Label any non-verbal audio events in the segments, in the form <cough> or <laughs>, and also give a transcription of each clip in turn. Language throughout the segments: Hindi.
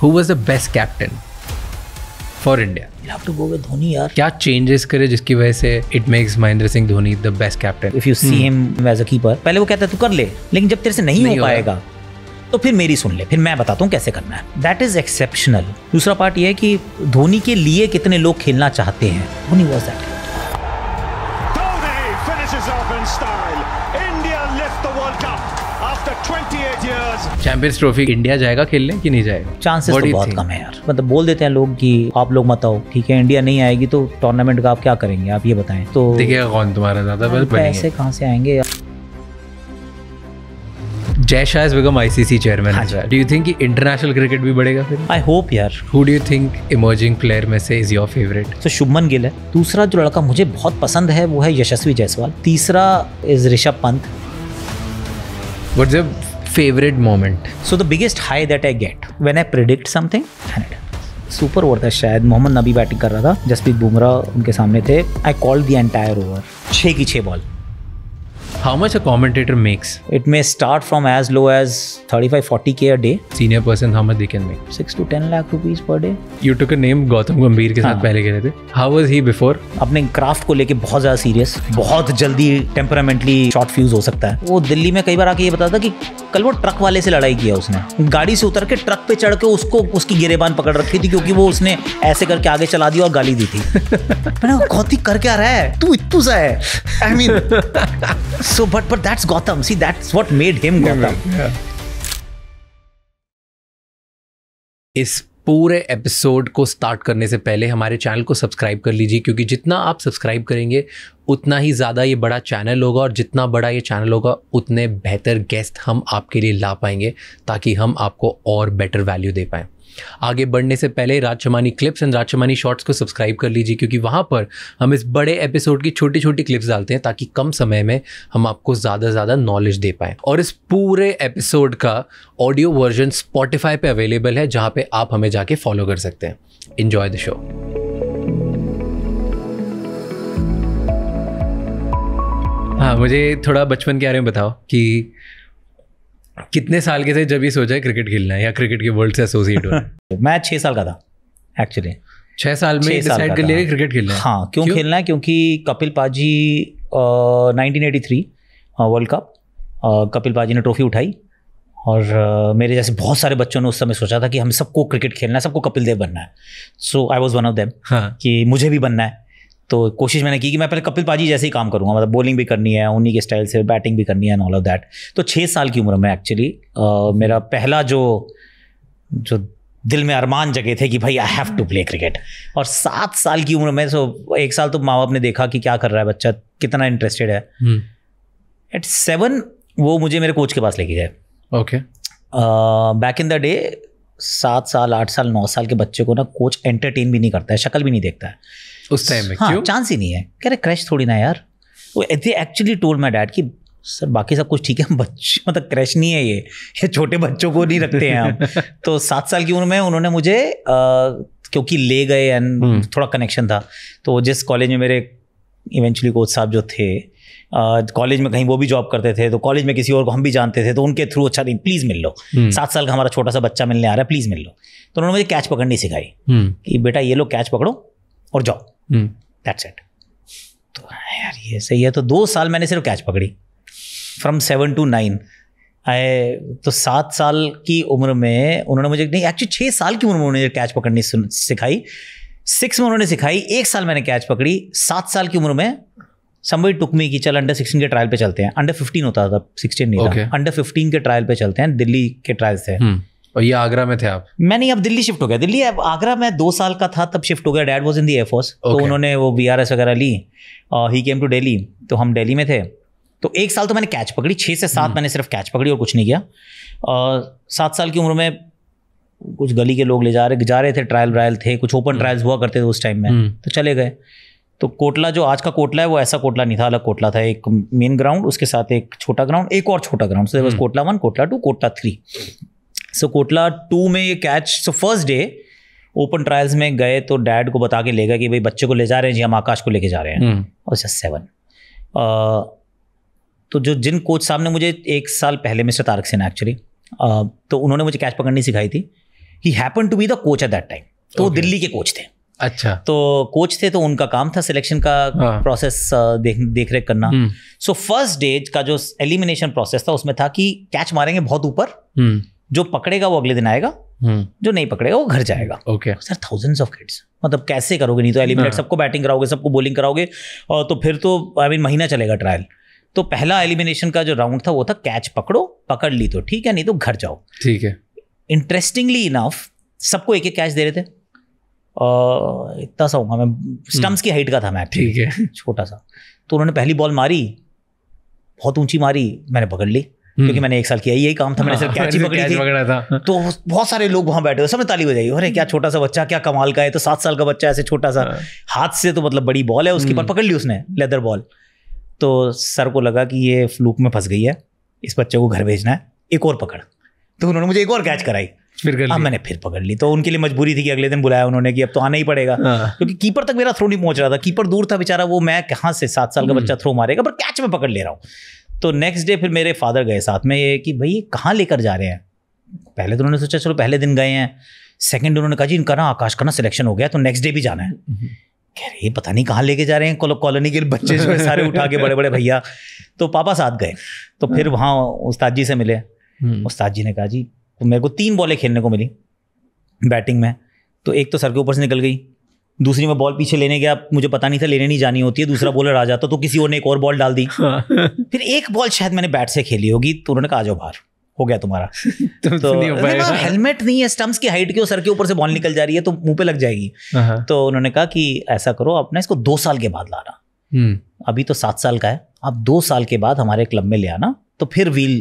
who was the best captain for India? You'll have to go with Dhoni यार. क्या changes करे जिसकी वजह से it makes Mahendra Singh Dhoni the best captain? If you see hmm. him as a keeper, पहले वो कहता है तू कर ले, लेकिन जब तेरे से नहीं, नहीं हो पाएगा तो फिर मेरी सुन ले फिर मैं बताता हूँ कैसे करना है दैट इज एक्सेप्शनल दूसरा पार्ट ये है कि धोनी के लिए कितने लोग खेलना चाहते हैं Dhoni was that champions trophy India जाएगा खेलने की नहीं जाएगा चांसेस तो बहुत कम है यार मतलब बोल देते हैं लोग कि आप लोग मत आओ ठीक है इंडिया नहीं आएगी तो टूर्नामेंट का आप क्या करेंगे आप ये बताएं तो देखिएगा कौन तुम्हारा ज्यादा पैसे कहाँ से आएंगे यार Jay Shah is become ICC chairman. हाँ do you think कि international cricket भी बढ़ेगा फिर? आई होप यार. Who do you think emerging player में से इज योर फेवरेट तो शुभमन गिल है. दूसरा जो लड़का मुझे बहुत पसंद है वो है यशस्वी जायसवाल. तीसरा is Rishabh Pant. What's your favourite moment so the biggest high that I get when I predict something super over था शायद मोहम्मद नबी बैटिंग कर रहा था जसप्रीत बुमराह उनके सामने थे I call the entire over छः की छः ball How much a commentator makes? It may start from as low as 35 40 k a day. Senior person, how much they can make? Six to ten lakh rupees per day. You took a name Gautam Gambhir के साथ पहले कह रहे थे. How was he before? अपने craft को लेके बहुत ज़्यादा serious. बहुत जल्दी temperamentally short fuse हो सकता है वो दिल्ली में कई बार आके ये बताता था कि कल वो ट्रक वाले से लड़ाई किया उसने गाड़ी से उतर के ट्रक पे चढ़ के उसको उसकी गिरेबान पकड़ रखी थी क्योंकि वो उसने ऐसे करके आगे चला दिया और गाली दी थी मैंने कौती कर क्या रहा है तू इतू सा है I I mean mean, so but but that's Gotham. See, that's what made him Gotham. Yeah. इस पूरे एपिसोड को स्टार्ट करने से पहले हमारे चैनल को सब्सक्राइब कर लीजिए क्योंकि जितना आप सब्सक्राइब करेंगे उतना ही ज़्यादा ये बड़ा चैनल होगा और जितना बड़ा ये चैनल होगा उतने बेहतर गेस्ट हम आपके लिए ला पाएंगे ताकि हम आपको और बेटर वैल्यू दे पाएँ आगे बढ़ने से पहले राजमानी क्लिप्स एंड राजमानी शॉर्ट्स को सब्सक्राइब कर लीजिए क्योंकि वहाँ पर हम इस बड़े एपिसोड की छोटी छोटी क्लिप्स डालते हैं ताकि कम समय में हम आपको ज़्यादा से ज़्यादा नॉलेज दे पाएँ और इस पूरे एपिसोड का ऑडियो वर्जन स्पॉटिफाई पर अवेलेबल है जहाँ पर आप हमें जाके फॉलो कर सकते हैं इन्जॉय द शो हाँ मुझे थोड़ा बचपन के बारे में बताओ कि कितने साल के थे जब ये सोचा है क्रिकेट खेलना है या क्रिकेट के वर्ल्ड से एसोसिएट होना <laughs> मैं छः साल का था एक्चुअली छः साल में डिसाइड कर लिया क्रिकेट खेलना है हाँ क्यों, खेलना है क्योंकि Kapil paaji nineteen eighty three world cup Kapil paaji ने ट्रॉफी उठाई और मेरे जैसे बहुत सारे बच्चों ने उस समय सोचा था कि हम सबको क्रिकेट खेलना है सबको कपिल देव बनना है so I was one of them कि मुझे भी बनना है तो कोशिश मैंने की कि मैं पहले कपिल पाजी जैसे ही काम करूँगा मतलब बॉलिंग भी करनी है उन्हीं के स्टाइल से बैटिंग भी करनी है एंड ऑल ऑफ दैट तो छः साल की उम्र में एक्चुअली मेरा पहला जो जो दिल में अरमान जगे थे कि भाई I have to play cricket और सात साल की उम्र में सो एक साल तो माँ बाप ने देखा कि क्या कर रहा है बच्चा कितना इंटरेस्टेड है एट hmm. सेवन वो मुझे मेरे कोच के पास लेके गए okay back in the day सात साल आठ साल नौ साल के बच्चे को ना कोच एंटरटेन भी नहीं करता है शक्ल भी नहीं देखता है उस टाइम में हाँ चांस ही नहीं है कह रहे क्रैश थोड़ी ना यार वो they actually told my dad कि सर बाकी सब कुछ ठीक है <laughs> बच्चे मतलब क्रैश नहीं है ये ये छोटे बच्चों को नहीं रखते हैं हम <laughs> तो सात साल की उम्र में उन्होंने मुझे आ, क्योंकि ले गए एंड हम्म। थोड़ा कनेक्शन था तो जिस कॉलेज में मेरे इवेंचुअली कोच साहब जो थे कॉलेज में कहीं वो भी जॉब करते थे तो कॉलेज में किसी और को हम भी जानते थे तो उनके थ्रू अच्छा नहीं प्लीज़ मिल लो हम्म। सात साल का हमारा छोटा सा बच्चा मिलने आ रहा है प्लीज़ मिल लो तो उन्होंने मुझे कैच पकड़नी सिखाई हम्म। कि बेटा ये लो कैच पकड़ो और जाओ दैट्स hmm. इट तो यार ये सही है तो दो साल मैंने सिर्फ कैच पकड़ी फ्रॉम सेवन टू नाइन आए तो सात साल की उम्र में उन्होंने मुझे नहीं एक्चुअली छः साल की उम्र में उन्होंने कैच पकड़नी सिखाई सिक्स में उन्होंने सिखाई एक साल मैंने कैच पकड़ी सात साल की उम्र में समबई टुक मी की चल अंडर सिक्सटीन के ट्रायल पे चलते हैं अंडर फिफ्टीन होता था सिक्सटीन नहीं okay. था अंडर फिफ्टीन के ट्रायल पे चलते हैं दिल्ली के ट्रायल थे hmm. और ये आगरा में थे आप मैं नहीं अब दिल्ली शिफ्ट हो गया दिल्ली अब आगरा में दो साल का था तब शिफ्ट हो गया dad was in the air force तो उन्होंने वो बी आर एस वगैरह ली ही केम टू डेली तो हम डेली में थे तो एक साल तो मैंने कैच पकड़ी छः से सात hmm. मैंने सिर्फ कैच पकड़ी और कुछ नहीं किया और सात साल की उम्र में कुछ गली के लोग ले जा रहे जा रहे थे ट्रायल व्रायल थे कुछ ओपन ट्रायल्स hmm. हुआ करते थे उस टाइम में hmm. तो चले गए तो कोटला जो आज का कोटला है वो ऐसा कोटला नहीं था अलग कोटला था एक मेन ग्राउंड उसके साथ एक छोटा ग्राउंड एक और छोटा ground so Kotla one Kotla two Kotla three so Kotla two में ये catch so first day open trials में गए तो डैड को बता के ले गए कि भाई बच्चे को ले जा रहे हैं जी हम आकाश को लेके जा रहे हैं हम्म। और जस्ट सेवन तो जो जिन कोच साहब ने मुझे एक साल पहले मिस्टर तारक सेना एक्चुअली तो उन्होंने मुझे कैच पकड़नी सिखाई थी ही happen to be the coach at that time तो okay. दिल्ली के कोच थे अच्छा तो कोच थे तो उनका काम था सिलेक्शन का प्रोसेस हाँ। देख देख रेख करना सो फर्स्ट डे का जो एलिमिनेशन प्रोसेस था उसमें था कि कैच मारेंगे बहुत ऊपर हम्म। जो पकड़ेगा वो अगले दिन आएगा हम्म। जो नहीं पकड़ेगा वो घर जाएगा okay sir thousands of kids मतलब कैसे करोगे नहीं तो एलिमिनेट हाँ। सबको बैटिंग कराओगे सबको बॉलिंग कराओगे और तो फिर तो आई I मीन mean, महीना चलेगा ट्रायल तो पहला एलिमिनेशन का जो राउंड था वो था कैच पकड़ो पकड़ ली तो ठीक है नहीं तो घर जाओ ठीक है इंटरेस्टिंगली इनफ सबको एक एक कैच दे रहे थे इतना सा होगा मैं स्टम्प्स हम्म। की हाइट का था मैं ठीक है छोटा सा तो उन्होंने पहली बॉल मारी बहुत ऊंची मारी मैंने पकड़ ली क्योंकि हम्म। मैंने एक साल किया यही काम था मैंने सिर्फ कैची पकड़ी थी था तो बहुत सारे लोग वहां बैठे हुए सब ताली बजाई अरे क्या छोटा सा बच्चा क्या कमाल का है तो सात साल का बच्चा ऐसे छोटा सा हाँ। हाथ से तो मतलब बड़ी बॉल है उसके हम्म। पर पकड़ ली उसने लेदर बॉल तो सर को लगा कि ये फ्लूक में फंस गई है इस बच्चे को घर भेजना है एक और पकड़ तो उन्होंने मुझे एक और कैच कराई फिर कर मैंने फिर पकड़ ली तो उनके लिए मजबूरी थी कि अगले दिन बुलाया उन्होंने कि अब तो आना ही पड़ेगा हाँ। क्योंकि कीपर तक मेरा थ्रो नहीं पहुंच रहा था कीपर दूर था बेचारा वो मैं कहाँ से सात साल का हम्म। बच्चा थ्रो मारेगा पर कैच में पकड़ ले रहा हूँ तो नेक्स्ट डे फिर मेरे फादर गए साथ में ये कि भाई ये कहाँ लेकर जा रहे हैं पहले तो उन्होंने सोचा चलो पहले दिन गए हैं सेकेंड उन्होंने कहा जी इनका ना आकाश का ना सिलेक्शन हो गया तो नेक्स्ट डे भी जाना है हम्म, हम्म। कह रहे पता नहीं कहाँ लेके जा रहे हैं कॉलोनी के बच्चे जो है सारे उठा के बड़े बड़े भैया तो पापा साथ गए तो फिर हाँ। वहाँ उस्ताद जी से मिले हम्म। उस्ताद जी ने कहा जी तो मेरे को तीन बॉलें खेलने को मिली बैटिंग में तो एक तो सर के ऊपर से निकल गई दूसरी में बॉल पीछे लेने गया मुझे पता नहीं था लेने नहीं जानी होती है दूसरा बॉलर आ जाता तो किसी और ने एक और बॉल डाल दी हाँ। फिर एक बॉल शायद मैंने बैट से खेली होगी तो उन्होंने कहा जाओ बाहर हो गया तुम्हारा <laughs> तो, तो हेलमेट नहीं है स्टम्प्स की हाइट के सर के ऊपर से बॉल निकल जा रही है तो मुंह पे लग जाएगी हाँ, हाँ। तो उन्होंने कहा कि ऐसा करो आप इसको दो साल के बाद लाना हम्म। अभी तो सात साल का है आप दो साल के बाद हमारे क्लब में ले आना तो फिर व्हील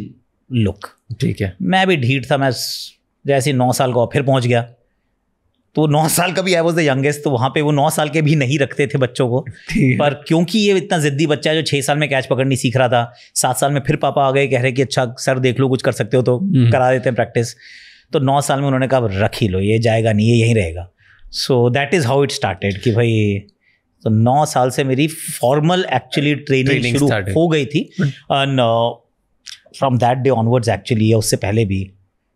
लुक ठीक है मैं भी ढीठ था मैं जैसे नौ साल का फिर पहुंच गया तो नौ साल का भी आई वॉज द यंगेस्ट तो वहाँ पे वो नौ साल के भी नहीं रखते थे बच्चों को पर क्योंकि ये इतना ज़िद्दी बच्चा है जो छः साल में कैच पकड़नी सीख रहा था सात साल में फिर पापा आ गए कह रहे कि अच्छा सर देख लो कुछ कर सकते हो तो हम्म। करा देते हैं प्रैक्टिस तो नौ साल में उन्होंने कहा रख ही लो ये जाएगा नहीं ये यहीं रहेगा so that is how it started कि भाई तो नौ साल से मेरी फॉर्मल एक्चुअली ट्रेनिंग शुरू हो गई थी and from that day onwards actually उससे पहले भी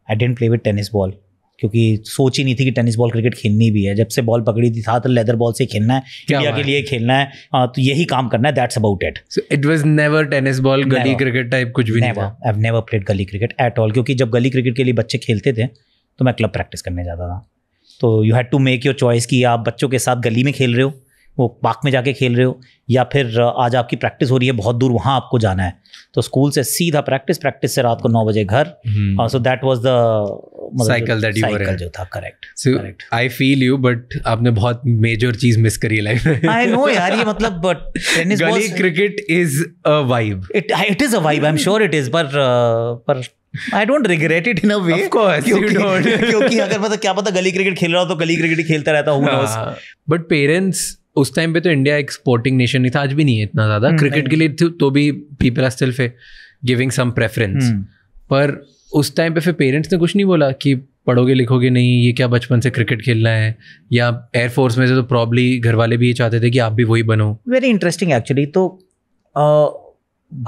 I didn't play with tennis ball क्योंकि सोच ही नहीं थी कि टेनिस बॉल क्रिकेट खेलनी भी है जब से बॉल पकड़ी थी था तो लेदर बॉल से खेलना है इंडिया के लिए खेलना है हाँ, तो यही काम करना है that's about it it was never tennis ball gully cricket type कुछ भी नहीं I have never played gully cricket at all क्योंकि जब गली क्रिकेट के लिए बच्चे खेलते थे तो मैं क्लब प्रैक्टिस करने जाता था तो you had to make your choice कि आप बच्चों के साथ गली में खेल रहे हो वो पार्क में जाके खेल रहे हो या फिर आज आपकी प्रैक्टिस हो रही है बहुत दूर वहाँ आपको जाना है तो स्कूल से सीधा प्रैक्टिस प्रैक्टिस से रात को नौ बजे घर so that was the cycle that you were जो था correct correct I feel you but आपने बहुत मेजर चीज मिस करी है लाइफ में आई नो यार ये मतलब but tennis gully cricket is a vibe it it is a vibe I am sure it is पर पर I don't regret it in a way क्योंकि अगर पता क्या पता गली क्रिकेट खेल रहा हो तो गली क्रिकेट ही खेलता रहता हूं बट पेरेंट्स उस टाइम पे तो इंडिया एक स्पोर्टिंग नेशन नहीं था आज भी नहीं है इतना ज़्यादा क्रिकेट हम्म, के लिए तो, तो भी पीपल आर स्टिल फे गिविंग सम प्रेफरेंस पर उस टाइम पे फिर पेरेंट्स ने कुछ नहीं बोला कि पढ़ोगे लिखोगे नहीं ये क्या बचपन से क्रिकेट खेलना है या एयरफोर्स में से तो प्रॉब्ली घर वाले भी ये चाहते थे कि आप भी वही बनो वेरी इंटरेस्टिंग एक्चुअली तो आ,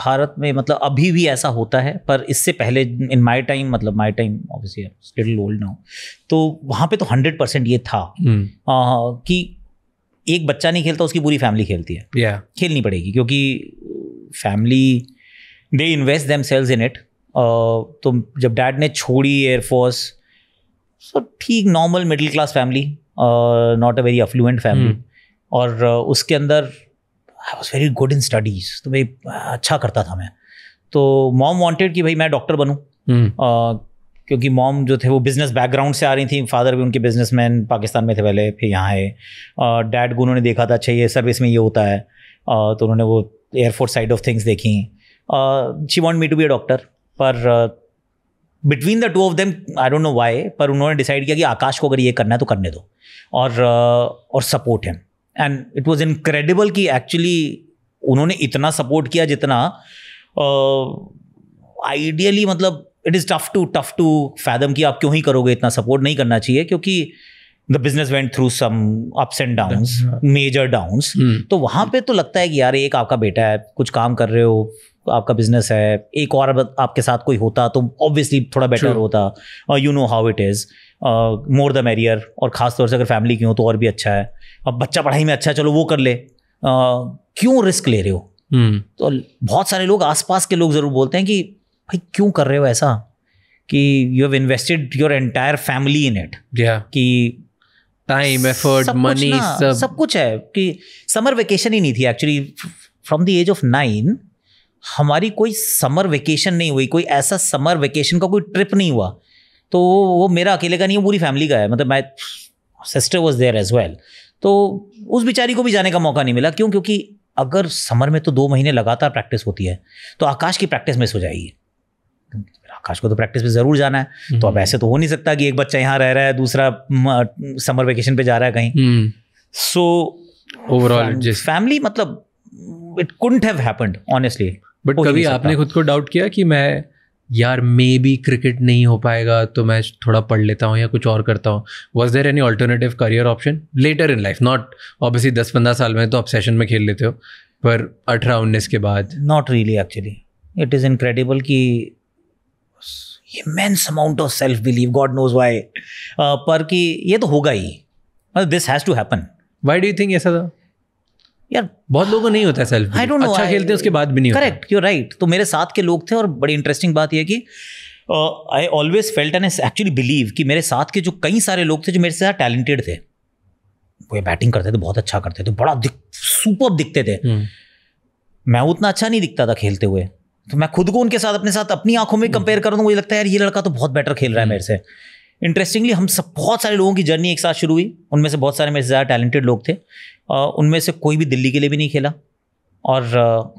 भारत में मतलब अभी भी ऐसा होता है पर इससे पहले इन माय टाइम मतलब my time obviously little old now तो वहाँ पे तो हंड्रेड परसेंट ये था आ, हम्म। कि एक बच्चा नहीं खेलता उसकी पूरी फैमिली खेलती है yeah. खेलनी पड़ेगी क्योंकि family they invest themselves in it तो जब डैड ने छोड़ी एयरफोर्स सो ठीक normal middle class family not a very affluent family और uh, उसके अंदर I was very good in studies तो भाई अच्छा करता था मैं तो मॉम वॉन्टेड कि भाई मैं डॉक्टर बनूँ hmm. uh, क्योंकि मॉम जो थे वो बिज़नेस बैकग्राउंड से आ रही थी फादर भी उनके बिजनेसमैन पाकिस्तान में थे पहले फिर यहाँ आए और डैड को उन्होंने देखा था अच्छा ये सर्विस में ये होता है तो उन्होंने वो एयरफोर्स साइड ऑफ थिंग्स देखी she want me to be a doctor पर between the two of them I don't know why पर उन्होंने डिसाइड किया कि आकाश को अगर ये करना है तो करने दो और uh, और support him and it was incredible कि एक्चुअली उन्होंने इतना सपोर्ट किया जितना आइडियली uh, मतलब it is tough to tough to fathom कि आप क्यों ही करोगे इतना सपोर्ट नहीं करना चाहिए क्योंकि the business went through some ups and downs major downs तो वहाँ पे तो लगता है कि यार एक आपका बेटा है कुछ काम कर रहे हो आपका बिजनेस है एक और आपके साथ कोई होता तो ऑब्वियसली थोड़ा बेटर होता और you know how it is more the merrier और ख़ास तौर से अगर फैमिली की हो तो और भी अच्छा है अब बच्चा पढ़ाई में अच्छा है चलो वो कर ले uh, क्यों रिस्क ले रहे हो hmm. तो बहुत सारे लोग आसपास के लोग ज़रूर बोलते हैं कि भाई क्यों कर रहे हो ऐसा कि you have invested your entire family in it कि टाइम एफर्ट मनी सब कुछ है कि समर वेकेशन ही नहीं थी actually from the age of nine हमारी कोई समर वेकेशन नहीं हुई कोई ऐसा समर वेकेशन का कोई ट्रिप नहीं हुआ तो वो मेरा अकेले का नहीं है पूरी फैमिली का है मतलब my sister was there as well तो उस बेचारी को भी जाने का मौका नहीं मिला क्यों क्योंकि अगर समर में तो दो महीने लगातार प्रैक्टिस होती है तो आकाश की प्रैक्टिस मिस हो जाएगी आकाश को तो प्रैक्टिस पे जरूर जाना है हम्म। तो अब ऐसे तो हो नहीं सकता कि एक बच्चा यहाँ रह रहा है दूसरा समर वेकेशन पे जा रहा है कहीं सो ओवरऑल फैमिली मतलब it couldn't have happened honestly but कभी आपने खुद को डाउट किया कि मैं यार मे बी क्रिकेट नहीं हो पाएगा तो मैं थोड़ा पढ़ लेता हूँ या कुछ और करता हूँ was there any alternative career option later in life not obviously दस पंद्रह साल में तो आप सेशन में खेल लेते हो पर अठारह उन्नीस के बाद not really actually it is incredible कि immense amount of self believe God knows why पर कि ये तो होगा ही मतलब this has to happen why do think ऐसा था यार बहुत लोगों नहीं होता सेल्फ आई डोंट नो अच्छा खेलते उसके बाद भी नहीं करेक्ट यू राइट तो मेरे साथ के लोग थे और बड़ी इंटरेस्टिंग बात यह कि I always felt and actually believe कि मेरे साथ के जो कई सारे लोग थे जो मेरे से ज़्यादा टैलेंटेड थे वो बैटिंग करते थे बहुत अच्छा करते थे बड़ा दिख सुपर दिखते थे हम्म। मैं उतना अच्छा नहीं दिखता था खेलते हुए तो मैं खुद को उनके साथ अपने साथ अपनी आंखों में कंपेयर कर तो मुझे लगता है यार ये लड़का तो बहुत बेटर खेल रहा है मेरे से इंटरेस्टिंगली हम सब बहुत सारे लोगों की जर्नी एक साथ शुरू हुई उनमें से बहुत सारे मेरे ज़्यादा टैलेंटेड लोग थे उनमें से कोई भी दिल्ली के लिए भी नहीं खेला और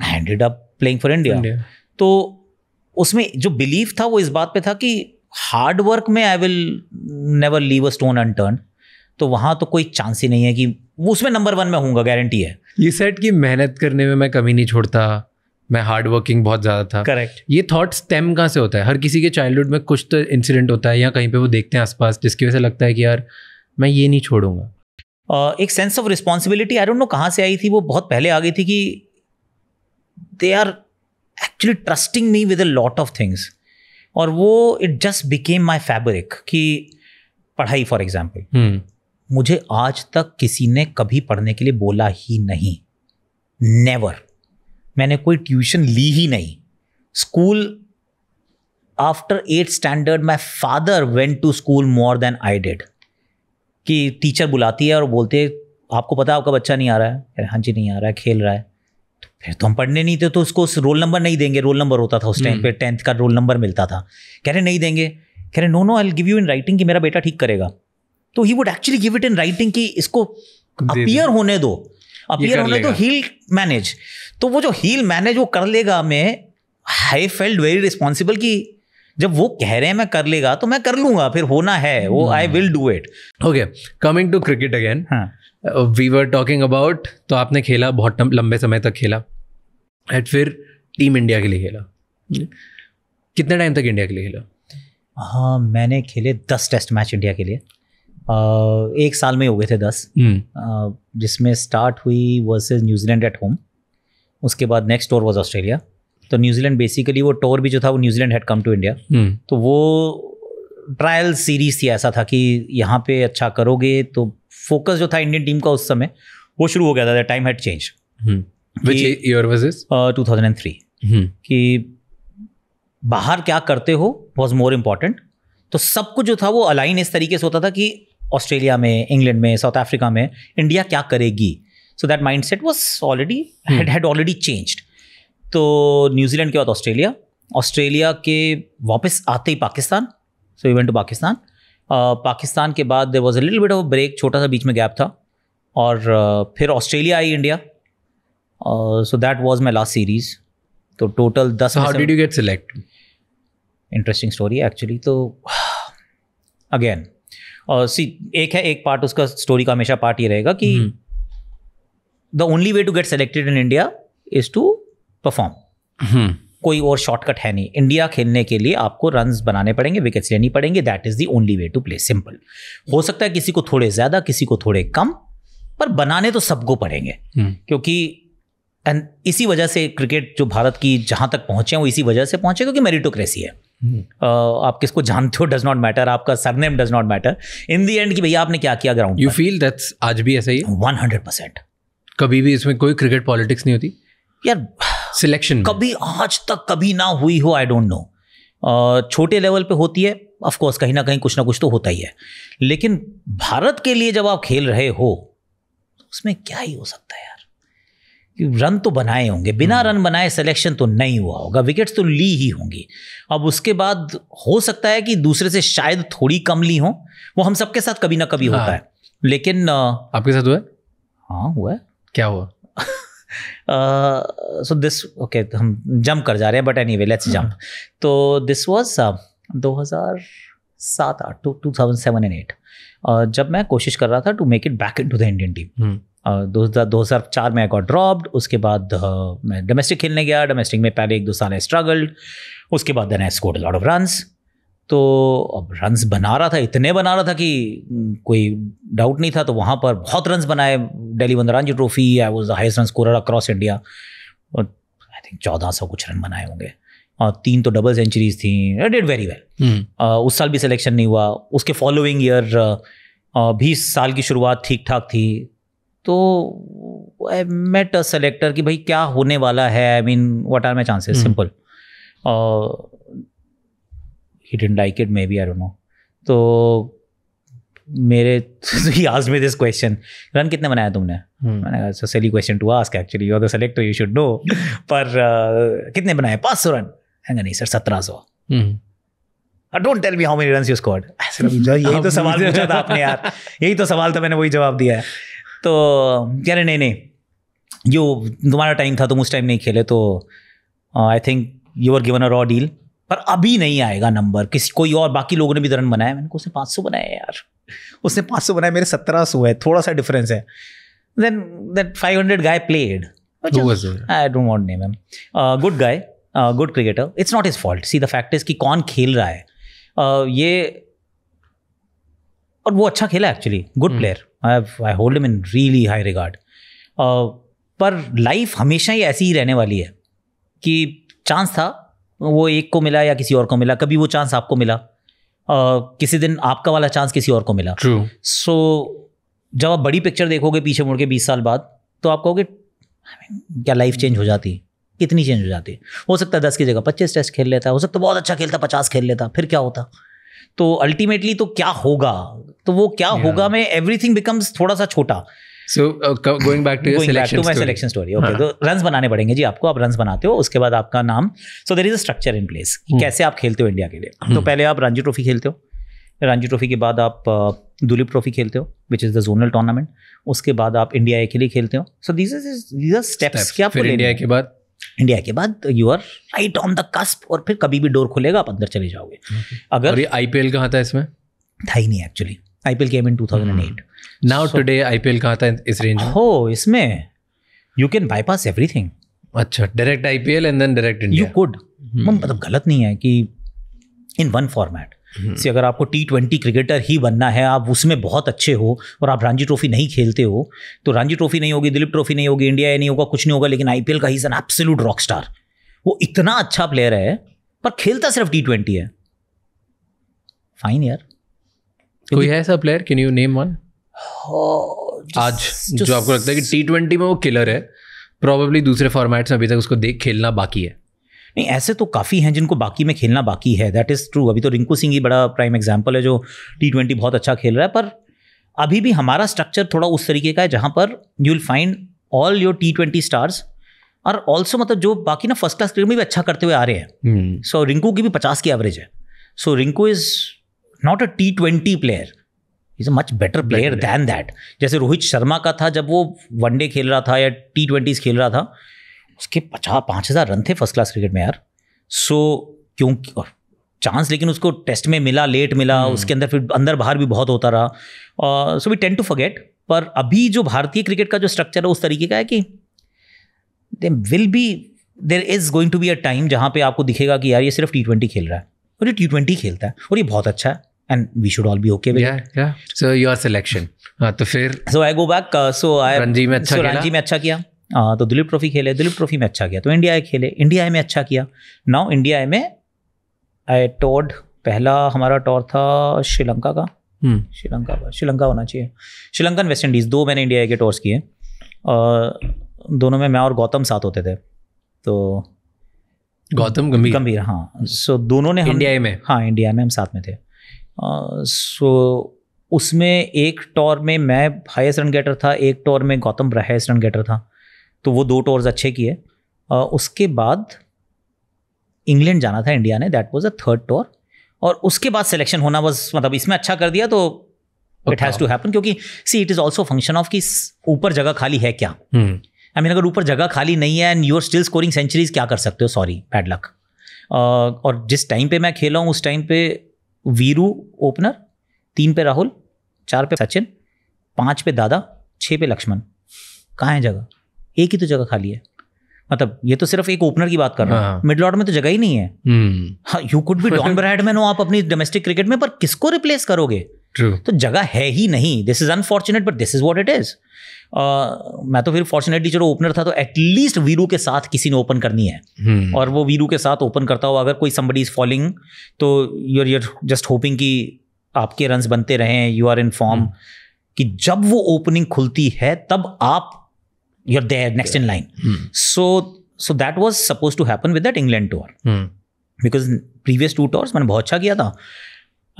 ended up playing for India तो उसमें जो बिलीव था वो इस बात पे था कि हार्ड वर्क में I will never leave a stone unturned तो वहाँ तो कोई चांस ही नहीं है कि वो उसमें नंबर वन में होऊंगा गारंटी है ये सेट की मेहनत करने में मैं कमी नहीं छोड़ता मैं हार्ड वर्किंग बहुत ज़्यादा था करेक्ट ये थॉट स्टेम कहाँ से होता है हर किसी के चाइल्डहुड में कुछ तो इंसिडेंट होता है या कहीं पे वो देखते हैं आसपास जिसकी वजह से लगता है कि यार मैं ये नहीं छोड़ूंगा uh, एक sense of responsibility I don't know कहाँ से आई थी वो बहुत पहले आ गई थी कि they are actually trusting me with a lot of things और वो it just became my fabric कि पढ़ाई फॉर एग्जाम्पल हम्म। मुझे आज तक किसी ने कभी पढ़ने के लिए बोला ही नहीं नेवर मैंने कोई ट्यूशन ली ही नहीं school after eight standard my father went to school more than I did कि टीचर बुलाती है और बोलते है आपको पता है आपका बच्चा नहीं आ रहा है हाँ जी नहीं आ रहा है खेल रहा है तो फिर तो हम पढ़ने नहीं थे तो उसको रोल नंबर नहीं देंगे रोल नंबर होता था उस टाइम पे हम्म। टेंथ का रोल नंबर मिलता था कह रहे नहीं देंगे कह रहे no no I give you in writing कि मेरा बेटा ठीक करेगा तो he would actually give it in writing कि इसको अपियर होने दो अपियर होने दो हील मैनेज तो वो जो हील मैनेज वो कर लेगा मैं आई फेल्ड वेरी रिस्पॉन्सिबल कि जब वो कह रहे हैं मैं कर लेगा तो मैं कर लूंगा फिर होना है वो I will do it okay coming to cricket again we were talking about तो आपने खेला बहुत लंबे समय तक खेला एंड फिर टीम इंडिया के लिए खेला कितने टाइम तक इंडिया के लिए खेला हाँ मैंने खेले दस टेस्ट मैच इंडिया के लिए uh, एक साल में हो गए थे दस hmm. uh, जिसमें स्टार्ट हुई वर्सेज न्यूजीलैंड एट होम उसके बाद नेक्स्ट टोर वॉज ऑस्ट्रेलिया तो न्यूजीलैंड बेसिकली वो टोर भी जो था वो New Zealand had come to India तो वो ट्रायल सीरीज थी ऐसा था कि यहाँ पे अच्छा करोगे तो फोकस जो था इंडियन टीम का उस समय वो शुरू हो गया था time had change which year was this 2003 कि बाहर क्या करते हो वॉज मोर इम्पॉर्टेंट तो सब कुछ जो था वो अलाइन इस तरीके से होता था कि ऑस्ट्रेलिया में इंग्लैंड में साउथ अफ्रीका में इंडिया क्या करेगी so that mind set was already had already changed तो न्यूजीलैंड के बाद ऑस्ट्रेलिया ऑस्ट्रेलिया के वापस आते ही Pakistan so event to Pakistan uh, Pakistan के बाद there was a little bit of break छोटा सा बीच में गैप था और uh, फिर ऑस्ट्रेलिया आई India so that was my last series तो टोटल दस how did you get select interesting story actually तो अगेन और सी एक है एक पार्ट उसका स्टोरी का हमेशा पार्ट ये रहेगा कि mm-hmm. The only way to get selected in India is to perform कोई और शॉर्टकट है नहीं इंडिया खेलने के लिए आपको रन बनाने पड़ेंगे विकेट्स लेनी पड़ेंगे that is the only way to play simple हो सकता है किसी को थोड़े ज्यादा किसी को थोड़े कम पर बनाने तो सबको पड़ेंगे hmm. क्योंकि एंड इसी वजह से क्रिकेट जो भारत की जहां तक पहुंचे हैं वो इसी वजह से पहुंचे क्योंकि मेरिटोक्रेसी है uh, आप किसको जानते हो डज नॉट मैटर आपका surname does not matter in the end कि भैया आपने क्या किया ग्राउंड यू फील दैट्स आज भी ऐसा ही वन हंड्रेड परसेंट कभी भी इसमें कोई क्रिकेट पॉलिटिक्स नहीं होती यार सिलेक्शन कभी आज तक कभी ना हुई हो आई डोंट नो छोटे लेवल पे होती है ऑफ कोर्स कहीं ना कहीं कुछ ना कुछ तो होता ही है लेकिन भारत के लिए जब आप खेल रहे हो तो उसमें क्या ही हो सकता है यार कि रन तो बनाए होंगे बिना रन हम्म। बनाए सिलेक्शन तो नहीं हुआ होगा विकेट्स तो ली ही होंगी अब उसके बाद हो सकता है कि दूसरे से शायद थोड़ी कम ली हो वो हम सबके साथ कभी ना कभी हाँ। होता है लेकिन आपके साथ हुआ है हाँ हुआ है क्या हुआ सो दिस ओके हम जंप कर जा रहे हैं but anyway let's jump to this was uh, दो हज़ार सात आठ two two thousand seven and eight जब मैं कोशिश कर रहा था to make it back in to the Indian team दो हज़ार चार में आई गॉट ड्रॉप्ड उसके बाद uh, मैं डोमेस्टिक खेलने गया डोमेस्टिक में पहले एक दो साल आई स्ट्रगल्ड उसके बाद then I scored lot of runs तो अब रन्स बना रहा था इतने बना रहा था कि कोई डाउट नहीं था तो वहाँ पर बहुत रन्स बनाए Delhi won Ranji trophy I was the highest run score across India और आई थिंक चौदह सौ कुछ रन बनाए होंगे और तीन तो डबल सेंचुरीज थी डिड वेरी वेल उस साल भी सिलेक्शन नहीं हुआ उसके फॉलोइंग ईयर बीस साल की शुरुआत ठीक ठाक थी तो आई मेट अ सेलेक्टर कि भाई क्या होने वाला है I mean what are my chances simple ही didn't like it may be or no तो मेरे ही आस्क्ड दिस क्वेश्चन रन कितने बनाया तुमने hmm. मैंने कहा question to ask actually you are the selector you should know पर uh, कितने बनाए पाँच सौ रन हैंगा नहीं सर सत्रह सौ don't tell me how many run you scored यही तो <laughs> सवाल पूछा था आपने यार यही तो सवाल था मैंने वही जवाब दिया है तो कह रहे नहीं नहीं जो तुम्हारा टाइम था तुम उस टाइम नहीं खेले तो I think you are given a raw deal पर अभी नहीं आएगा नंबर किसी कोई और बाकी लोगों ने भी रन बनाया मैंने उसने पाँच सौ बनाया यार उसने पाँच सौ बनाया मेरे सत्रह सौ है थोड़ा सा डिफरेंस है then that five hundred guy played I don't want name good guy good cricketer it's not is fault see the fact is कि कौन खेल रहा है uh, ये और वो अच्छा खेला actually good player I hold in really high regard पर लाइफ हमेशा ही ऐसी ही रहने वाली है कि चांस था वो एक को मिला या किसी और को मिला कभी वो चांस आपको मिला आ, किसी दिन आपका वाला चांस किसी और को मिला सो so, जब आप बड़ी पिक्चर देखोगे पीछे मुड़ के बीस साल बाद तो आप कहोगे क्या लाइफ चेंज हो जाती कितनी चेंज हो जाती हो सकता है दस की जगह पच्चीस टेस्ट खेल लेता हो सकता बहुत अच्छा खेलता पचास खेल लेता फिर क्या होता तो अल्टीमेटली तो क्या होगा तो वो क्या yeah. होगा में एवरीथिंग बिकम्स थोड़ा सा छोटा so going back to selection to my selection story okay तो रन्स बनाने पड़ेंगे जी आपको आप रन्स बनाते हो उसके बाद आपका नाम so there is a structure in place कैसे आप खेलते हो इंडिया के लिए हम्म। तो पहले आप रणजी ट्रॉफी खेलते हो रणजी ट्रॉफी के बाद आप दुलीप uh, ट्रॉफी खेलते हो which is the zonal tournament उसके बाद आप इंडिया ए के लिए खेलते हो so this is these are steps क्या आपको इंडिया के बाद इंडिया के बाद you are right on the cusp और फिर कभी भी डोर खुलेगा आप अंदर चले जाओगे अगर और ये आईपीएल कहाँ था इसमें था ही नहीं actually IPL came in two thousand and eight now today IPL कहाँ था इस रेंज हो इसमें यू कैन बाईपास एवरीथिंग अच्छा direct IPL and then direct India you could मतलब गलत नहीं है कि इन वन फॉर्मेट से अगर आपको टी ट्वेंटी क्रिकेटर ही बनना है आप उसमें बहुत अच्छे हो और आप रणजी ट्रॉफी नहीं खेलते हो तो रणजी ट्रॉफी नहीं होगी दिलीप ट्रॉफी नहीं होगी इंडिया नहीं होगा कुछ नहीं होगा लेकिन आईपीएल का ही एन एब्सोल्यूट रॉक स्टार वो इतना अच्छा प्लेयर है पर खेलता सिर्फ टी ट्वेंटी है फाइन यार कोई है ऐसा player can you name one हाँ, आज जो आपको लगता है कि टी ट्वेंटी में वो किलर है प्रॉबेबली दूसरे फॉर्मेट्स में अभी तक उसको देख खेलना बाकी है नहीं ऐसे तो काफ़ी हैं जिनको बाकी में खेलना बाकी है दैट इज़ ट्रू अभी तो रिंकू सिंह ही बड़ा प्राइम एग्जाम्पल है जो टी ट्वेंटी बहुत अच्छा खेल रहा है पर अभी भी हमारा स्ट्रक्चर थोड़ा उस तरीके का है जहाँ पर you will find all your T twenty stars और ऑल्सो मतलब जो बाकी ना फर्स्ट क्लास क्रिकेट में भी अच्छा करते हुए आ रहे हैं सो हम्म। hmm. so, रिंकू की भी पचास की एवरेज है so Rinku is not a T twenty player is a much better player than that जैसे रोहित शर्मा का था जब वो वनडे खेल रहा था या टी ट्वेंटीज खेल रहा था उसके पचास पाँच हज़ार रन थे फर्स्ट क्लास क्रिकेट में यार सो so, क्योंकि चांस लेकिन उसको टेस्ट में मिला लेट मिला hmm. उसके अंदर फिर अंदर बाहर भी बहुत होता रहा so we tend to forget पर अभी जो भारतीय क्रिकेट का जो स्ट्रक्चर है उस तरीके का है कि they will be there is going to be a time जहाँ पे आपको दिखेगा कि यार ये सिर्फ टी ट्वेंटी खेल रहा है और ये टी ट्वेंटी खेलता है और ये बहुत अच्छा है and we should all be okay with yeah, it. हाँ, तो फिर सो आई गो बैक सो आई रणजी में अच्छा रणजी में अच्छा किया. आ, हाँ, तो दिलीप ट्रॉफी खेले दिलीप ट्रॉफी में अच्छा किया तो इंडिया आई खेले इंडिया आई में अच्छा किया नाउ इंडिया आई में आई टोड पहला हमारा टॉर था श्रीलंका का हम्म। श्रीलंका का श्रीलंका होना चाहिए श्रीलंकन वेस्ट इंडीज़ दो मैंने इंडिया आई के टॉर्स किए दोनों में मैं और गौतम साथ होते थे तो गौतम गंभीर गंभीर हाँ सो so, दोनों ने इंडिया में हाँ इंडिया में हम साथ में थे सो उसमें एक टॉर में मैं हाईएस्ट रन गेटर था एक टॉर में गौतम हाईएस्ट रन गेटर था तो वो दो टॉर्स अच्छे किए उसके बाद इंग्लैंड जाना था इंडिया ने that was a third tour और उसके बाद सिलेक्शन होना बस मतलब इसमें अच्छा कर दिया तो इट हैज़ टू हैपन क्योंकि see it is also function of कि ऊपर जगह खाली है क्या आई हम्म। मीन अगर ऊपर जगह खाली नहीं है and you are still scoring centuries क्या कर सकते हो सॉरी बैड लक और जिस टाइम पे मैं खेला हूँ उस टाइम पे वीरू ओपनर तीन पे राहुल चार पे सचिन पाँच पे दादा छः पे लक्ष्मण कहाँ है जगह एक ही तो जगह खाली है मतलब ये तो सिर्फ एक ओपनर की बात कर रहा हूँ हाँ। मिडल ऑर्डर में तो जगह ही नहीं है हम्म। हाँ you could be Don Bradman हो आप अपनी डोमेस्टिक क्रिकेट में पर किसको रिप्लेस करोगे True. तो जगह है ही नहीं this is unfortunate but this is what it is मैं तो फिर फॉर्चुनेटली चलो ओपनर था तो एटलीस्ट वीरू के साथ किसी ने ओपन करनी है हम्म। और वो वीरू के साथ ओपन करता हो अगर कोई समबडी इज फॉलिंग तो यूर यूर जस्ट होपिंग कि आपके रन बनते रहें यू आर इन फॉर्म कि जब वो ओपनिंग खुलती है तब आप you are there next in line so so that was suppose to happen with that England tour because previous two tours मैंने बहुत अच्छा किया था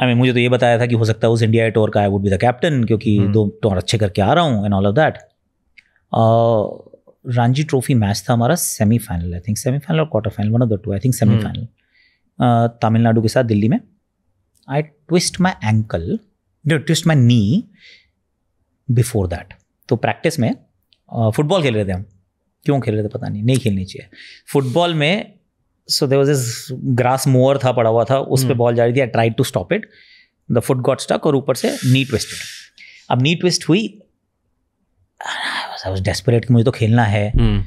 आई मीन मुझे तो ये बताया था कि हो सकता है उस इंडिया टूर का I would be the captain क्योंकि हम्म। दो टूर अच्छे करके आ रहा हूँ and all of that Ranji trophy match था हमारा सेमीफाइनल आई थिंक सेमीफाइनल और quarter final one of the two I think semifinal Tamil Nadu के साथ दिल्ली में I twist my ankle twist my knee before that तो प्रैक्टिस में फुटबॉल uh, खेल रहे थे हम क्यों खेल रहे थे पता नहीं नहीं खेलनी चाहिए फुटबॉल में so there was is grass more था पड़ा हुआ था उस पर बॉल हम्म। जा रही थी I try to stop it the foot got stuck और ऊपर से नी ट्विस्ट अब नी ट्विस्ट हुई डेस्परेट कि मुझे तो खेलना है हम्म।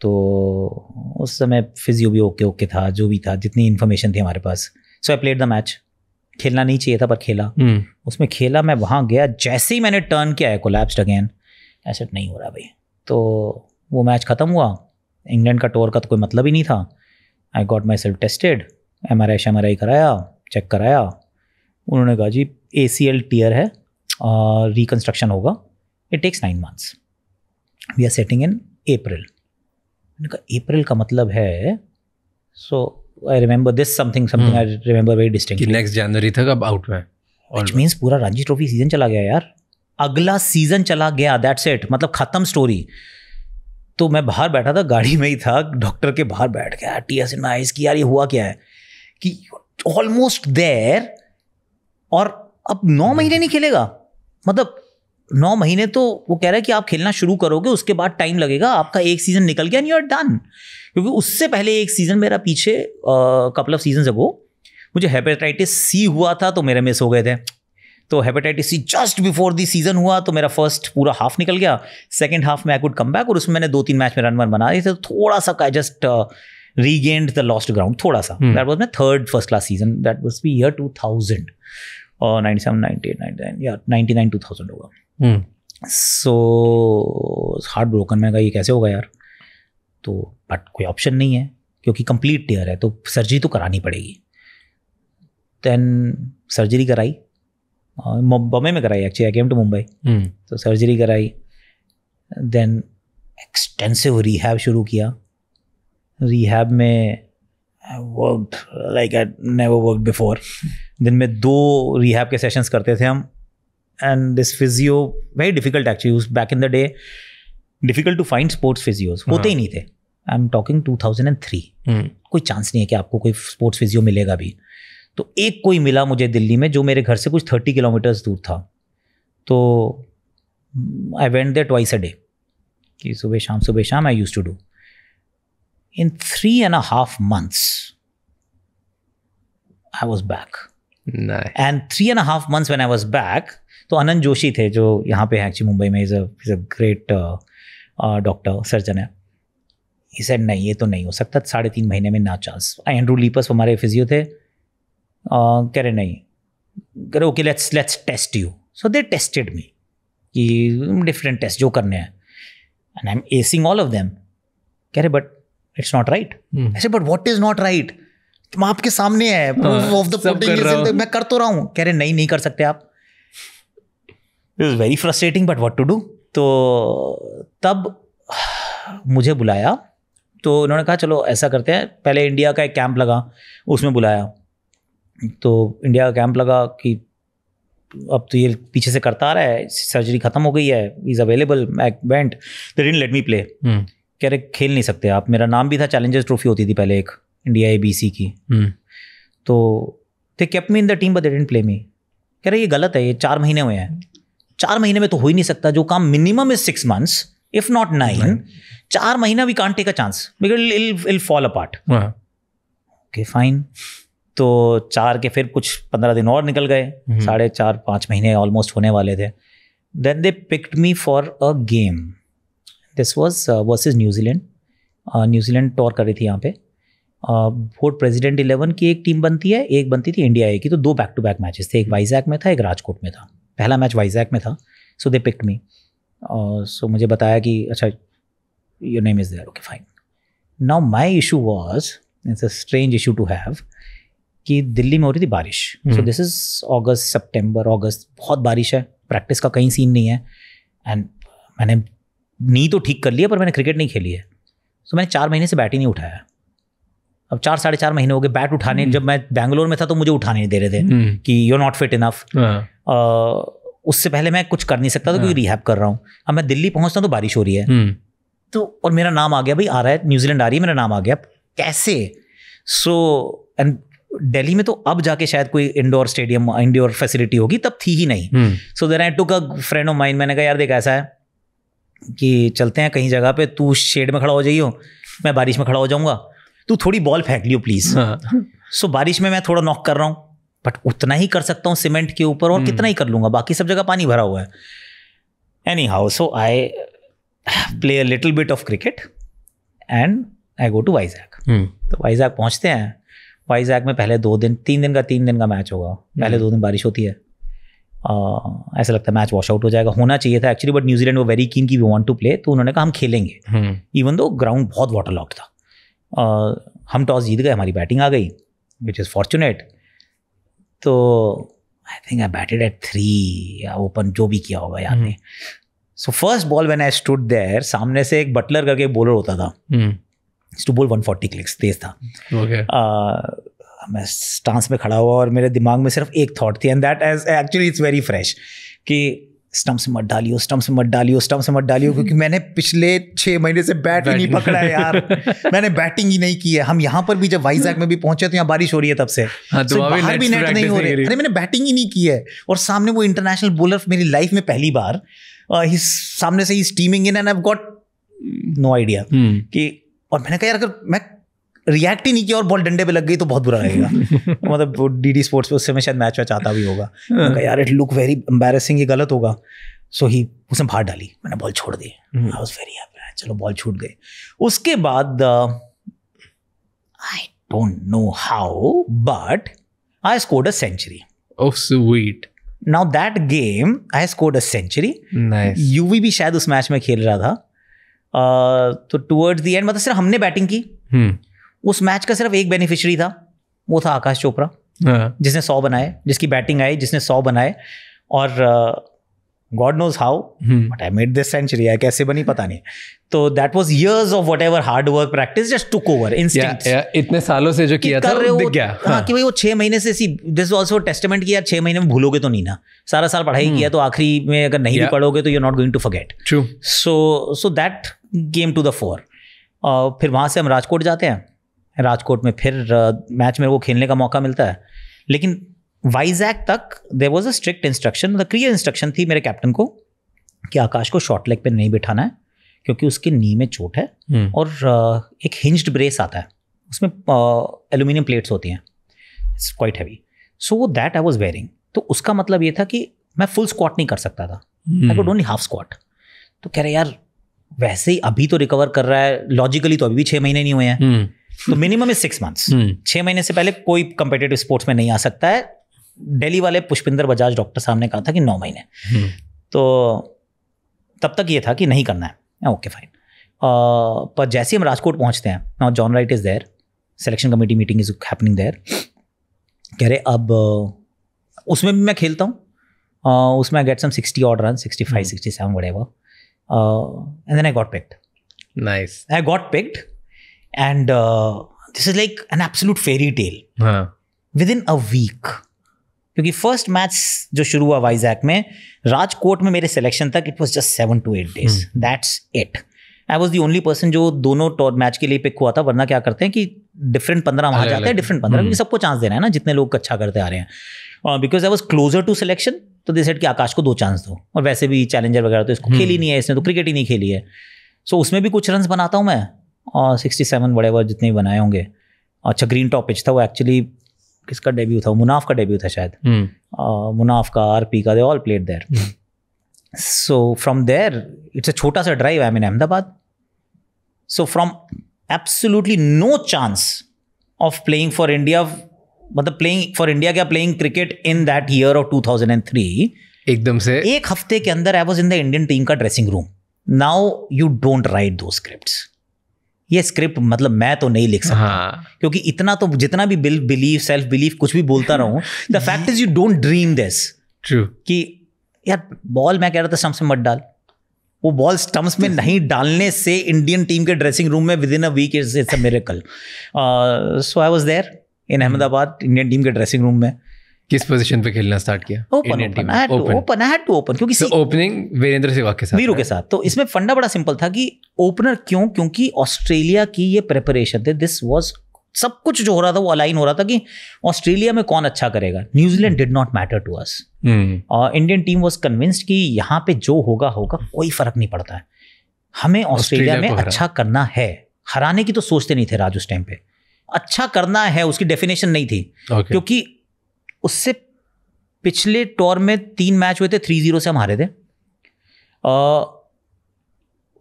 तो उस समय फिजियो भी ओके ओके था जो भी था जितनी इन्फॉर्मेशन थी हमारे पास so I played the match खेलना नहीं चाहिए था पर खेला हम्म। उसमें खेला मैं वहाँ गया जैसे ही मैंने टर्न किया है कोलैप्स अगेन ऐसे नहीं हो रहा भाई तो वो मैच ख़त्म हुआ इंग्लैंड का टोर का तो कोई मतलब ही नहीं था I got myself tested M R I कराया चेक कराया उन्होंने कहा जी ए सी एल टीयर है रिकन्स्ट्रक्शन होगा it takes nine months we are setting in April मैंने कहा अप्रैल का मतलब है so I remember this something something I remember very distinct next जनवरी तक अब आउट में व्हिच मीन्स पूरा रणजी ट्रॉफी सीजन चला गया यार अगला सीजन चला गया दैट्स इट मतलब खत्म स्टोरी तो मैं बाहर बैठा था गाड़ी में ही था डॉक्टर के बाहर बैठ गया टी एस नाइस की यार ये हुआ क्या है कि ऑलमोस्ट देर और अब नौ महीने नहीं खेलेगा मतलब नौ महीने तो वो कह रहा है कि आप खेलना शुरू करोगे उसके बाद टाइम लगेगा आपका एक सीजन निकल गया एंड यू आर डन क्योंकि उससे पहले एक सीजन मेरा पीछे कपल ऑफ सीजन अगो मुझे हेपेटाइटिस सी हुआ था तो मेरे मिस हो गए थे तो hepatitis C just before the season हुआ तो मेरा फर्स्ट पूरा हाफ निकल गया सेकेंड हाफ में आई कुड कम बैक और उसमें मैंने दो तीन मैच में रन वन बना दिए थे तो थोड़ा सा I just regained the lost ground थोड़ा सा that was my third first class season that was be year two thousand और ninety seven ninety eight ninety nine या नाइनटी नाइन टू थाउजेंड होगा सो हार्ट ब्रोकन में ये कैसे होगा यार तो बट कोई ऑप्शन नहीं है क्योंकि कंप्लीट टेयर है तो सर्जरी तो करानी पड़ेगी देन सर्जरी कराई बॉम्बे uh, में कराई actually I came to Mumbai तो सर्जरी कराई देन एक्सटेंसिव रिहैब शुरू किया रिहैब में work like at never work before दिन में दो रिहैब के सेशंस करते थे हम and this physio very difficult actually उस back in the day difficult to find sports physios होते ही नहीं थे I am talking two thousand and three कोई चांस नहीं है कि आपको कोई स्पोर्ट्स फिजियो मिलेगा भी तो एक कोई मिला मुझे दिल्ली में जो मेरे घर से कुछ थर्टी किलोमीटर्स दूर था तो I went there twice a day कि सुबह शाम सुबह शाम I use to do in three and a half months I was back and three and half months when I was back तो अनंत जोशी थे जो यहाँ पे हैं एक्चुअली मुंबई में is a is a great doctor surgeon है इस नहीं ये तो नहीं हो सकता साढ़े तीन महीने में ना चांस एंड्रू लीपस हमारे फिजियो थे कह रहे नहीं कह रहे okay let's let's test you so they tested me कि डिफरेंट टेस्ट जो करने हैं and I am acing all of them कह रहे बट इट्स नॉट राइट ऐसे but what is not right आपके सामने है ऑफ द मैं कर तो रहा हूँ कह रहे नहीं नहीं कर सकते आप it is very frustrating but what to do तो तब मुझे बुलाया तो उन्होंने कहा चलो ऐसा करते हैं पहले इंडिया का एक कैंप लगा उसमें बुलाया तो इंडिया का कैंप लगा कि अब तो ये पीछे से करता आ रहा है सर्जरी खत्म हो गई है is available went the didn't let me play कह रहे खेल नहीं सकते आप मेरा नाम भी था चैलेंजर्स ट्रॉफी होती थी पहले एक इंडिया ए बी सी की हम्म। तो they cap me in the team but they play me कह रहे ये गलत है ये चार महीने हुए हैं चार महीने में तो हो ही नहीं सकता जो काम minimum is six months if not nine चार महीना we can't take a chance because I'll fall apart okay fine तो चार के फिर कुछ पंद्रह दिन और निकल गए हम्म। साढ़े चार पाँच महीने ऑलमोस्ट होने वाले थे then they picked me for a game this was versus New Zealand New Zealand tour कर रही थी यहाँ पे फोर्ट प्रेजिडेंट इलेवन की एक टीम बनती है एक बनती थी इंडिया ए की तो दो बैक टू बैक मैचेस थे एक वाइजैक में था एक राजकोट में था पहला मैच वाइजैक में था सो दे पिक्ड मी सो मुझे बताया कि अच्छा your name is there okay fine now my issue was it's a strange issue to have कि दिल्ली में हो रही थी बारिश सो दिस इज अगस्त सितंबर अगस्त बहुत बारिश है प्रैक्टिस का कहीं सीन नहीं है एंड मैंने नी तो ठीक कर लिया पर मैंने क्रिकेट नहीं खेली है सो so, मैंने चार महीने से बैट ही नहीं उठाया अब चार साढ़े चार महीने हो गए बैट उठाने हम्म। जब मैं बैंगलोर में था तो मुझे उठाने नहीं दे रहे थे हम्म। कि you are not fit enough उससे पहले मैं कुछ कर नहीं सकता था तो हाँ। क्योंकि रिहैप कर रहा हूँ अब मैं दिल्ली हूँ तो बारिश हो रही है हम्म। तो और मेरा नाम आ गया भाई आ रहा है न्यूजीलैंड आ रही है मेरा नाम आ गया कैसे सो एंड दिल्ली में तो अब जाके शायद कोई इंडोर स्टेडियम इंडोर फैसिलिटी होगी तब थी ही नहीं so there I took a friend of mind मैंने कहा यार देख ऐसा है कि चलते हैं कहीं जगह पे तू शेड में खड़ा हो जाइयो मैं बारिश में खड़ा हो जाऊंगा तू थोड़ी बॉल फेंक लियो प्लीज सो हाँ। बारिश में मैं थोड़ा नॉक कर रहा हूँ बट उतना ही कर सकता हूँ सीमेंट के ऊपर और हम्म। कितना ही कर लूंगा बाकी सब जगह पानी भरा हुआ है anyhow so I play a little bit of cricket and I go to Vizag तो वाइजैक पहुँचते हैं वाइजैक में पहले दो दिन तीन दिन का तीन दिन का मैच होगा पहले हम्म। दो दिन बारिश होती है आ, ऐसा लगता है मैच वॉश आउट हो जाएगा होना चाहिए था एक्चुअली बट न्यूजीलैंड वो वेरी कीन की वी वांट टू प्ले तो उन्होंने कहा हम खेलेंगे इवन दो ग्राउंड बहुत वाटर लॉक्ड था आ, हम टॉस जीत गए हमारी बैटिंग आ गई विच इज़ फॉर्चुनेट तो I think I batted at three या ओपन जो भी किया होगा यार ने so first ball when I stood there सामने से एक बटलर करके बॉलर होता था हम्म। To bowl one forty clicks तेज था मैं स्टांस में खड़ा हुआ और मेरे दिमाग में सिर्फ एक थॉट थी and that as actually it's very fresh कि स्टम्प से मत डालियो स्टम्प से मत डालियो स्टम्प से मत डालियो क्योंकि <laughs> मैंने पिछले छः महीने से बैट ही नहीं पकड़ा है यार <laughs> मैंने बैटिंग ही नहीं की है हम यहाँ पर भी जब वाइजैक में भी पहुंचे तो यहाँ बारिश हो रही है तब से हाँ, तो बाहर भी नेट नहीं हो रहे अरे मैंने बैटिंग ही नहीं की है और सामने वो इंटरनेशनल बोलर मेरी लाइफ में पहली बार सामने से ही steaming in and I got no idea कि और मैंने कहा यार अगर मैं रिएक्ट ही नहीं किया और बॉल डंडे पे लग गई तो बहुत बुरा रहेगा <laughs> मतलब डी डी स्पोर्ट्स पे उससे मैं शायद मैच वैच आता भी होगा हाँ। कहा यार इट लुक वेरी एम्बेरसिंग ये गलत होगा सो ही उसने भार डाली मैंने बॉल छोड़ दी आई वॉज वेरी हैप्पी चलो बॉल छूट गई उसके बाद I don't know how but I scored a century oh sweet now that game I scored a century Yuvi भी शायद उस मैच में खेल रहा था तो टूवर्ड्स दी एंड मतलब सिर्फ हमने बैटिंग की हम्म। उस मैच का सिर्फ एक बेनिफिशरी था वो था आकाश चोपड़ा हाँ। जिसने सौ बनाए जिसकी बैटिंग आई जिसने सौ बनाए और god knows how but I made this century I कैसे बनी पता नहीं तो that was years of whatever hard work practice just took over in इतने सालों से जो किया था दिख गया तो- हाँ, हाँ कि भाई वो छह महीने से सी दिस ऑल्सो टेस्टमेंट किया छह महीने में भूलोगे तो नहीं ना सारा साल पढ़ाई हम्म। किया तो आखिरी में अगर नहीं yeah. भी पढ़ोगे तो you not going to forget so so that game to the fore और फिर वहाँ से हम राजकोट जाते हैं राजकोट में फिर मैच में वो खेलने का मौका मिलता है लेकिन वाइजैक तक there was a strict instruction मतलब क्लियर इंस्ट्रक्शन थी मेरे कैप्टन को कि आकाश को शॉर्ट लेग पर नहीं बिठाना है क्योंकि उसके नी में चोट है हम्म। और एक हिंज्ड ब्रेस आता है उसमें एल्यूमिनियम प्लेट्स होती हैं it's quite heavy so that I was wearing तो उसका मतलब ये था कि मैं फुल स्क्वाट नहीं कर सकता था I could only half squat तो कह रहे यार वैसे ही अभी तो रिकवर कर रहा है लॉजिकली तो अभी भी छह महीने नहीं हुए हैं हम्म। तो मिनिमम इज सिक्स मंथ्स छह महीने से पहले कोई कंपेटेटिव स्पोर्ट्स में नहीं आ सकता है डेली वाले पुष्पिंदर बजाज डॉक्टर साहब ने कहा था कि नौ महीने हम्म। तो तब तक ये था कि नहीं करना है ओके फाइन पर जैसे ही हम राजकोट पहुंचते हैं now John Wright is there selection committee meeting is happening there कह रहे अब उसमें भी मैं खेलता हूँ उसमें आई गेट सम सिक्सटी ऑर्डर run sixty five sixty seven whatever uh, and then I got picked. Nice. I got picked, and uh, this is like an absolute fairy tale. uh Huh. Within a week, क्योंकि फर्स्ट मैच जो शुरू हुआ वाइजैक में राजकोट में मेरे सिलेक्शन तक it was just seven to eight days that's it I was the only person जो दोनों टॉर मैच के लिए पिक हुआ था वरना क्या करते हैं कि डिफरेंट पंद्रह वहां जाते हैं डिफरेंट पंद्रह hmm. क्योंकि सबको चांस देना है ना जितने लोग अच्छा करते आ रहे हैं because I was closer to selection तो दे सेट कि आकाश को दो चांस दो और वैसे भी चैलेंजर वगैरह तो इसको खेली हम्म। नहीं है इसने तो क्रिकेट ही नहीं खेली है सो so, उसमें भी कुछ रन बनाता हूँ मैं और सिक्सटी सेवन बड़े बड़े जितने भी बनाए होंगे अच्छा ग्रीन टॉप पिच था वो एक्चुअली किसका डेब्यू था मुनाफ का डेब्यू था शायद हम्म। मुनाफ का आर पी का they all played there so from there it's a छोटा सा drive I mean Ahmedabad so from absolutely no chance of playing for India मतलब प्लेइंग फॉर इंडिया क्या playing cricket in that year of 2003 एकदम से एक हफ्ते के अंदर I was in the Indian team का dressing room now you don't write though script ये स्क्रिप्ट मतलब मैं तो नहीं लिख सकता हाँ. क्योंकि इतना तो जितना भी बिल बिलीव सेल्फ बिलीव कुछ भी बोलता रहूं the fact is you don't dream this true कि यार बॉल मैं कह रहा था स्टम्प्स में मत डाल वो बॉल स्टम्प्स में <laughs> नहीं डालने से इंडियन टीम के ड्रेसिंग रूम में within a week is it's a miracle so I was there in hmm. Ahmedabad Indian team के ड्रेसिंग रूम में किस पोजीशन पे खेलना स्टार्ट किया open open I to open क्योंकि ओपनिंग वीरेंद्र सहवाग के साथ वीरू के साथ तो इसमें फंडा बड़ा सिंपल था कि ओपनर क्यों क्योंकि ऑस्ट्रेलिया की ये प्रिपरेशन थे दिस वाज सब कुछ जो हो रहा था वो अलाइन हो रहा था कि ऑस्ट्रेलिया में कौन अच्छा करेगा New Zealand did not matter to us और इंडियन टीम वॉज कन्विंस्ड कि यहाँ पे जो होगा होगा कोई फर्क नहीं पड़ता है हमें ऑस्ट्रेलिया में अच्छा करना है हराने की तो सोचते नहीं थे राज उस टाइम पे अच्छा करना है उसकी डेफिनेशन नहीं थी okay. क्योंकि उससे पिछले टॉर में तीन मैच हुए थे थ्री जीरो से हम हारे थे आ,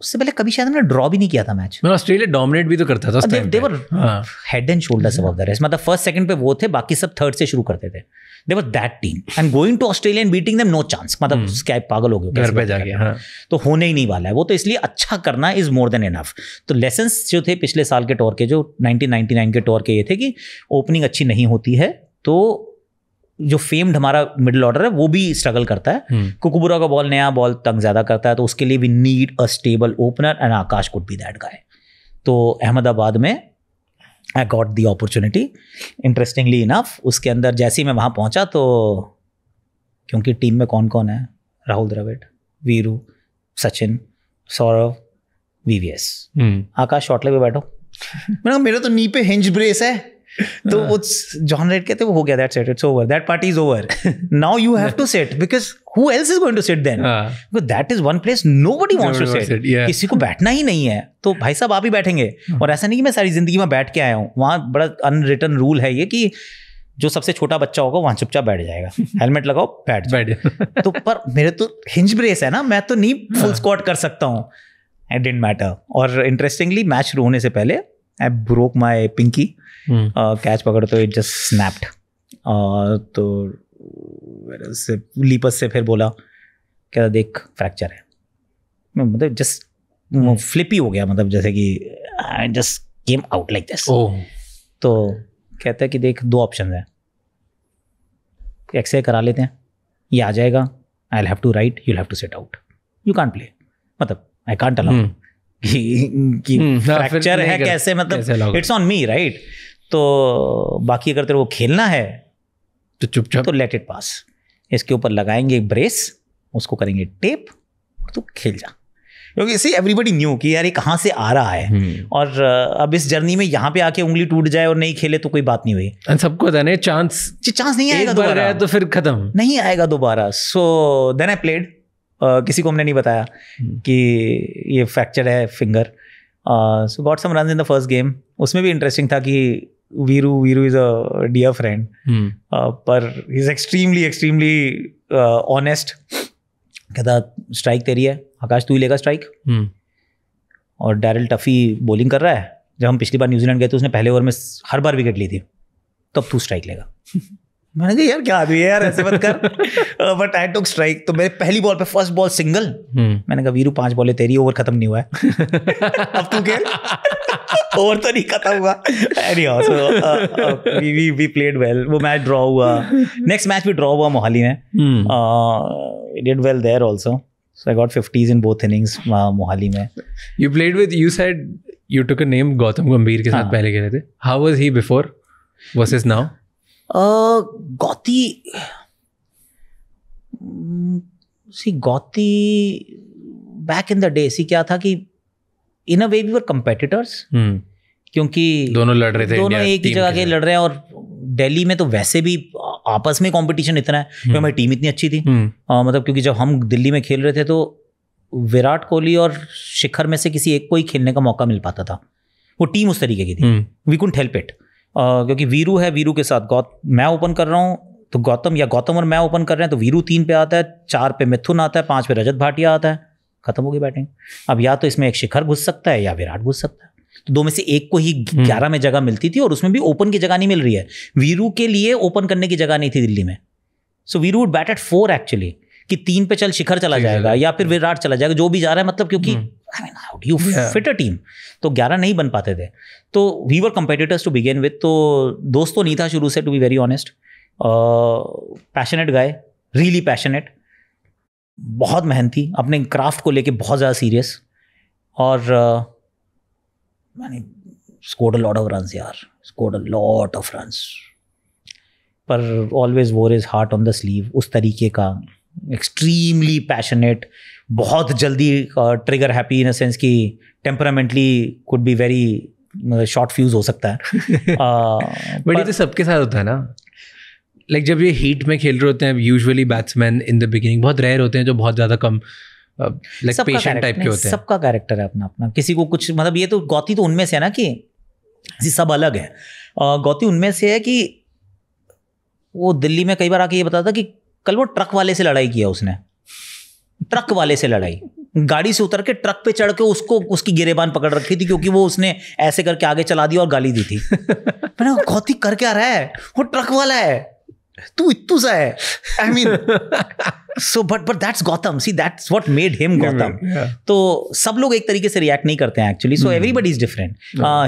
उससे पहले कभी शायद हमने ड्रॉ भी नहीं किया था मैच ऑस्ट्रेलिया डोमिनेट भी तो करता था देवर हेड एंड शोल्डर्स से द रेस्ट मतलब फर्स्ट सेकंड पे वो थे बाकी सब थर्ड से शुरू करते थे they was that team and going to Australia beating them no chance मतलब क्या hmm. पागल हो गए घर पे जाके हाँ. तो होने ही नहीं वाला है वो तो इसलिए अच्छा करना इज मोर देन इनफ तो लेसन जो थे पिछले साल के टोर के जो नाइन के टोर के ये थे कि ओपनिंग अच्छी नहीं होती है तो जो फेम्ड हमारा मिडिल ऑर्डर है वो भी स्ट्रगल करता है hmm. कुकुबुरा का बॉल नया बॉल तंग ज्यादा करता है तो उसके लिए we need a stable opener and Akash could be that guy तो अहमदाबाद में I got the opportunity interestingly enough उसके अंदर जैसे ही मैं वहाँ पहुँचा तो क्योंकि टीम में कौन कौन है राहुल द्रविड़ वीरू सचिन सौरभ एस हम्म। आकाश शॉर्टले पे बैठो <laughs> मेरा मेरा तो नी पे हिंज ब्रेस है <laughs> तो उस जॉन रेड कहते वो हो गया that's it it's over that party is over now you have to sit because who else is going to sit then that is one place nobody wants to sit किसी को बैठना ही नहीं है तो भाई साहब आप ही बैठेंगे हाँ. और ऐसा नहीं कि मैं सारी जिंदगी में बैठ के आया हूं वहां बड़ा अनरिटन रूल है ये कि जो सबसे छोटा बच्चा होगा वहां चुपचाप बैठ जाएगा हेलमेट <laughs> लगाओ बैठ बैठ तो पर मेरे तो हिंज ब्रेस है ना मैं तो नहीं फुल स्क्वाट हाँ. कर सकता हूँ इट डेंट मैटर और इंटरेस्टिंगली मैच शुरू होने से पहले I broke my pinky catch पकड़ तो इट जस्ट स्नैप्ड तो से लीपस से फिर बोला क्या देख फ्रैक्चर है मैं मतलब जस्ट फ्लिप ही हो गया मतलब जैसे कि I just came out like this तो कहता है कि देख दो ऑप्शन है एक्सरे करा लेते हैं ये आ जाएगा I have to right you have to sit out you can't play मतलब आई कॉन्ट अलाउ कि, हम्म, फ्रैक्चर है कैसे मतलब इट्स ऑन मी राइट तो बाकी अगर तेरे को खेलना है तो चुपचाप तो लेट इट पास इसके ऊपर लगाएंगे एक ब्रेस उसको करेंगे टेप और तू खेल जा क्योंकि इसी एवरीबडी न्यू कि यार ये कहाँ से आ रहा है हम्म। और अब इस जर्नी में यहाँ पे आके उंगली टूट जाए और नहीं खेले तो कोई बात नहीं हुई सबको था चांस चांस नहीं आएगा दोबारा तो फिर खत्म नहीं आएगा दोबारा सो देन आई प्लेड किसी को हमने नहीं बताया हम्म। कि ये फ्रैक्चर है finger so got some run in the first game उसमें भी इंटरेस्टिंग था कि Viru Viru is a dear friend पर इज एक्सट्रीमली एक्सट्रीमली ऑनेस्ट कहता स्ट्राइक तेरी है आकाश तू ही लेगा स्ट्राइक हम्म। और डैरल टफी बॉलिंग कर रहा है जब हम पिछली बार न्यूजीलैंड गए थे तो उसने पहले ओवर में हर बार विकेट ली थी तब तू स्ट्राइक लेगा <laughs> मैंने कहा यार क्या आदमी है यार ऐसे मत कर बट आई टुक स्ट्राइक तो मेरे पहली बॉल पे फर्स्ट बॉल सिंगल मैंने कहा वीरू पांच बॉले तेरी ओवर खत्म नहीं हुआ है <laughs> अब तू खेल ओवर <laughs> तो नहीं खत्म हुआ any so we we we played well वो मैच ड्रॉ हुआ नेक्स्ट मैच भी ड्रॉ हुआ मोहाली में did well there also so I got fifties in both innings Mohali में you played with you said you took a name Gautam Gambhir के साथ हाँ। पहले खेले थे how was he before versus now Gauti hmm, see Gauti back in the day see क्या था कि इन a way we were competitors क्योंकि दोनों लड़ रहे थे दोनों एक ही जगह के लड़ रहे हैं और दिल्ली में तो वैसे भी आपस में कंपटीशन इतना है क्योंकि हम्म। हमारी टीम इतनी अच्छी थी आ, हम्म। मतलब क्योंकि जब हम दिल्ली में खेल रहे थे तो विराट कोहली और शिखर में से किसी एक को ही खेलने का मौका मिल पाता था वो टीम उस तरीके की थी वी कुंट हेल्प इट क्योंकि वीरू है वीरू के साथ गौत मैं ओपन कर रहा हूँ तो गौतम या गौतम और मैं ओपन कर रहे हैं तो वीरू तीन पे आता है चार पे मिथुन आता है पाँच पे रजत भाटिया आता है खत्म होगी बैटिंग अब या तो इसमें एक शिखर घुस सकता है या विराट घुस सकता है तो दो में से एक को ही हम्म। ग्यारह में जगह मिलती थी और उसमें भी ओपन की जगह नहीं मिल रही है वीरू के लिए ओपन करने की जगह नहीं थी दिल्ली में so Viru would bat at four actually कि तीन पे चल शिखर चला जाएगा या फिर हम्म। विराट चला जाएगा जो भी जा रहा है मतलब क्योंकि hmm. I mean how do you fit a team तो ग्यारह नहीं बन पाते थे तो we were competitors to begin with तो दोस्त तो नहीं था शुरू से to be very honest passionate guy really passionate बहुत मेहनती अपने क्राफ्ट को लेके बहुत ज़्यादा सीरियस और मैंने scored a lot of run यार scored a lot of run पर always wore his heart on the sleeve उस तरीके का एक्सट्रीमली पैशनेट बहुत जल्दी ट्रिगर हैप्पी इन सेंस कि temperamentally could be very short fuse हो सकता है बट <laughs> uh, ये तो सबके साथ होता है ना लाइक like, जब ये हीट में खेल रहे होते हैं usually batsman in the beginning बहुत रेयर होते हैं जो बहुत ज़्यादा कम लाइक पेशेंट टाइप के होते हैं सबका कैरेक्टर है अपना अपना किसी को कुछ मतलब ये तो गौती तो उनमें से है ना कि सब अलग है uh, गौती उनमें से है कि वो दिल्ली में कई बार आके ये बताता कि कल वो ट्रक वाले से लड़ाई किया उसने ट्रक वाले से लड़ाई गाड़ी से उतर के ट्रक पे चढ़ के उसको उसकी गिरेबान पकड़ रखी थी क्योंकि वो उसने ऐसे करके आगे चला दिया और गाली दी थी <laughs> मैंने कौतिक कर क्या रहा है वो ट्रक वाला है तू इतू सा है I mean so but but that's Gautam see that's what made him Gautam तो सब लोग एक तरीके से रिएक्ट नहीं करते हैं actually so everybody is different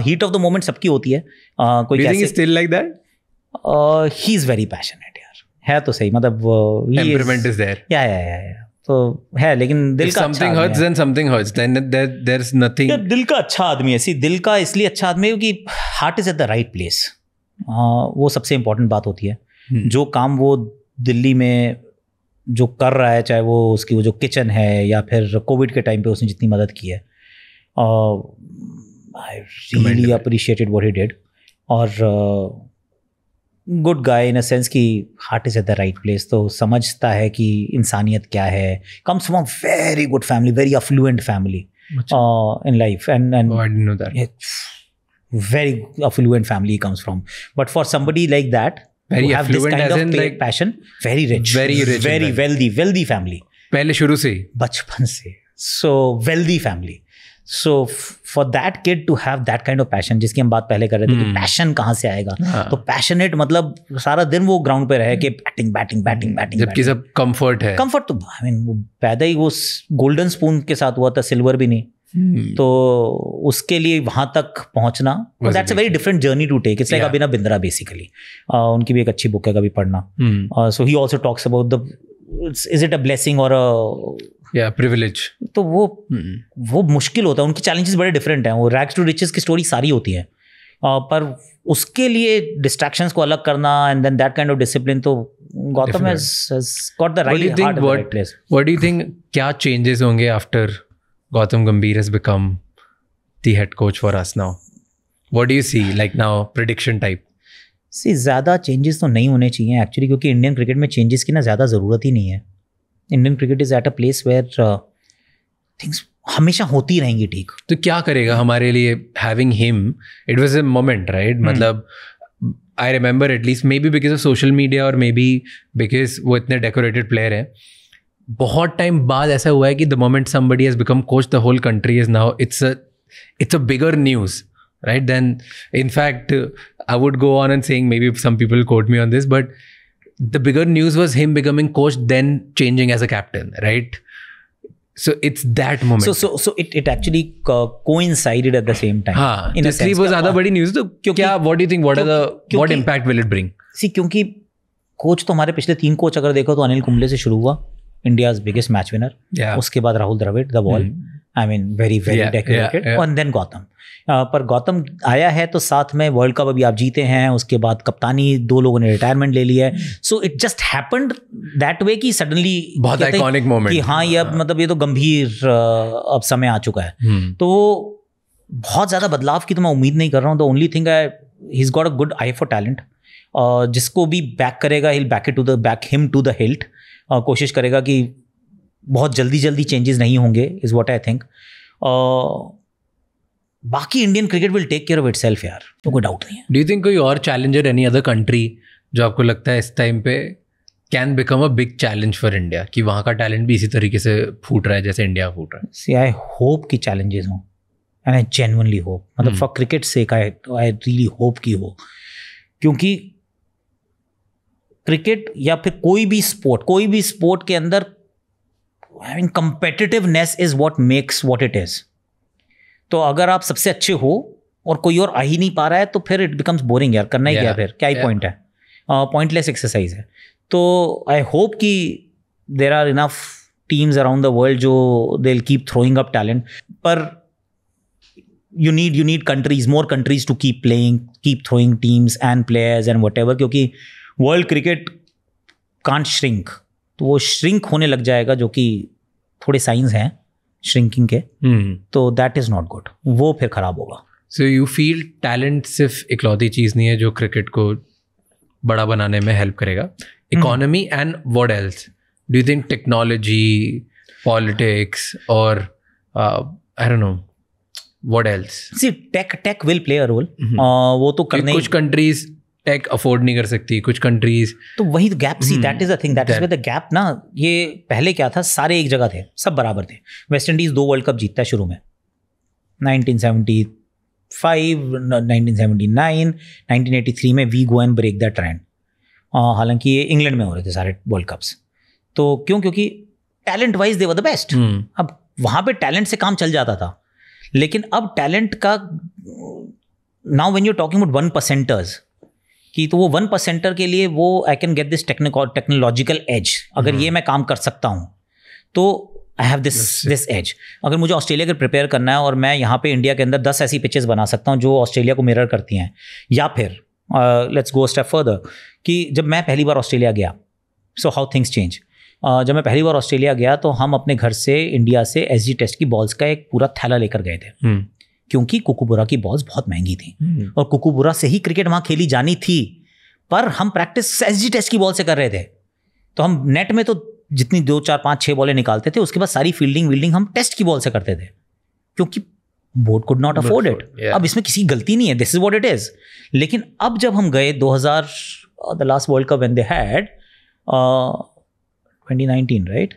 heat of the moment सबकी होती है uh, कोई कैसे still like that he is very passionate यार है तो सही मतलब ही इज देयर या या या तो है लेकिन दिल का something hurts then something hurts then there is nothing दिल का अच्छा आदमी है सी दिल का इसलिए अच्छा आदमी है क्योंकि heart is at the right place वो सबसे इंपॉर्टेंट बात होती है hmm. जो काम वो दिल्ली में जो कर रहा है चाहे वो उसकी वो जो किचन है या फिर कोविड के टाइम पे उसने जितनी मदद की है I really appreciated what he did और uh, good guy in a sense कि heart is at the right place तो समझता है कि इंसानियत क्या है comes from very good family very affluent family in life and and very affluent family comes from but for somebody like that very passion very rich very very wealthy wealthy family पहले शुरू से बचपन से so wealthy family so for that kid to have that kind of passion जिसकी हम बात पहले कर रहे थे कि पैशन हम्म। कहाँ से आएगा हाँ। तो पैशनेट मतलब सारा दिन वो ग्राउंड पे रहे कि बैटिंग बैटिंग बैटिंग बैटिंग जबकि सब कंफर्ट है कंफर्ट तो आई मीन वो पैदा ही वो गोल्डन स्पून के साथ हुआ था सिल्वर भी नहीं हम्म। तो उसके लिए वहां तक पहुंचना that's a very different journey to take it's like Abhinav Bindra basically उनकी भी एक अच्छी बुक है कभी पढ़ना so he also talks about the is it a blessing और या प्रिविलेज तो वो hmm. वो मुश्किल होता है उनके चैलेंजेस बड़े डिफरेंट हैं वो रैक्स टू रिचेस की स्टोरी सारी होती है पर उसके लिए डिस्ट्रैक्शंस को अलग करना and then that kind of discipline तो Gautam got the right what do you think क्या चेंजेस होंगे after Gautam Gambhir has become the head coach for us now what do you see like now prediction type see ज़्यादा चेंजेस तो नहीं होने चाहिए एक्चुअली क्योंकि इंडियन क्रिकेट में चेंजेस की ना ज़्यादा ज़रूरत ही नहीं है Indian cricket is at a place where things हमेशा होती रहेंगी ठीक तो क्या करेगा हमारे लिए having him it was a moment right मतलब I remember at least maybe because of social media और मे बी बिकॉज वो इतने डेकोरेटेड प्लेयर हैं बहुत टाइम बाद ऐसा हुआ है कि the moment somebody has become coach the whole country is now it's a it's a bigger news right then in I would go on and and maybe some people quote me on this but the bigger news was him becoming coach, then changing as a captain, right? So it's that moment. So so so it, it actually co- coincided at the same time. हाँ, in तो इसलिए वो ज़्यादा बड़ी न्यूज़ तो क्योंकि क्या what do you think what are the what impact will it bring? See क्योंकि कोच तो हमारे पिछले तीन कोच अगर देखो तो अनिल कुंबले से शुरू हुआ इंडिया बिगेस्ट मैच विनर उसके बाद Rahul Dravid the wall I mean very very decorated और देन गौतम पर गौतम आया है तो साथ में वर्ल्ड कप अभी आप जीते हैं उसके बाद कप्तानी दो लोगों ने रिटायरमेंट ले लिया है so it just happened that way कि सडनली बहुत आइकॉनिक मोमेंट कि हाँ ये अब हाँ। मतलब ये तो गंभीर uh, अब समय आ चुका है हम्म। तो बहुत ज़्यादा बदलाव की तो मैं उम्मीद नहीं कर रहा हूँ the only thing I he is got a good eye for talent जिसको भी बैक करेगा hill back to the back him to the hilt कोशिश करेगा कि बहुत जल्दी जल्दी चेंजेस नहीं होंगे इज़ वॉट आई थिंक बाकी Indian cricket will take care of itself यार तो कोई डाउट नहीं है डू यू थिंक कोई और चैलेंजर एनी अदर कंट्री जो आपको लगता है इस टाइम पे can become a big challenge for India कि वहाँ का टैलेंट भी इसी तरीके से फूट रहा है जैसे इंडिया फूट रहा है सी आई होप कि चैलेंजेस हों एंड आई जेनवनली होप मतलब फॉर क्रिकेट से आई आई रियली होप की हो क्योंकि क्रिकेट या फिर कोई भी स्पोर्ट कोई भी स्पोर्ट के अंदर having competitiveness is what makes what it is तो अगर आप सबसे अच्छे हो और कोई और आ ही नहीं पा रहा है तो फिर इट बिकम्स बोरिंग यार करना ही क्या फिर क्या ही पॉइंट है पॉइंटलेस एक्सरसाइज है तो आई होप कि there are enough teams around the world जो they keep throwing up talent पर you need you need countries more countries to keep playing keep throwing teams and players and whatever क्योंकि वर्ल्ड क्रिकेट कांट श्रिंक तो वो श्रिंक होने लग जाएगा जो कि थोड़े साइंस हैं श्रिंकिंग के हम्म। तो दैट इज़ नॉट गुड वो फिर ख़राब होगा सो यू फील टैलेंट सिर्फ इकलौती चीज़ नहीं है जो क्रिकेट को बड़ा बनाने में हेल्प करेगा economy and what else do think technology politics और I don't know what else see tech tech will play a role वो तो करने कुछ कंट्रीज टेक अफोर्ड नहीं कर सकती कुछ कंट्रीज तो वही gap see that is a thing that is the gap ना ये पहले क्या था सारे एक जगह थे सब बराबर थे वेस्ट इंडीज दो वर्ल्ड कप जीतता है शुरू में नाइनटीन एटी थ्री में we go and break the trend हालांकि ये इंग्लैंड में हो रहे थे सारे वर्ल्ड कप्स तो क्यों क्योंकि talent wise they were the best अब वहाँ पे टैलेंट से काम चल जाता था लेकिन अब टैलेंट का now when you talking about one percenters कि तो वो वन परसेंटर के लिए वो I can get this technological edge अगर hmm. ये मैं काम कर सकता हूँ तो I have this this edge अगर मुझे ऑस्ट्रेलिया के प्रिपेयर करना है और मैं यहाँ पे इंडिया के अंदर दस ऐसी पिचेस बना सकता हूँ जो ऑस्ट्रेलिया को मिरर करती हैं या फिर लेट्स गो स्टेप फर्दर कि जब मैं पहली बार ऑस्ट्रेलिया गया सो हाउ थिंग्स चेंज जब मैं पहली बार ऑस्ट्रेलिया गया तो हम अपने घर से इंडिया से एस टेस्ट की बॉल्स का एक पूरा थैला लेकर गए थे hmm. क्योंकि कुकुबुरा की बॉल्स बहुत महंगी थी हम्म। और कुकुबुरा से ही क्रिकेट वहाँ खेली जानी थी पर हम प्रैक्टिस एस जी टेस्ट की बॉल से कर रहे थे तो हम नेट में तो जितनी दो चार पाँच छः बॉलें निकालते थे उसके बाद सारी फील्डिंग वील्डिंग हम टेस्ट की बॉल से करते थे क्योंकि board could not afford it अब इसमें किसी गलती नहीं है this is what it is लेकिन अब जब हम गए हजार the last world cup when they had twenty nineteen right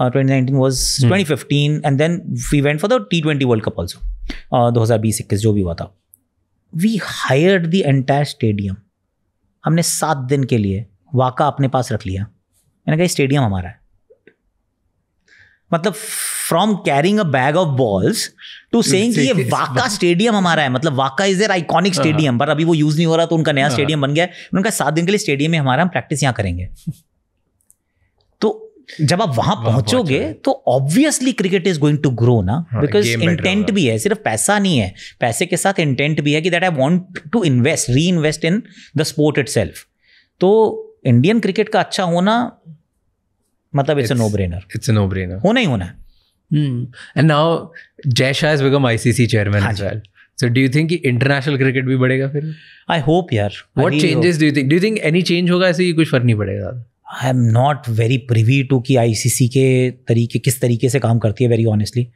twenty nineteen was twenty fifteen and then we went for the T twenty world cup also दो हज़ार बीस इक्कीस जो भी हुआ था we hired the entire stadium हमने सात दिन के लिए वाका अपने पास रख लिया मैंने कहा स्टेडियम हमारा है मतलब from carrying a bag of balls to saying ये वाका स्टेडियम हमारा है मतलब वाका इज एर आइकॉनिक स्टेडियम पर अभी वो यूज नहीं हो रहा तो उनका नया स्टेडियम हाँ, हाँ। बन गया है उनका सात दिन के लिए स्टेडियम में हमारा हम प्रैक्टिस यहाँ करेंगे तो जब आप वहां पहुंचोगे तो obviously cricket is going to grow ना बिकॉज हाँ, इंटेंट भी है सिर्फ पैसा नहीं है पैसे के साथ इंटेंट भी है कि that I want to invest reinvest in the sport it तो इंडियन क्रिकेट का अच्छा होना मतलब it's no brainer it's no brainer होना ही होना and now hmm. Jay Shah become ICC chairman as well So do you think international cricket भी बढ़ेगा फिर आई होप यार what changes do you think do you think any change होगा ऐसे ही कुछ फर्क नहीं पड़ेगा आई am not very privy to कि आईसीसी के तरीके किस तरीके से काम करती है very honestly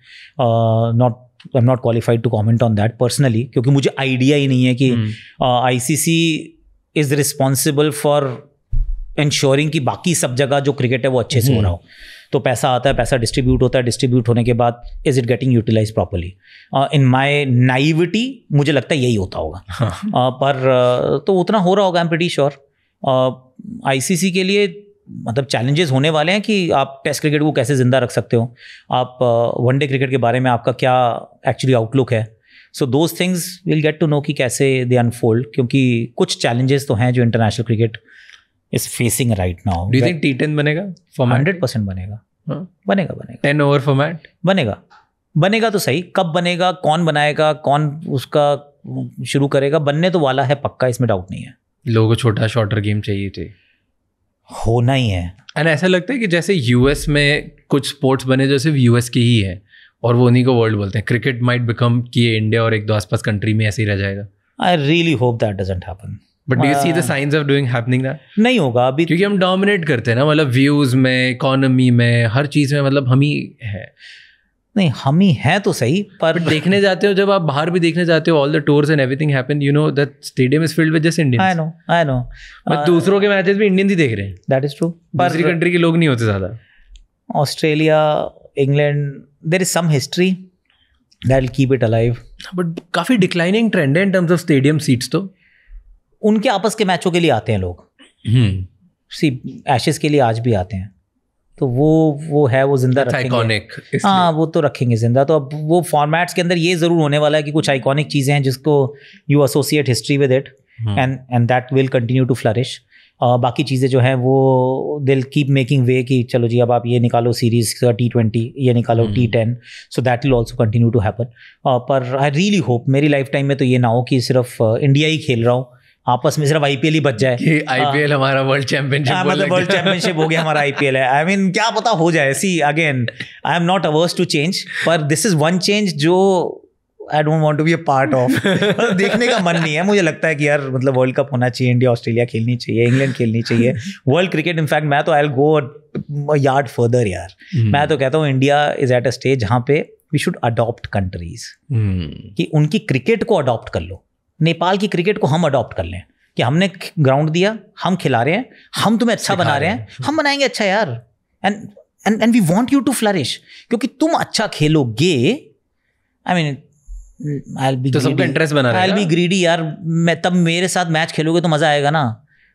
not I am not qualified to comment on that personally क्योंकि मुझे आइडिया ही नहीं है कि I C C is responsible for ensuring कि बाकी सब जगह जो क्रिकेट है वो अच्छे से हो hmm. रहा हो तो पैसा आता है पैसा डिस्ट्रीब्यूट होता है डिस्ट्रीब्यूट होने के बाद is it getting utilize properly in my naivety मुझे लगता है यही होता होगा हाँ. uh, पर uh, तो उतना हो रहा होगा I am pretty sure ICC के लिए मतलब चैलेंजेस होने वाले हैं कि आप टेस्ट क्रिकेट को कैसे ज़िंदा रख सकते हो आप वनडे क्रिकेट के बारे में आपका क्या एक्चुअली आउटलुक है so those things will get to know कि कैसे दे अनफोल्ड क्योंकि कुछ चैलेंजेस तो हैं जो international cricket is facing right now do think T ten बनेगा हंड्रेड हाँ। परसेंट बनेगा बनेगा बनेगा टेन ओवर फॉर्मेट बनेगा बनेगा तो सही कब बनेगा कौन बनाएगा कौन उसका शुरू करेगा बनने तो वाला है पक्का इसमें डाउट नहीं है लोगों को छोटा शॉर्टर गेम चाहिए थे होना ही है एंड ऐसा लगता है कि जैसे यूएस में कुछ स्पोर्ट्स बने जो सिर्फ यूएस के ही है और वो उन्हीं को वर्ल्ड बोलते हैं क्रिकेट माइट बिकम कि इंडिया और एक दो आसपास कंट्री में ऐसे ही रह जाएगा I really hope that doesn't happen but do you see the science of doing happening that नहीं होगा अभी क्योंकि हम डोमिनेट करते हैं ना मतलब व्यूज में इकोनॉमी में हर चीज में मतलब हम ही है नहीं हम ही हैं तो सही पर देखने जाते हो जब आप बाहर भी देखने जाते हो all the tours and everything happen you know that stadium is filled with just Indian I know I know but दूसरों के मैचेस भी इंडियन ही देख रहे हैं दैट इज ट्रू दूसरी कंट्री के लोग नहीं होते ज़्यादा Australia England there is some history that will keep it alive but काफ़ी डिक्लाइनिंग ट्रेंड है in terms of stadium seats तो उनके आपस के मैचों के लिए आते हैं लोग सी हम्म। एशेस के लिए आज भी आते हैं तो वो वो है वो जिंदा रखेंगे हाँ वो तो रखेंगे जिंदा तो अब वो फॉर्मेट्स के अंदर ये जरूर होने वाला है कि कुछ आइकॉनिक चीज़ें हैं जिसको you associate history with it and and that will continue to flourish बाकी चीज़ें जो हैं वो दिल कीप मेकिंग वे कि चलो जी अब आप ये निकालो सीरीज का टी ट्वेंटी ये निकालो T ten so that will also continue to happen पर आई रियली होप मेरी लाइफ टाइम में तो ये ना हो कि सिर्फ इंडिया ही खेल रहा हूँ आपस में सिर्फ आईपीएल ही बच जाए कि आईपीएल हाँ। हमारा वर्ल्ड चैंपियनशिप हाँ, मतलब वर्ल्ड चैंपियनशिप हो गया हमारा आईपीएल है आई I मीन mean, क्या पता हो जाए see again I am not ours to change पर दिस इज वन चेंज जो I don't want to be a part of देखने का मन नहीं है मुझे लगता है कि यार मतलब वर्ल्ड कप होना चाहिए इंडिया ऑस्ट्रेलिया खेलनी चाहिए इंग्लैंड खेलनी चाहिए वर्ल्ड क्रिकेट इनफैक्ट मैं तो आई गो यार्ड फर्दर यार hmm. मैं तो कहता हूँ India is at a stage जहाँ पे वी शुड अडॉप्ट कंट्रीज कि उनकी क्रिकेट को अडॉप्ट कर लो नेपाल की क्रिकेट को हम अडॉप्ट कर लें कि हमने ग्राउंड दिया हम खिला रहे हैं हम तुम्हें अच्छा बना रहे हैं हम बनाएंगे अच्छा यार and and and we want you to flourish क्योंकि तुम अच्छा खेलोगे आई मीन आई बी तो सबका इंटरेस्ट बना आई बी ग्रीडी यार मैं तब मेरे साथ मैच खेलोगे तो मजा आएगा ना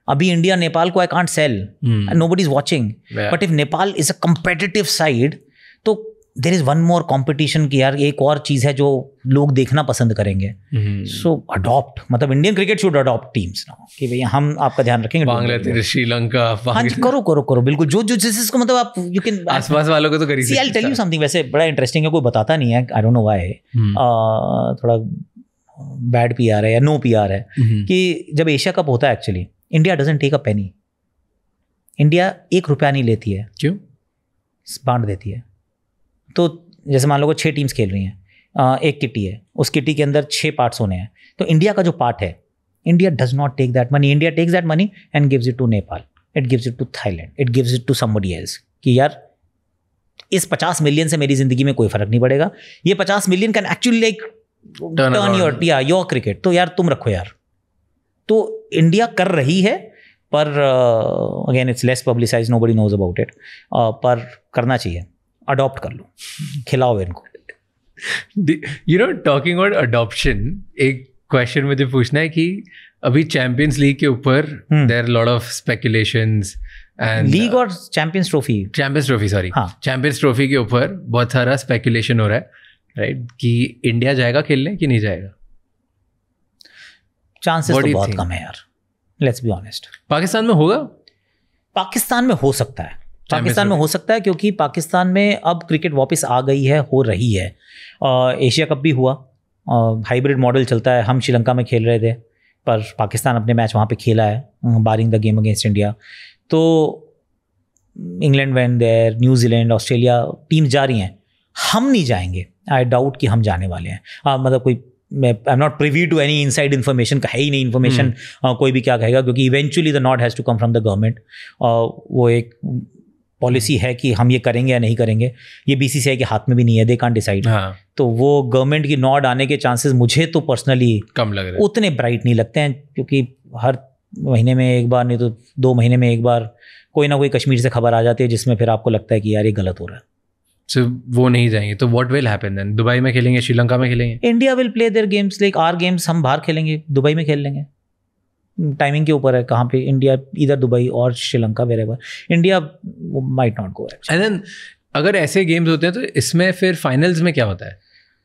अभी इंडिया नेपाल को I can't sell nobody is watching but if Nepal is a competitive side तो there is one more competition की यार एक और चीज़ है जो लोग देखना पसंद करेंगे सो हम्म। अडॉप्ट मतलब Indian cricket should adopt teams ना कि भैया हम आपका ध्यान रखेंगे बांग्लादेश श्रीलंका हाँ जी करो करो करो बिल्कुल जो जो जिस को मतलब आप यू कैन आसपास वालों को तो करी see I tell you something वैसे बड़ा इंटरेस्टिंग है कोई बताता नहीं है आई डोंट नो व्हाई थोड़ा बैड पी आर है या नो पी आर है हम्म। कि जब एशिया कप होता है actually India doesn't take a penny India एक रुपया नहीं लेती है क्यों बांट देती है तो जैसे मान लो छः टीम्स खेल रही हैं एक किटी है उस किटी के अंदर छः पार्ट्स होने हैं तो इंडिया का जो पार्ट है India does not take that money India takes that money and gives it to Nepal it gives it to Thailand it gives it to somebody else कि यार इस पचास मिलियन से मेरी जिंदगी में कोई फर्क नहीं पड़ेगा ये पचास million can actually like turn your या योर क्रिकेट तो यार तुम रखो यार तो इंडिया कर रही है पर again it's less publicize nobody knows about it पर करना चाहिए अडॉप्ट कर लो खिलाओ इनको you know talking about adoption एक क्वेश्चन मुझे पूछना है कि अभी चैंपियंस लीग के ऊपर there lot of speculation and league और champions trophy champions trophy sorry champions trophy के ऊपर बहुत सारा स्पेकुलेशन हो रहा है राइट right? कि इंडिया जाएगा खेलने कि नहीं जाएगा चांसेस तो बहुत कम है यार लेट्स बी ऑनेस्ट पाकिस्तान में होगा पाकिस्तान में हो सकता है पाकिस्तान में हो सकता है क्योंकि पाकिस्तान में अब क्रिकेट वापस आ गई है हो रही है एशिया कप भी हुआ हाइब्रिड मॉडल चलता है हम श्रीलंका में खेल रहे थे पर पाकिस्तान अपने मैच वहाँ पे खेला है barring the game against India तो इंग्लैंड वैन देर न्यूजीलैंड ऑस्ट्रेलिया टीम जा रही हैं हम नहीं जाएंगे आई डाउट कि हम जाने वाले हैं आ, मतलब कोई मैं I am not privy to any inside information का है ही नहीं इन्फॉर्मेशन हम्म। कोई भी क्या कहेगा क्योंकि eventually the nod has to come from the government वो एक पॉलिसी है कि हम ये करेंगे या नहीं करेंगे ये बीसीसीआई के हाथ में भी नहीं है दे कान डिसाइड तो वो गवर्नमेंट की नॉड आने के चांसेस मुझे तो पर्सनली कम लग रहे उतने ब्राइट नहीं लगते हैं क्योंकि हर महीने में एक बार नहीं तो दो महीने में एक बार कोई ना कोई कश्मीर से खबर आ जाती है जिसमें फिर आपको लगता है कि यार ये गलत हो रहा है सो so, वो नहीं जाएंगे तो what will happen then Dubai में खेलेंगे श्रीलंका में खेलेंगे India will play their games like our games हम बाहर खेलेंगे दुबई में खेल लेंगे टाइमिंग के ऊपर है कहाँ पे इंडिया इधर दुबई और Sri Lanka wherever India might not go and then अगर ऐसे गेम्स होते हैं तो इसमें फिर फाइनल्स में क्या होता है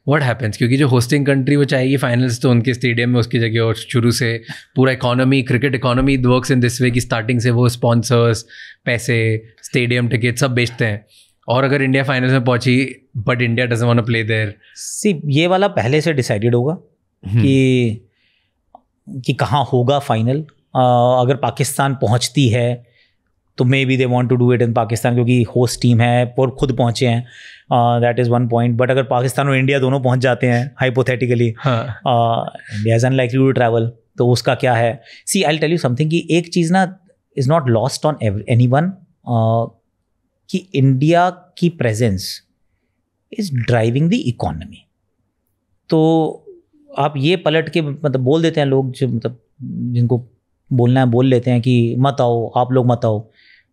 वट हैपन्स क्योंकि जो होस्टिंग कंट्री वो चाहेगी फाइनल्स तो उनके स्टेडियम में उसकी जगह और शुरू से पूरा economy cricket economy work in this way की स्टार्टिंग से वो स्पॉन्सर्स पैसे स्टेडियम टिकट सब बेचते हैं और अगर इंडिया फाइनल्स में पहुंची but India doesn't play there see ये वाला पहले से डिसाइडेड होगा हम्म। कि कि कहाँ होगा फाइनल अगर पाकिस्तान पहुँचती है तो maybe they want to do it in Pakistan क्योंकि होस्ट टीम है और खुद पहुँचे हैं that is one point but अगर पाकिस्तान और इंडिया दोनों पहुँच जाते हैं hypothetically India is unlikely to travel तो उसका क्या है see I tell you something कि एक चीज़ ना is not lost on anyone कि इंडिया की presence is driving the economy तो आप ये पलट के मतलब बोल देते हैं लोग जो मतलब जिनको बोलना है बोल लेते हैं कि मत आओ आप लोग मत आओ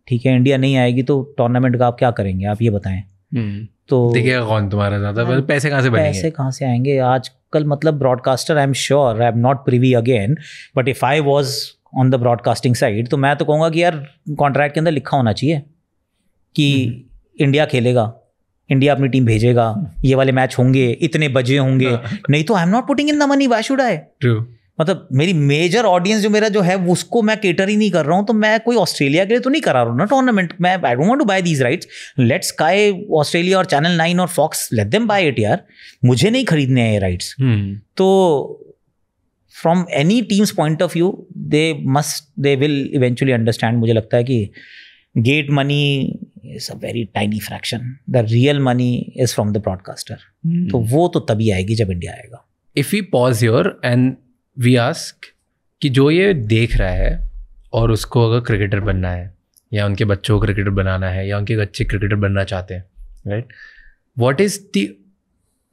ठीक है इंडिया नहीं आएगी तो टूर्नामेंट का आप क्या करेंगे आप ये बताएं हम्म। तो देखिएगा कौन तुम्हारा ज़्यादा हाँ। पैसे कहाँ से पैसे कहाँ से आएंगे आजकल मतलब broadcaster I am sure I am not privy again but if I was on the broadcasting side तो मैं तो कहूँगा कि यार कॉन्ट्रैक्ट के अंदर लिखा होना चाहिए कि इंडिया हम्म। खेलेगा इंडिया अपनी टीम भेजेगा ये वाले मैच होंगे इतने बजे होंगे हाँ। नहीं तो I am not putting in the money why should I मतलब मेरी मेजर ऑडियंस जो मेरा जो है उसको मैं केटर ही नहीं कर रहा हूँ तो मैं कोई ऑस्ट्रेलिया के लिए तो नहीं करा रहा हूँ ना टूर्नामेंट मैं I don't want to buy these rights let's काय ऑस्ट्रेलिया और चैनल नाइन और Fox let them buy it यार मुझे नहीं खरीदने हैं ये राइट्स hmm. तो from any team's point of view they must they will eventually understand मुझे लगता है कि gate money is a very tiny fraction the real money is from the broadcaster तो वो तो तभी आएगी जब इंडिया आएगा if you pause your and we ask कि जो ये देख रहा है और उसको अगर क्रिकेटर बनना है या उनके बच्चों को क्रिकेटर बनाना है या उनके अच्छे क्रिकेटर बनना चाहते हैं right what is the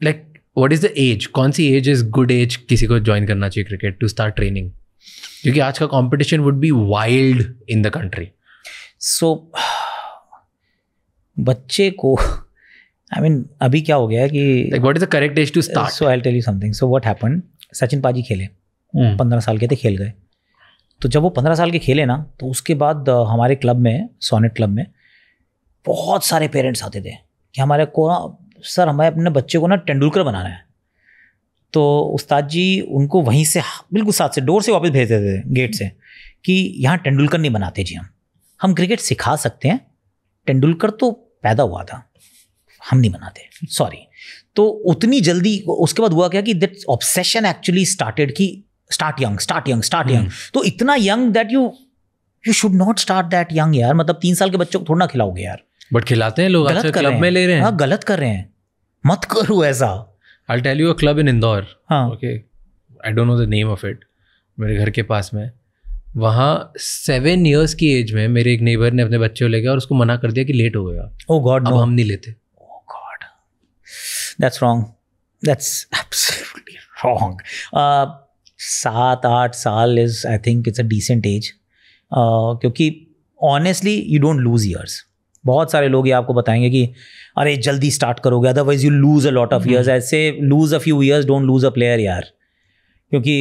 like what is the age कौन सी एज इज़ गुड एज किसी को ज्वाइन करना चाहिए क्रिकेट टू स्टार्ट ट्रेनिंग क्योंकि आज का competition would be wild in the country so बच्चे को आई I मीन mean, अभी क्या हो गया कि what is the correct age to start so I tell you something so what happen Sachin paaji खेले hmm. पंद्रह साल के थे खेल गए तो जब वो पंद्रह साल के खेले ना तो उसके बाद uh, हमारे क्लब में सोनेट क्लब में बहुत सारे पेरेंट्स आते थे कि हमारे को ना सर हमें अपने बच्चे को ना तेंडुलकर बनाना है तो उस्ताद जी उनको वहीं से बिल्कुल साथ से डोर से वापस भेज देते थे गेट से कि यहाँ तेंडुलकर नहीं बनाते जी हम हम क्रिकेट सिखा सकते हैं तेंदुलकर तो पैदा हुआ था हम नहीं बनाते सॉरी तो उतनी जल्दी उसके बाद हुआ क्या कि दैट ऑब्सेशन एक्चुअली स्टार्टेड कि start young start young start young तो इतना young that you you should not start that young यार मतलब तीन साल के बच्चों को थोड़ा ना खिलाओगे यार बट खिलाते हैं लोग गलत कर क्लब में ले रहे हैं हाँ गलत कर रहे हैं मत करो ऐसा I tell you a club in Indore okay I don't know the name of it मेरे घर के पास में वहाँ सेवन ईयर्स की एज में मेरे एक नेबर ने अपने बच्चे को ले गया और उसको मना कर दिया कि लेट हो गया ओ oh गॉड अब हम नहीं लेते oh God that's wrong that's absolutely wrong सात आठ साल is I think it's a decent age क्योंकि honestly you don't lose years बहुत सारे लोग ये आपको बताएंगे कि अरे जल्दी स्टार्ट करोगे otherwise you lose a lot of years ऐसे lose a few years don't lose a player यार क्योंकि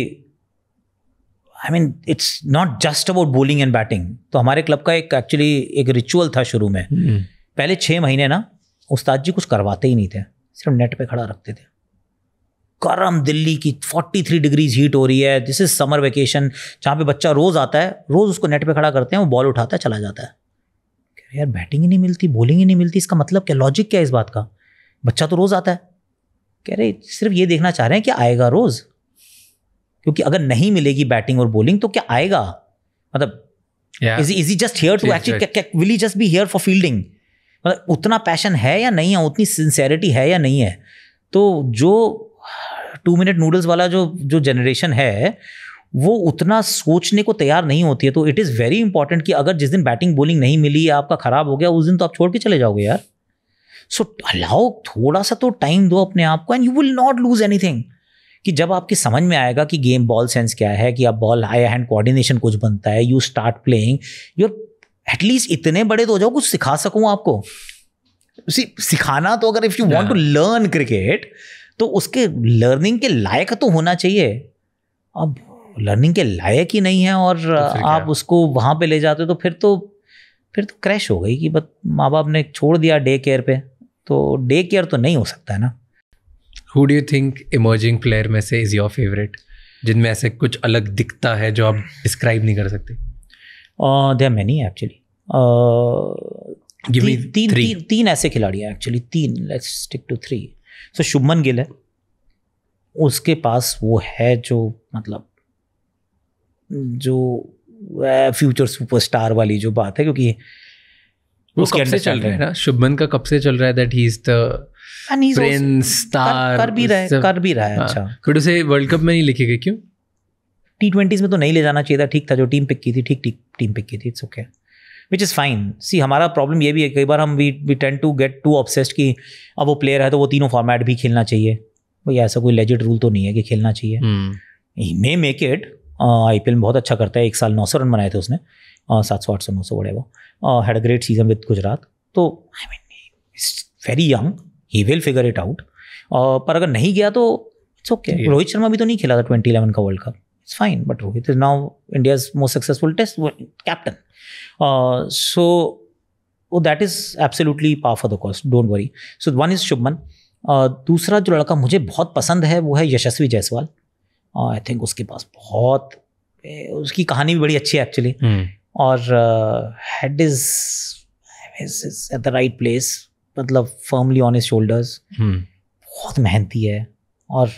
I mean it's not just about bowling and batting तो हमारे क्लब का एक एक्चुअली एक रिचुअल था शुरू में hmm. पहले छः महीने ना उस्ताद जी कुछ करवाते ही नहीं थे सिर्फ नेट पे खड़ा रखते थे गर्म दिल्ली की 43 डिग्रीज हीट हो रही है दिस इज समर वेकेशन जहाँ पे बच्चा रोज़ आता है रोज़ उसको नेट पे खड़ा करते हैं वो बॉल उठाता है चला जाता है यार बैटिंग ही नहीं मिलती बॉलिंग ही नहीं मिलती इसका मतलब क्या लॉजिक क्या है इस बात का बच्चा तो रोज़ आता है कह रहे सिर्फ ये देखना चाह रहे हैं कि आएगा रोज़ क्योंकि अगर नहीं मिलेगी बैटिंग और बॉलिंग तो क्या आएगा मतलब is is just here to actually will he just be here for fielding मतलब उतना पैशन है या नहीं है उतनी सिंसेरिटी है या नहीं है तो जो टू मिनट नूडल्स वाला जो जो जनरेशन है वो उतना सोचने को तैयार नहीं होती है तो इट इज़ वेरी इंपॉर्टेंट कि अगर जिस दिन बैटिंग बॉलिंग नहीं मिली या आपका ख़राब हो गया उस दिन तो आप छोड़ के चले जाओगे यार सो so, अलाउ थोड़ा सा तो टाइम दो अपने आप को and you will not lose anything कि जब आपकी समझ में आएगा कि गेम बॉल सेंस क्या है कि आप बॉल हाई हैंड कोऑर्डिनेशन कुछ बनता है you start playing your at least इतने बड़े तो हो जाओ कुछ सिखा सकूँ आपको उसी सिखाना तो अगर if you want to learn cricket तो उसके लर्निंग के लायक तो होना चाहिए अब लर्निंग के लायक ही नहीं है और तो आप उसको वहाँ पे ले जाते तो फिर तो फिर तो क्रैश हो गई कि बस माँ बाप ने छोड़ दिया डे केयर पे तो डे केयर तो नहीं हो सकता है ना who do you think emerging player में से इज़ योर फेवरेट जिनमें ऐसे कुछ अलग दिखता है जो आप डिस्क्राइब नहीं कर सकते दे आर मैनी एक्चुअली तीन तीन तीन ऐसे खिलाड़ी हैं एक्चुअली तीन let's stick to three so Shubman Gill है उसके पास वो है जो मतलब जो फ्यूचर सुपरस्टार वाली जो बात है क्योंकि वो कब से चल रहा है ना शुभमन का कब से चल रहा है that he is the prince star कर, भी रहे कर भी रहा है हाँ। अच्छा फिर उसे वर्ल्ड कप में नहीं लिखे गए क्यों टी ट्वेंटीज में तो नहीं ले जाना चाहिए था ठीक था जो टीम पिक की थी ठीक ठीक टीम पिक की थी it's okay which is fine see हमारा प्रॉब्लम ये भी है कई बार हम we we tend to get too obsessed कि अब वो प्लेयर है तो वो तीनों फॉर्मेट भी खेलना चाहिए भाई ऐसा कोई लेजिट रूल तो नहीं है कि खेलना चाहिए he may make it I P L में बहुत अच्छा करता है एक साल नौ सौ रन बनाए थे उसने सात सौ आठ सौ नौ सौ बड़े वो had a great season with Gujarat तो I mean it's very young he will figure it out पर अगर नहीं गया तो इट्स ओके रोहित शर्मा भी तो नहीं खेला था ट्वेंटी इलेवन का world cup it's fine but Rohit is now India is most successful test captain so that is absolutely par for the कॉस्ट don't worry so one is Shubman दूसरा जो लड़का मुझे बहुत पसंद है वो है Yashasvi Jaiswal I uh, think उसके पास बहुत eh, उसकी कहानी भी बड़ी अच्छी है एक्चुअली hmm. और head is is at the right place मतलब फर्मली ऑन शोल्डर्स बहुत मेहनती है और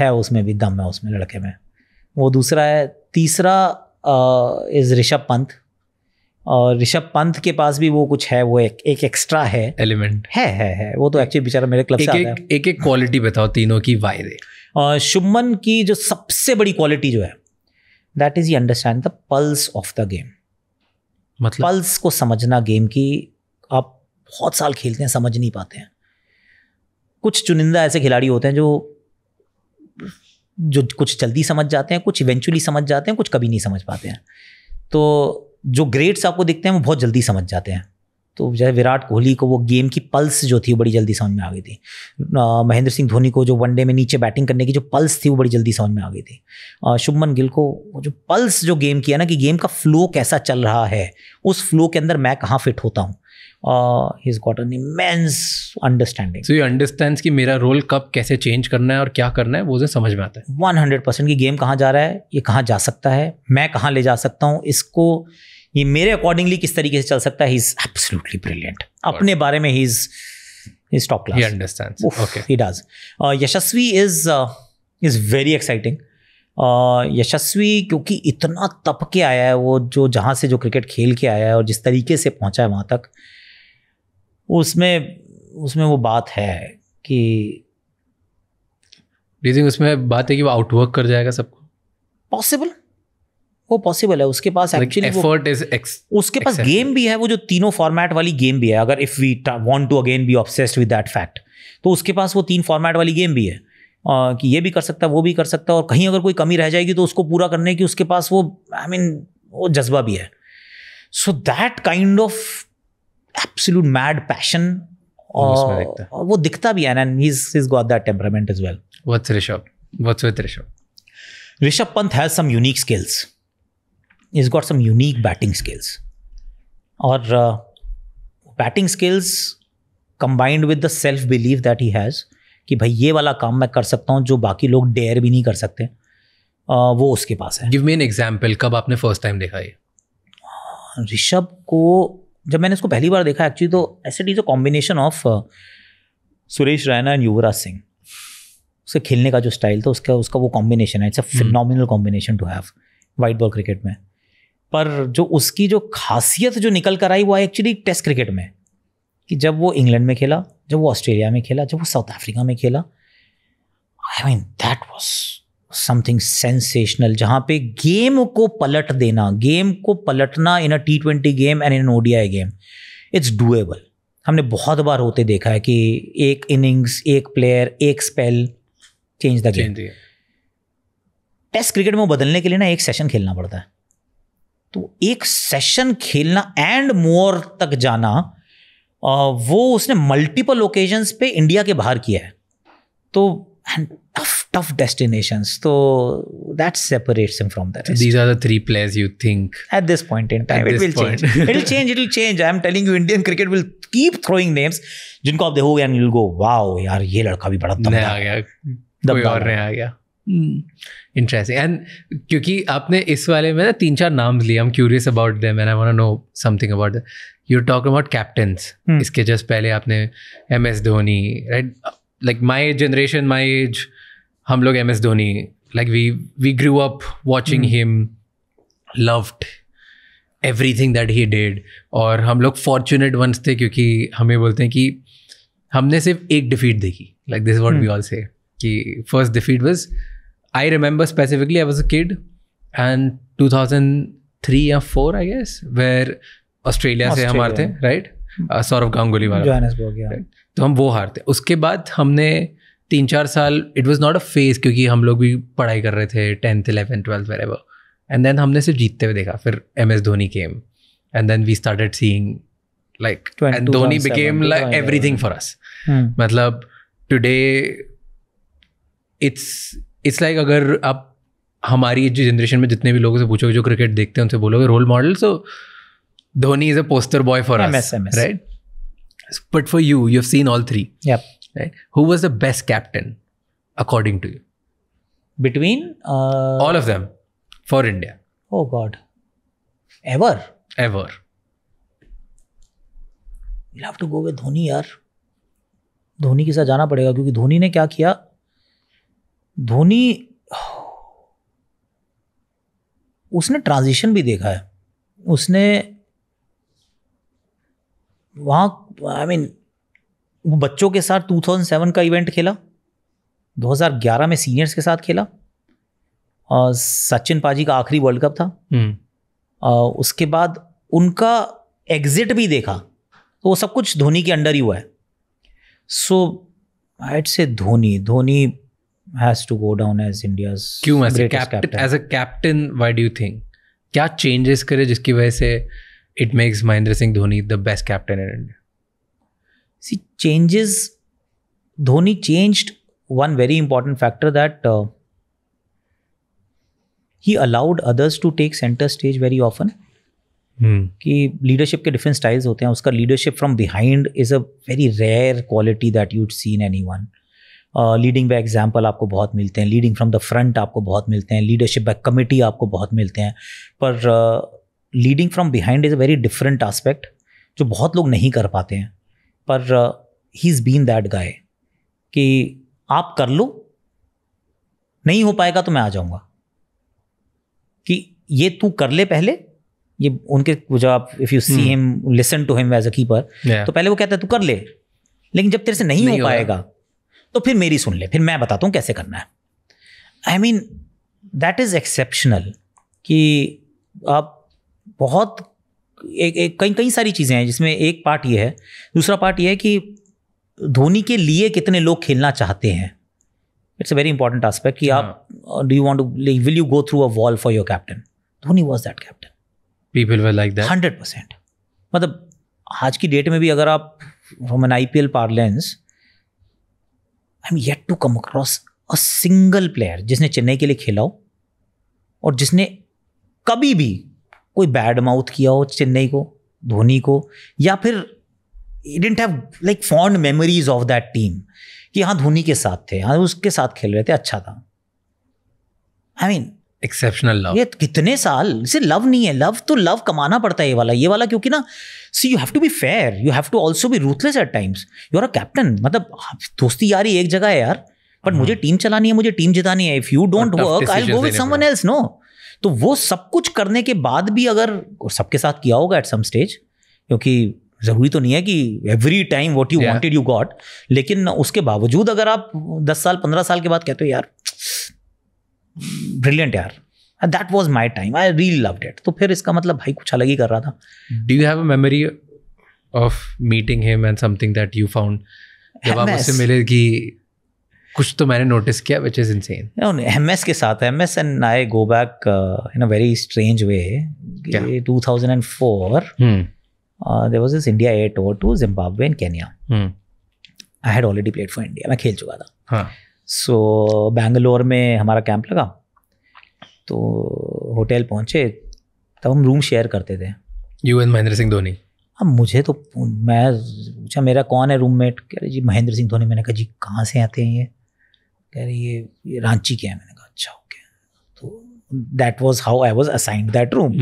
है उसमें भी दम है उसमें लड़के में वो दूसरा है तीसरा इज ऋषभ पंत और ऋषभ पंत के पास भी वो कुछ है वो एक एक एक्स्ट्रा है एलिमेंट है है है वो तो एक्चुअली बेचारा मेरे क्लब एक, से एक, है एक एक क्वालिटी बताओ तीनों की वायदे और शुभमन की जो सबसे बड़ी क्वालिटी जो है that is you understand the pulse of the game मतलब पल्स को समझना गेम की आप बहुत साल खेलते हैं समझ नहीं पाते हैं कुछ चुनिंदा ऐसे खिलाड़ी होते हैं जो जो कुछ जल्दी समझ जाते हैं कुछ इवेंचुअली समझ जाते हैं कुछ कभी नहीं समझ पाते हैं तो जो ग्रेट्स आपको दिखते हैं वो बहुत जल्दी समझ जाते हैं तो जैसे विराट कोहली को वो गेम की पल्स जो थी वो बड़ी जल्दी समझ में आ गई थी महेंद्र सिंह धोनी को जो वनडे में नीचे बैटिंग करने की जो पल्स थी वो बड़ी जल्दी समझ में आ गई थी शुभमन गिल को जो पल्स जो गेम की है ना कि गेम का फ्लो कैसा चल रहा है उस फ्लो के अंदर मैं कहाँ फिट होता हूँ he got an immense understanding so ये अंडरस्टैंड कि मेरा रोल कब कैसे चेंज करना है और क्या करना है वो उसे समझ में आता है वन हंड्रेड परसेंट की गेम कहाँ जा रहा है ये कहाँ जा सकता है मैं कहाँ ले जा सकता हूँ इसको ये मेरे अकॉर्डिंगली किस तरीके से चल सकता है ही इज़ एब्सोल्युटली ब्रिलियंट अपने बारे में he is is top class understand okay he does Yashasvi is is very exciting Yashasvi क्योंकि इतना तप के आया है वो जो जहाँ से जो क्रिकेट खेल के आया है और जिस तरीके से पहुँचा है वहाँ तक uh, उसमें उसमें वो बात है कि रीजन उसमें बात है कि वो आउटवर्क कर जाएगा सबको पॉसिबल वो पॉसिबल है उसके पास एक्चुअली एफर्ट इज उसके पास गेम भी है वो जो तीनों फॉर्मेट वाली गेम भी है अगर if we want to again be obsessed with that fact तो उसके पास वो तीन फॉर्मेट वाली गेम भी है uh, कि ये भी कर सकता है वो भी कर सकता है और कहीं अगर कोई कमी रह जाएगी तो उसको पूरा करने की उसके पास वो आई I मीन mean, वो जज्बा भी है so that kind of absolute mad passion और वो दिखता भी है and is is got that temperament as well what's Rishabh what's with Rishabh Rishabh Pant has some unique skills is got some unique batting skills और batting skills combined with the self believe that he has कि भाई ये वाला काम मैं कर सकता हूँ जो बाकी लोग डेयर भी नहीं कर सकते आ, uh, वो उसके पास है गिव मी एन एग्जाम्पल कब आपने फर्स्ट टाइम देखा ये ऋषभ हाँ, को जब मैंने इसको पहली बार देखा एक्चुअली तो एसिड is a combination of Suresh Raina and Yuvraj Singh उसके खेलने का जो स्टाइल था उसका उसका वो कॉम्बिनेशन है it's a phenomenal combination to have white ball cricket में पर जो उसकी जो खासियत जो निकल कर आई वो आई एक्चुअली टेस्ट क्रिकेट में कि जब वो इंग्लैंड में खेला जब वो ऑस्ट्रेलिया में खेला जब वो साउथ अफ्रीका में खेला I mean that was something sensational जहाँ पे गेम को पलट देना गेम को पलटना in a T twenty game and in ODI game it's doable हमने बहुत बार होते देखा है कि एक इनिंग्स एक प्लेयर एक spell change the game test cricket में बदलने के लिए ना एक सेशन खेलना पड़ता है तो एक सेशन खेलना एंड मोर तक जाना वो उसने मल्टीपल ओकेजन्स पे इंडिया के बाहर किया है तो and tough, tough destinations. So that separates him from the rest. So these are the three players you think at this point in time. it will point. change. it will change. it will change. i am telling you, Indian cricket will keep throwing names. जिनको आप देखोगे एंड यू गो वाओ यार ये लड़का भी बड़ा दमदार आ गया कोई और नहीं आ गया इंटरेस्टिंग एंड क्योंकि आपने इस वाले में ना तीन चार नाम लिए हम curious about them and I want to know something about you talk about captains इसके जस्ट पहले आपने M S Dhoni right like my generation my age हम लोग M S Dhoni like we we grew up watching him loved everything that he did और हम लोग फॉर्चुनेट वंस थे क्योंकि हमें बोलते हैं कि हमने सिर्फ एक डिफीट देखी like this what we all say कि first defeat was I remember specifically I was a kid and two thousand three या four I guess where Australia से हम हारते राइट सौरभ गांगुली वाला तो हम वो हारते उसके बाद हमने तीन चार साल it was not a phase क्योंकि हम लोग भी पढ़ाई कर रहे थे tenth eleventh twelfth wherever and then हमने सिर्फ जीतते हुए देखा फिर M S Dhoni came and then we started seeing like Dhoni became like everything for us मतलब टुडे इट्स इट्स लाइक अगर आप हमारी जो जनरेशन में जितने भी लोगों से पूछोगे जो क्रिकेट देखते हैं उनसे बोलोगे role model so Dhoni is a poster boy for right but for you you have seen all three right? Who was the best captain according to you? Between uh, all of them for India. Oh God, ever. Ever. We'll have to go with dhoni yaar dhoni ke sath jana padega kyunki dhoni ne kya kiya dhoni उसने ट्रांजिशन भी देखा है उसने वहाँ आई मीन वो बच्चों के साथ 2007 का इवेंट खेला 2011 में सीनियर्स के साथ खेला और सचिन पाजी का आखिरी वर्ल्ड कप था और हम्म। उसके बाद उनका एग्जिट भी देखा तो वो सब कुछ धोनी के अंडर ही हुआ है so I'd say Dhoni Dhoni has to go down as India क्यों as a captain why do think क्या चेंजेस करे जिसकी वजह से it makes Mahendra Singh Dhoni the best captain in India see changes Dhoni changed one very important factor that he allowed others to take centre stage very often कि लीडरशिप के डिफरेंट स्टाइल्स होते हैं उसका leadership from behind is a very rare quality that you seen anyone leading by example आपको बहुत मिलते हैं लीडिंग फ्रॉम द फ्रंट आपको बहुत मिलते हैं लीडरशिप बाय कमिटी आपको बहुत मिलते हैं पर leading from behind is a very different aspect जो बहुत लोग नहीं कर पाते हैं पर he is been that guy कि आप कर लो नहीं हो पाएगा तो मैं आ जाऊंगा कि ये तू कर ले पहले ये उनके जब आप if you see him listen to him as a keeper तो पहले वो कहता है तू कर ले लेकिन जब तेरे से नहीं, नहीं हो पाएगा तो फिर मेरी सुन ले फिर मैं बताता हूँ कैसे करना है I mean that is exceptional कि आप बहुत एक एक कई कई सारी चीज़ें हैं जिसमें एक पार्ट ये है दूसरा पार्ट ये है कि धोनी के लिए कितने लोग खेलना चाहते हैं it's a very important aspect कि आप do you want to will you go through a wall for your captain Dhoni was that captain people way like that hundred percent मतलब आज की डेट में भी अगर आप from an I P L parlance I am yet to come across a single player जिसने चेन्नई के लिए खेला हो और जिसने कभी भी कोई बैड माउथ किया हो चेन्नई को धोनी को या फिर didn't have like fond memories of that team कि हाँ धोनी के साथ थे हाँ उसके साथ खेल रहे थे अच्छा था आई मीन एक्सेप्शनल लव ये कितने साल इसे लव नहीं है लव तो लव कमाना पड़ता है ये वाला ये वाला क्योंकि ना see you have to be fair you have to also be ruthless at times you are a captain मतलब हाँ, दोस्ती यारी एक जगह है यार बट हम्म। मुझे टीम चलानी है मुझे टीम जितानी है if you don't work I go with someone else no तो वो सब कुछ करने के बाद भी अगर और सबके साथ किया होगा एट सम स्टेज क्योंकि जरूरी तो नहीं है कि every time what you wanted you got लेकिन उसके बावजूद अगर आप दस साल पंद्रह साल के बाद कहते हो यार ब्रिलियंट यार that was my time I really love that तो फिर इसका मतलब भाई कुछ अलग ही कर रहा था do you have a memory of meeting him and something that you found जब आप उससे मिले कि कुछ तो मैंने नोटिस किया which is insane M S के साथ M S and I go back in a very strange way two thousand and four there was is India at tour to Zimbabwe and Kenya I had already played for India मैं खेल चुका था हाँ. सो so, बैंगलोर में हमारा कैंप लगा तो होटल पहुंचे तब हम रूम शेयर करते थे यू एन महेंद्र सिंह धोनी अब मुझे तो मैं पूछा मेरा कौन है रूममेट कह रहे जी महेंद्र सिंह धोनी मैंने कहा जी कहाँ से आते हैं ये कह रही ये ये रांची के हैं मैंने कहा अच्छा ओके तो that was how I was assigned that room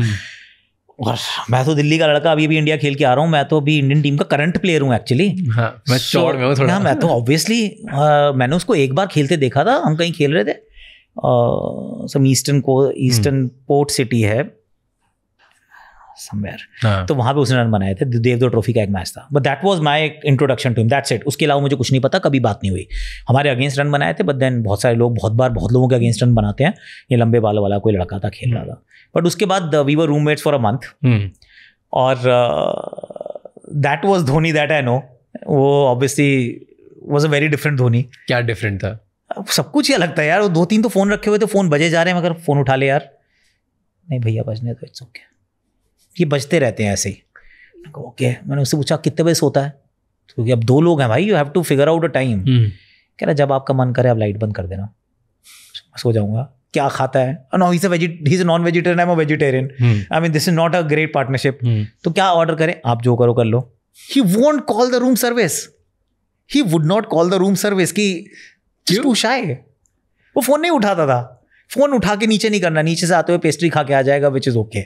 और मैं तो दिल्ली का लड़का अभी भी इंडिया खेल के आ रहा हूँ मैं तो अभी इंडियन टीम का करंट प्लेयर हूँ एक्चुअली हाँ, मैं so, मैं तो ऑब्वियसली मैंने उसको एक बार खेलते देखा था हम कहीं खेल रहे थे सम ईस्टर्न को ईस्टर्न पोर्ट सिटी है समवेयर हाँ। तो वहां पे उसने रन बनाए थे देवदो ट्रॉफी का एक मैच था but that was my introduction to him that set उसके अलावा मुझे कुछ नहीं पता कभी बात नहीं हुई हमारे अगेंस्ट रन बनाए थे बट देन बहुत सारे लोग बहुत बार बहुत लोगों के अगेंस्ट रन बनाते हैं ये लंबे बाल वाला कोई लड़का था खेल रहा था बट उसके बाद we were roommates for a month और that uh, was Dhoni that I know वो obviously was a very different Dhoni क्या डिफरेंट था सब कुछ ही अलग था यार वो दो तीन तो फोन रखे हुए थे फोन बजे जा रहे हैं मगर फोन उठा ले यार नहीं भैया बजने तो इट्स ओके ये बजते रहते हैं ऐसे ही ओके मैंने उससे पूछा कितने बजे सोता है क्योंकि तो अब दो लोग हैं भाई you have to figure out a time कह रहा जब आपका मन करे आप लाइट बंद कर देना सो जाऊंगा क्या खाता है no is is non vegetarian I am vegetarian I mean this is not a great partnership तो क्या ऑर्डर करें आप जो करो कर लो he won't call the room service he would not call the room service की वो फोन नहीं उठाता था फ़ोन उठा के नीचे नहीं करना नीचे से आते हुए पेस्ट्री खा के आ जाएगा विच इज़ ओके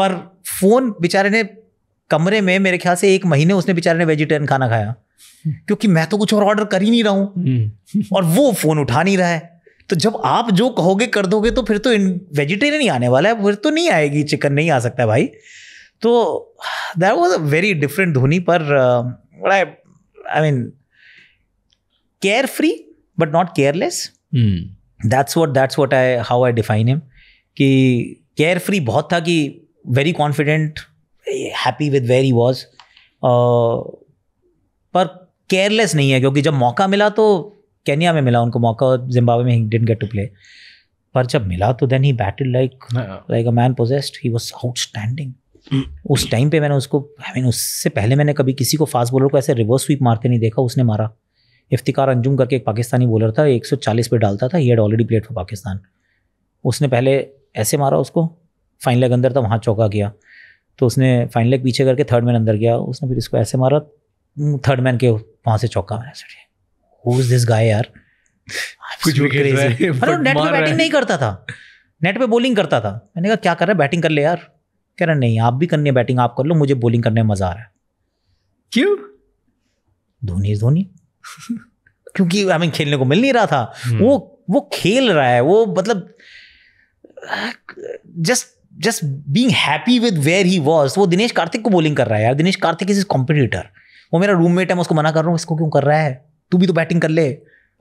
पर फ़ोन बेचारे ने कमरे में मेरे ख्याल से एक महीने उसने बेचारे ने वेजिटेरियन खाना खाया क्योंकि मैं तो कुछ और ऑर्डर कर ही नहीं रहा हूँ हम्म। और वो फ़ोन उठा नहीं रहा है तो जब आप जो कहोगे कर दोगे तो फिर तो वेजिटेरियन ही आने वाला है फिर तो नहीं आएगी चिकन नहीं आ सकता भाई तो that was a very different Dhoni पर I mean care free but not careless that's what that's what I how I define him कि केयर फ्री बहुत था कि very confident happy with very was पर केयरलेस नहीं है क्योंकि जब मौका मिला तो कैनिया में मिला उनको मौका और जिम्बाब्वे में he didn't get to play पर जब मिला तो then he battled like like a man possessed he was outstanding उस टाइम पे मैंने उसको आई I मीन mean, उससे पहले मैंने कभी किसी को फास्ट बॉलर को ऐसे रिवर्स स्वीप मारते नहीं देखा उसने मारा इफ्तिकार अंजुम करके एक पाकिस्तानी बॉलर था 140 पे डालता था he had already played for Pakistan उसने पहले ऐसे मारा उसको फाइन लेग अंदर था वहाँ चौका गया तो उसने फाइन लेग पीछे करके थर्ड मैन अंदर गया उसने फिर इसको ऐसे मारा थर्ड मैन के वहाँ से चौका मारा हु इज दिस गाय यार कुछ भी नेट पे बैटिंग नहीं करता था नेट पे बॉलिंग करता था मैंने कहा क्या कर रहा है बैटिंग कर ले यार कह रहा नहीं आप भी करनी है बैटिंग आप कर लो मुझे बॉलिंग करने में मजा आ रहा है क्यों धोनी धोनी क्योंकि हमें खेलने को मिल नहीं रहा था hmm. वो वो खेल रहा है वो मतलब just just being happy with where he was वो दिनेश कार्तिक को बॉलिंग कर रहा है यार Dinesh Karthik is is competitor वो मेरा रूममेट है मैं उसको मना कर रहा हूँ इसको क्यों कर रहा है तू भी तो बैटिंग कर ले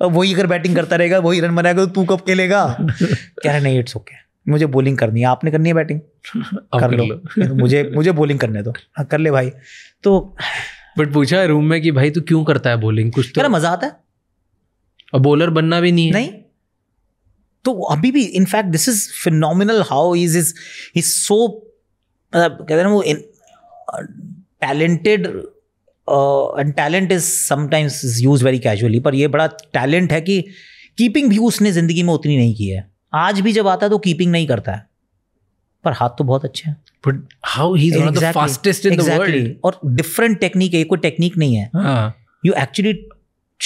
वही अगर बैटिंग करता रहेगा वही रन बनाएगा तो तू कब खेलेगा <laughs> कह रहे नहीं इट्स ओके मुझे बॉलिंग करनी है आपने करनी है बैटिंग कर लो मुझे मुझे बॉलिंग करने दो हाँ, कर ले भाई तो बट पूछा रूम में कि भाई तू क्यों करता है बॉलिंग कुछ तो मजा आता है और बॉलर बनना भी नहीं है नहीं तो अभी भी in fact this is phenomenal how is is is so मतलब कहते ना वो talented and talent is sometimes is use very casually पर ये बड़ा टैलेंट है कि कीपिंग भी उसने ज़िंदगी में उतनी नहीं की है आज भी जब आता है तो कीपिंग नहीं करता है पर हाथ तो बहुत अच्छे हैं but how he is one of the fastest in the world और डिफरेंट टेक्निक है कोई टेक्निक नहीं है you actually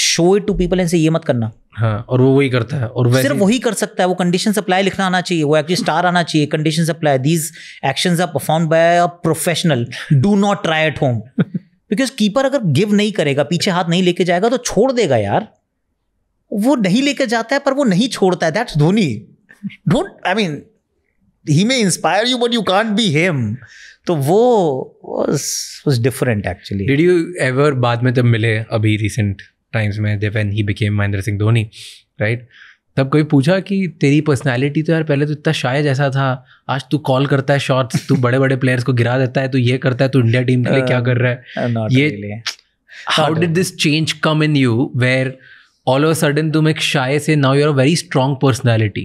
show it to people and say ये मत करना हाँ, और वो वही करता है और वैसे सिर्फ वही कर सकता है वो कंडीशन सप्लाई लिखना आना चाहिए वो एक्चुअली स्टार आना चाहिए condition supply these action are perform by a professional do not try at home because keeper अगर गिव नहीं करेगा पीछे हाथ नहीं लेके जाएगा तो छोड़ देगा यार वो नहीं लेके जाता है पर वो नहीं छोड़ता है that's Dhoni don't I mean he may inspire you but you can't be him. तो वो was different actually did you ever बाद में तब मिले अभी रिसेंट टाइम्स में जब and he became Mahendra Singh Dhoni, right तब कोई पूछा कि तेरी पर्सनैलिटी तो यार पहले तो इतना शायद ऐसा था आज तू कॉल करता है शॉर्ट्स तू बड़े बड़े प्लेयर्स को गिरा देता है तू ये करता है तू इंडिया टीम के लिए uh, क्या कर रहा है uh, ये how did this change come in you where all of a sudden तुम एक शाय से now you're a very strong personality.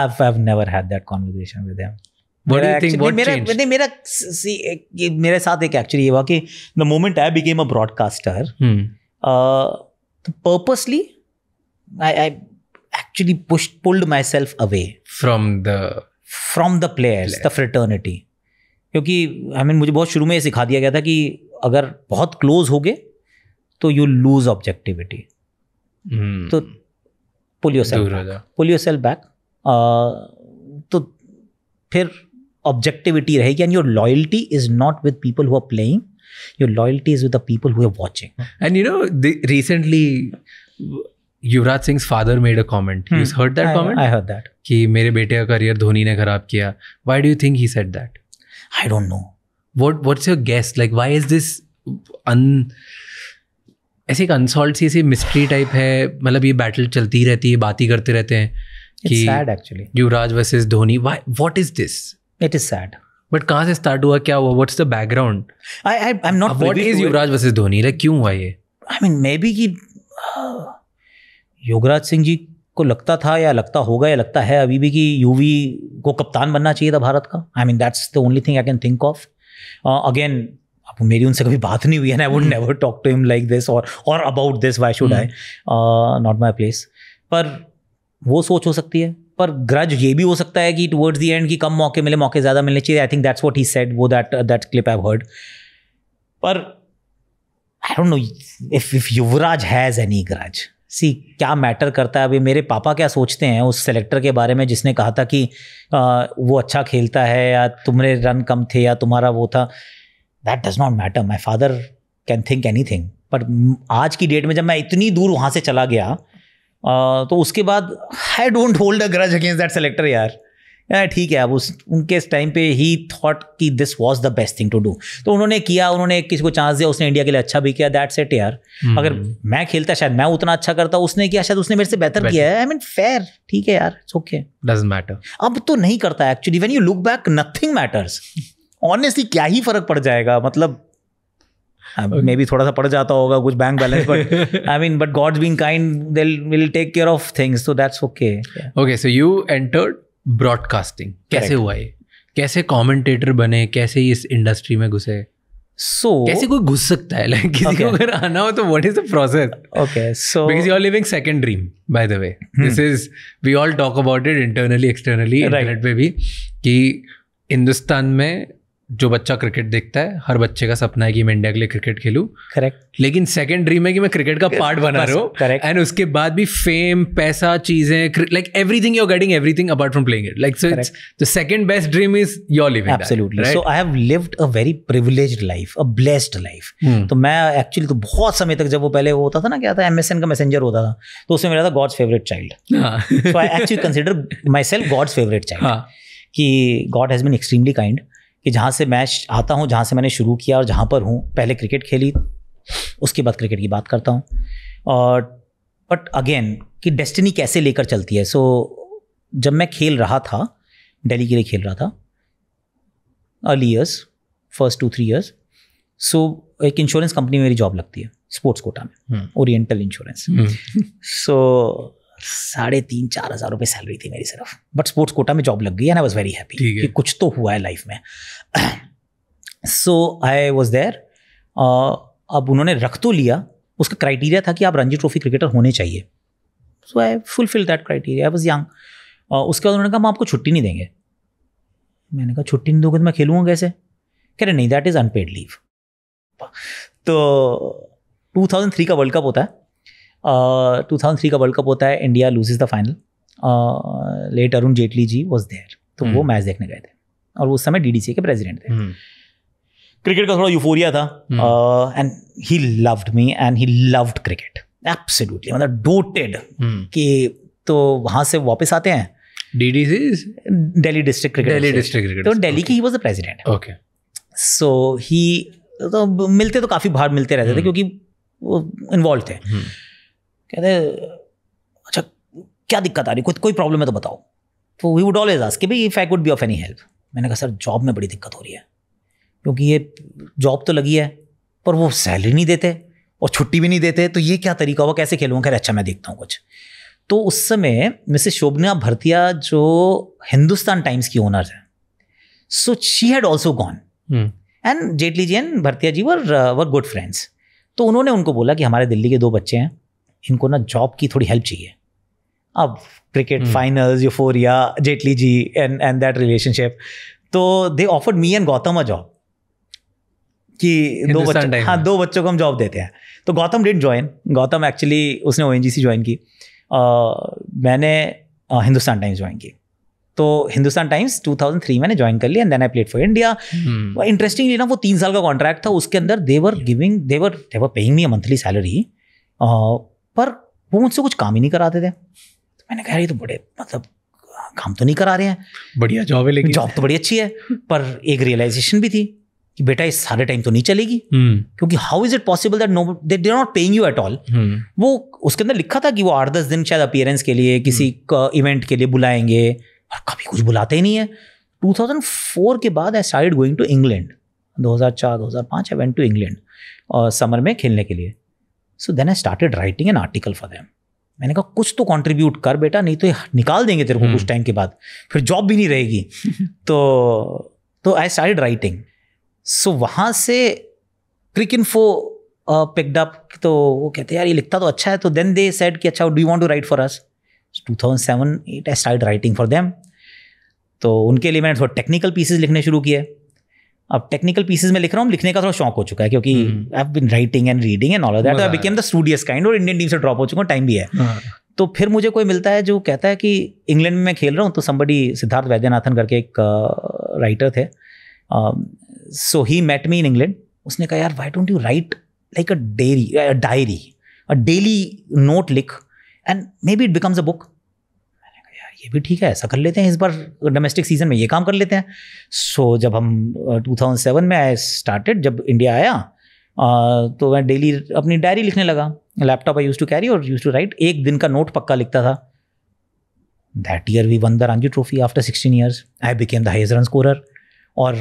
I've I've never had that conversation with him. What do you think? What मेरा, changed? नहीं मेरा see मेरे साथ एक actually ये हुआ कि the moment I became a broadcaster, hmm. uh, purposely I, I actually pushed pulled myself away from the from the players, player. the fraternity. क्योंकि आई मीन मुझे बहुत शुरू में ये सिखा दिया गया था कि अगर बहुत क्लोज हो गए तो यू लूज ऑब्जेक्टिविटी Hmm. तो पोलियो सेल पोलियो सेल बैक तो फिर ऑब्जेक्टिविटी रहेगी and your loyalty is not with people who are playing your loyalty is with the people who are watching and you know recently Yuvraj Singh father made a comment heard that comment I heard that कि मेरे बेटे का करियर धोनी ने खराब किया why do you think he said that I don't know what what's your guess like why is this अन ऐसे एक अनसॉल्व सी ऐसी मिस्ट्री टाइप है मतलब ये बैटल चलती रहती है बात ही करते रहते हैं कि actually Yuvraj versus Dhoni why what is this it is sad but कहाँ से स्टार्ट हुआ क्या हुआ what's the background I is Yuvraj versus Dhoni like क्यों हुआ ये आई मीन मे बी कि युवराज सिंह जी को लगता था या लगता होगा या लगता है अभी भी कि यूवी को कप्तान बनना चाहिए था भारत का I mean that's the only thing I can think of again अब मेरी उनसे कभी बात नहीं हुई है I would never talk to him like this और और about this why should I not my place पर वो सोच हो सकती है पर ग्रज ये भी हो सकता है कि टुवर्ड्स दी एंड कि कम मौके मिले मौके ज़्यादा मिलने चाहिए I think that's what he said वो that that clip I heard पर I don't know if if Yuvraj has any grudge see क्या मैटर करता है अभी मेरे पापा क्या सोचते हैं उस सेलेक्टर के बारे में जिसने कहा था कि आ, uh, वो अच्छा खेलता है या तुम्हारे रन कम थे या तुम्हारा वो था that does not matter my father can think anything पर आज की डेट में जब मैं इतनी दूर वहाँ से चला गया तो उसके बाद I don't hold a grudge against that selector यार ठीक है अब उस उनके इस टाइम पे ही थॉट कि this was the best thing to do तो उन्होंने किया उन्होंने किसी को चांस दिया उसने इंडिया के लिए अच्छा भी किया दैट सेट यार hmm. अगर मैं खेलता शायद मैं उतना अच्छा करता उसने किया शायद उसने मेरे से बेहतर किया है आई मीन फेयर ठीक है यार इट्स ओके डजंट मैटर अब तो नहीं करता actually when you look back nothing matters honestly क्या ही फर्क पड़ जाएगा मतलब मे बी थोड़ा सा पड़ जाता होगा कुछ bank balance but I mean but God's been kind will take care of things so that's okay okay so you entered broadcasting कैसे हुआ ये कैसे कमेंटेटर बने कैसे इस इंडस्ट्री में घुसे सो so, कैसे कोई घुस सकता है लाइक किसी okay. को अगर आना हो तो what is the process okay so because you are living second dream by the way this is we all talk about it internally externally internet पे भी कि हिंदुस्तान में जो बच्चा क्रिकेट देखता है हर बच्चे का सपना है कि मैं इंडिया के लिए क्रिकेट खेलूं करेक्ट लेकिन सेकंड ड्रीम है कि मैं क्रिकेट का पार्ट बना रहा हूँ करेक्ट एंड उसके बाद भी फेम पैसा चीजें like everything you are getting everything apart from playing it like so the second best dream is your living absolutely so I have lived a very privileged life a blessed life तो मैं एक्चुअली तो बहुत समय तक जब वो पहले वो होता था ना क्या था एमएसएन का मैसेजर होता था तो उसमें मेरा था God's favourite child so I actually myself God's favourite child कि God has been extremely kind कि जहाँ से मैच आता हूँ जहाँ से मैंने शुरू किया और जहाँ पर हूँ पहले क्रिकेट खेली उसके बाद क्रिकेट की बात करता हूँ और बट अगेन कि डेस्टिनी कैसे लेकर चलती है सो so, जब मैं खेल रहा था दिल्ली के लिए खेल रहा था early years first two three years so एक इंश्योरेंस कंपनी में मेरी जॉब लगती है स्पोर्ट्स कोटा में ओरिएंटल इंश्योरेंस सो साढ़े तीन चार हज़ार रुपये सैलरी थी मेरी सिर्फ बट स्पोर्ट्स कोटा में जॉब लग गई and I was very happy कि कुछ तो हुआ है लाइफ में सो आई वॉज देयर अब उन्होंने रख तो लिया उसका क्राइटेरिया था कि आप रणजी ट्रॉफी क्रिकेटर होने चाहिए so I fulfil that criteria I was young उसके बाद उन्होंने कहा हम आपको छुट्टी नहीं देंगे मैंने कहा छुट्टी नहीं दोगे तो मैं खेलूँगा कैसे कह रहे नहीं दैट इज़ अनपेड लीव तो 2003 का वर्ल्ड कप होता है टू थाउजेंड थ्री का वर्ल्ड कप होता है India lose is the final late Arun Jaitley ji was there तो वो मैच हम्म। देखने गए थे और उस समय डी के प्रेजिडेंट थे क्रिकेट हम्म। का थोड़ा यूफोरिया था and he loved me and he loved cricket absolutely मतलब डोटेड हम्म। कि तो वहां से वापस आते हैं DD Delhi district cricket Delhi district cricket तो दिल्ली की he was the president okay so he तो मिलते तो काफी बाहर मिलते रहते थे क्योंकि वो इन्वॉल्व थे कहते अच्छा क्या दिक्कत आ रही कोई कोई प्रॉब्लम है तो बताओ तो वी वुड ऑलवेज आस्क कि भाई if I would be of any help मैंने कहा सर जॉब में बड़ी दिक्कत हो रही है क्योंकि ये जॉब तो लगी है पर वो सैलरी नहीं देते और छुट्टी भी नहीं देते तो ये क्या तरीका हुआ कैसे खेलूँगा खैर अच्छा मैं देखता हूँ कुछ तो उस समय मिसेस शोभना भरतिया जो हिंदुस्तान टाइम्स की ओनर है so she had also gone and Jaitley ji and Bhartia ji were were good friends तो उन्होंने उनको बोला कि हमारे दिल्ली के दो बच्चे हैं इनको ना जॉब की थोड़ी हेल्प चाहिए अब cricket finals euphoria Jaitley ji and and that relationship तो they offered me and Gautam a job कि दो बच्चों हाँ दो बच्चों को हम जॉब देते हैं तो गौतम डिट ज्वाइन गौतम एक्चुअली उसने ओ एन जी सी ज्वाइन की आ, मैंने आ, हिंदुस्तान टाइम्स ज्वाइन की तो हिंदुस्तान टाइम्स 2003 मैंने ज्वाइन कर लिया and then I played for India interestingly ना वो तीन साल का कॉन्ट्रैक्ट था उसके अंदर they were giving they were they were paying me a monthly salary पर वो मुझसे कुछ काम ही नहीं कराते थे तो मैंने कहा ये तो बड़े मतलब काम तो नहीं करा रहे हैं बढ़िया जॉब है लेकिन जॉब तो बड़ी अच्छी है पर एक रियलाइजेशन भी थी कि बेटा ये सारे टाइम तो नहीं चलेगी हम्म। क्योंकि how is it possible that no they are not paying you at all वो उसके अंदर लिखा था कि वो आठ दस दिन शायद अपियरेंस के लिए किसी इवेंट हम्म। के लिए बुलाएंगे और कभी कुछ बुलाते ही नहीं है 2004 के बाद I start going to England 2004 2005 I went to England summer में खेलने के लिए so then I started writing an article for them मैंने कहा कुछ तो कंट्रीब्यूट कर बेटा नहीं तो निकाल देंगे तेरे को हम्म। कुछ टाइम के बाद फिर जॉब भी नहीं रहेगी <laughs> तो तो आई स्टार्टेड राइटिंग सो वहाँ से क्रिक इन फो पिकडअप तो वो कहते हैं यार ये लिखता तो अच्छा है तो देन दे सेड कि अच्छा do want to write for us two thousand seven eight I start writing for them तो उनके लिए मैंने थोड़ा टेक्निकल पीसेज लिखने शुरू किए अब टेक्निकल पीसेज में लिख रहा हूँ लिखने का थोड़ा शौक हो चुका है क्योंकि I have been writing and reading and all of that I became the studious kind और इंडियन टीम से ड्रॉप हो चुका हूँ टाइम भी है हाँ। तो फिर मुझे कोई मिलता है जो कहता है कि इंग्लैंड में मैं खेल रहा हूँ तो संबडी सिद्धार्थ वैद्यनाथन करके एक राइटर थे सो ही मेट मी इन इंग्लैंड उसने कहा यार why don't you write like a dairy diary a daily note लिख and maybe it becomes a book ये भी ठीक है ऐसा कर लेते हैं इस बार डोमेस्टिक सीजन में ये काम कर लेते हैं सो so, जब हम 2007 में आई स्टार्टेड जब इंडिया आया तो मैं डेली अपनी डायरी लिखने लगा laptop I use to carry और यूज़ टू राइट एक दिन का नोट पक्का लिखता था that year we won the Ranji trophy after sixteen years I became the highest run scorer और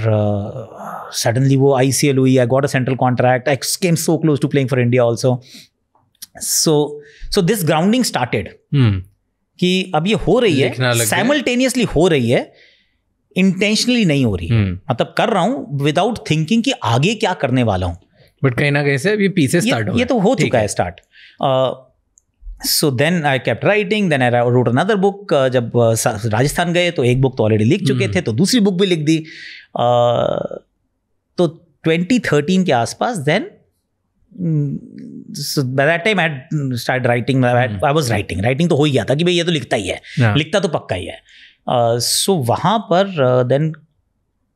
सडनली वो आई सी एल हुई I got a central contract I came so close to playing for India also so so this grounding started कि अब ये हो रही है साइमल्टेनियसली हो रही है इंटेंशनली नहीं हो रही हम्म। मतलब कर रहा हूं विदाउट थिंकिंग कि आगे क्या करने वाला हूं बट कहीं ना कहीं से ये पीछे स्टार्ट ये, ये तो हो चुका है start so then I kept writing then I wrote another book जब राजस्थान गए तो एक बुक तो ऑलरेडी लिख चुके हम्म। थे तो दूसरी बुक भी लिख दी तो 2013 के आसपास then Mm, so by that time I had mm, started writing mm. I was writing writing तो हो ही गया था कि भाई ये तो लिखता ही है yeah. लिखता तो पक्का ही है सो uh, so वहाँ पर देन uh,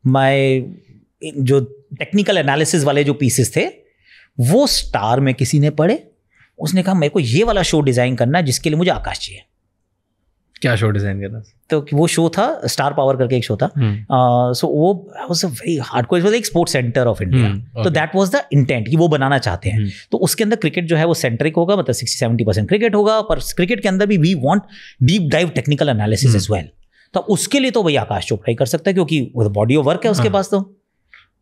माई जो टेक्निकल एनालिसिस वाले जो पीसेस थे वो स्टार में किसी ने पढ़े उसने कहा मेरे को ये वाला शो डिज़ाइन करना है जिसके लिए मुझे आकाश चाहिए क्या शो डिजाइन करना तो वो शो था स्टार पावर करके एक शो था सो हम्म। वो was a very hardcore एक स्पोर्ट्स सेंटर ऑफ इंडिया तो दैट वाज द इंटेंट कि वो बनाना चाहते हैं हम्म। तो उसके अंदर क्रिकेट जो है वो सेंट्रिक होगा मतलब सिक्सटी सेवेंटी परसेंट क्रिकेट होगा पर क्रिकेट के अंदर भी we want deep dive technical analysis as well तो उसके लिए तो भाई आकाश चोपड़ा ही कर सकता है क्योंकि बॉडी ऑफ वर्क है उसके हाँ। पास तो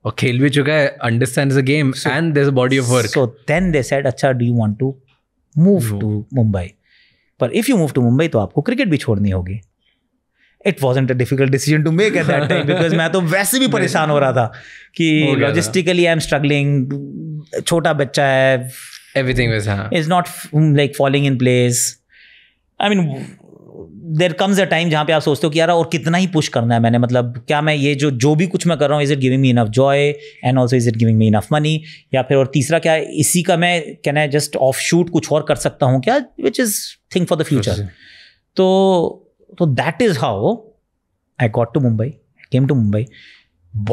और खेल भी चुका है understand game and body of work so then they said अच्छा do you want to move to Mumbai पर if you move to Mumbai तो आपको क्रिकेट भी छोड़नी होगी it wasn't a difficult decision to make at that time because मैं तो वैसे भी परेशान हो रहा था कि लॉजिस्टिकली आई एम स्ट्रगलिंग छोटा बच्चा है everything is not like following in place I mean there comes a time जहाँ पे आप सोचते हो कि यार और कितना ही पुश करना है मैंने मतलब क्या मैं ये जो जो भी कुछ मैं कर रहा हूँ is it giving me enough joy and also is it giving me enough money या फिर और तीसरा क्या है इसी का मैं can I just offshoot कुछ और कर सकता हूँ क्या which is thing for the future तो तो that is how I got to Mumbai came to Mumbai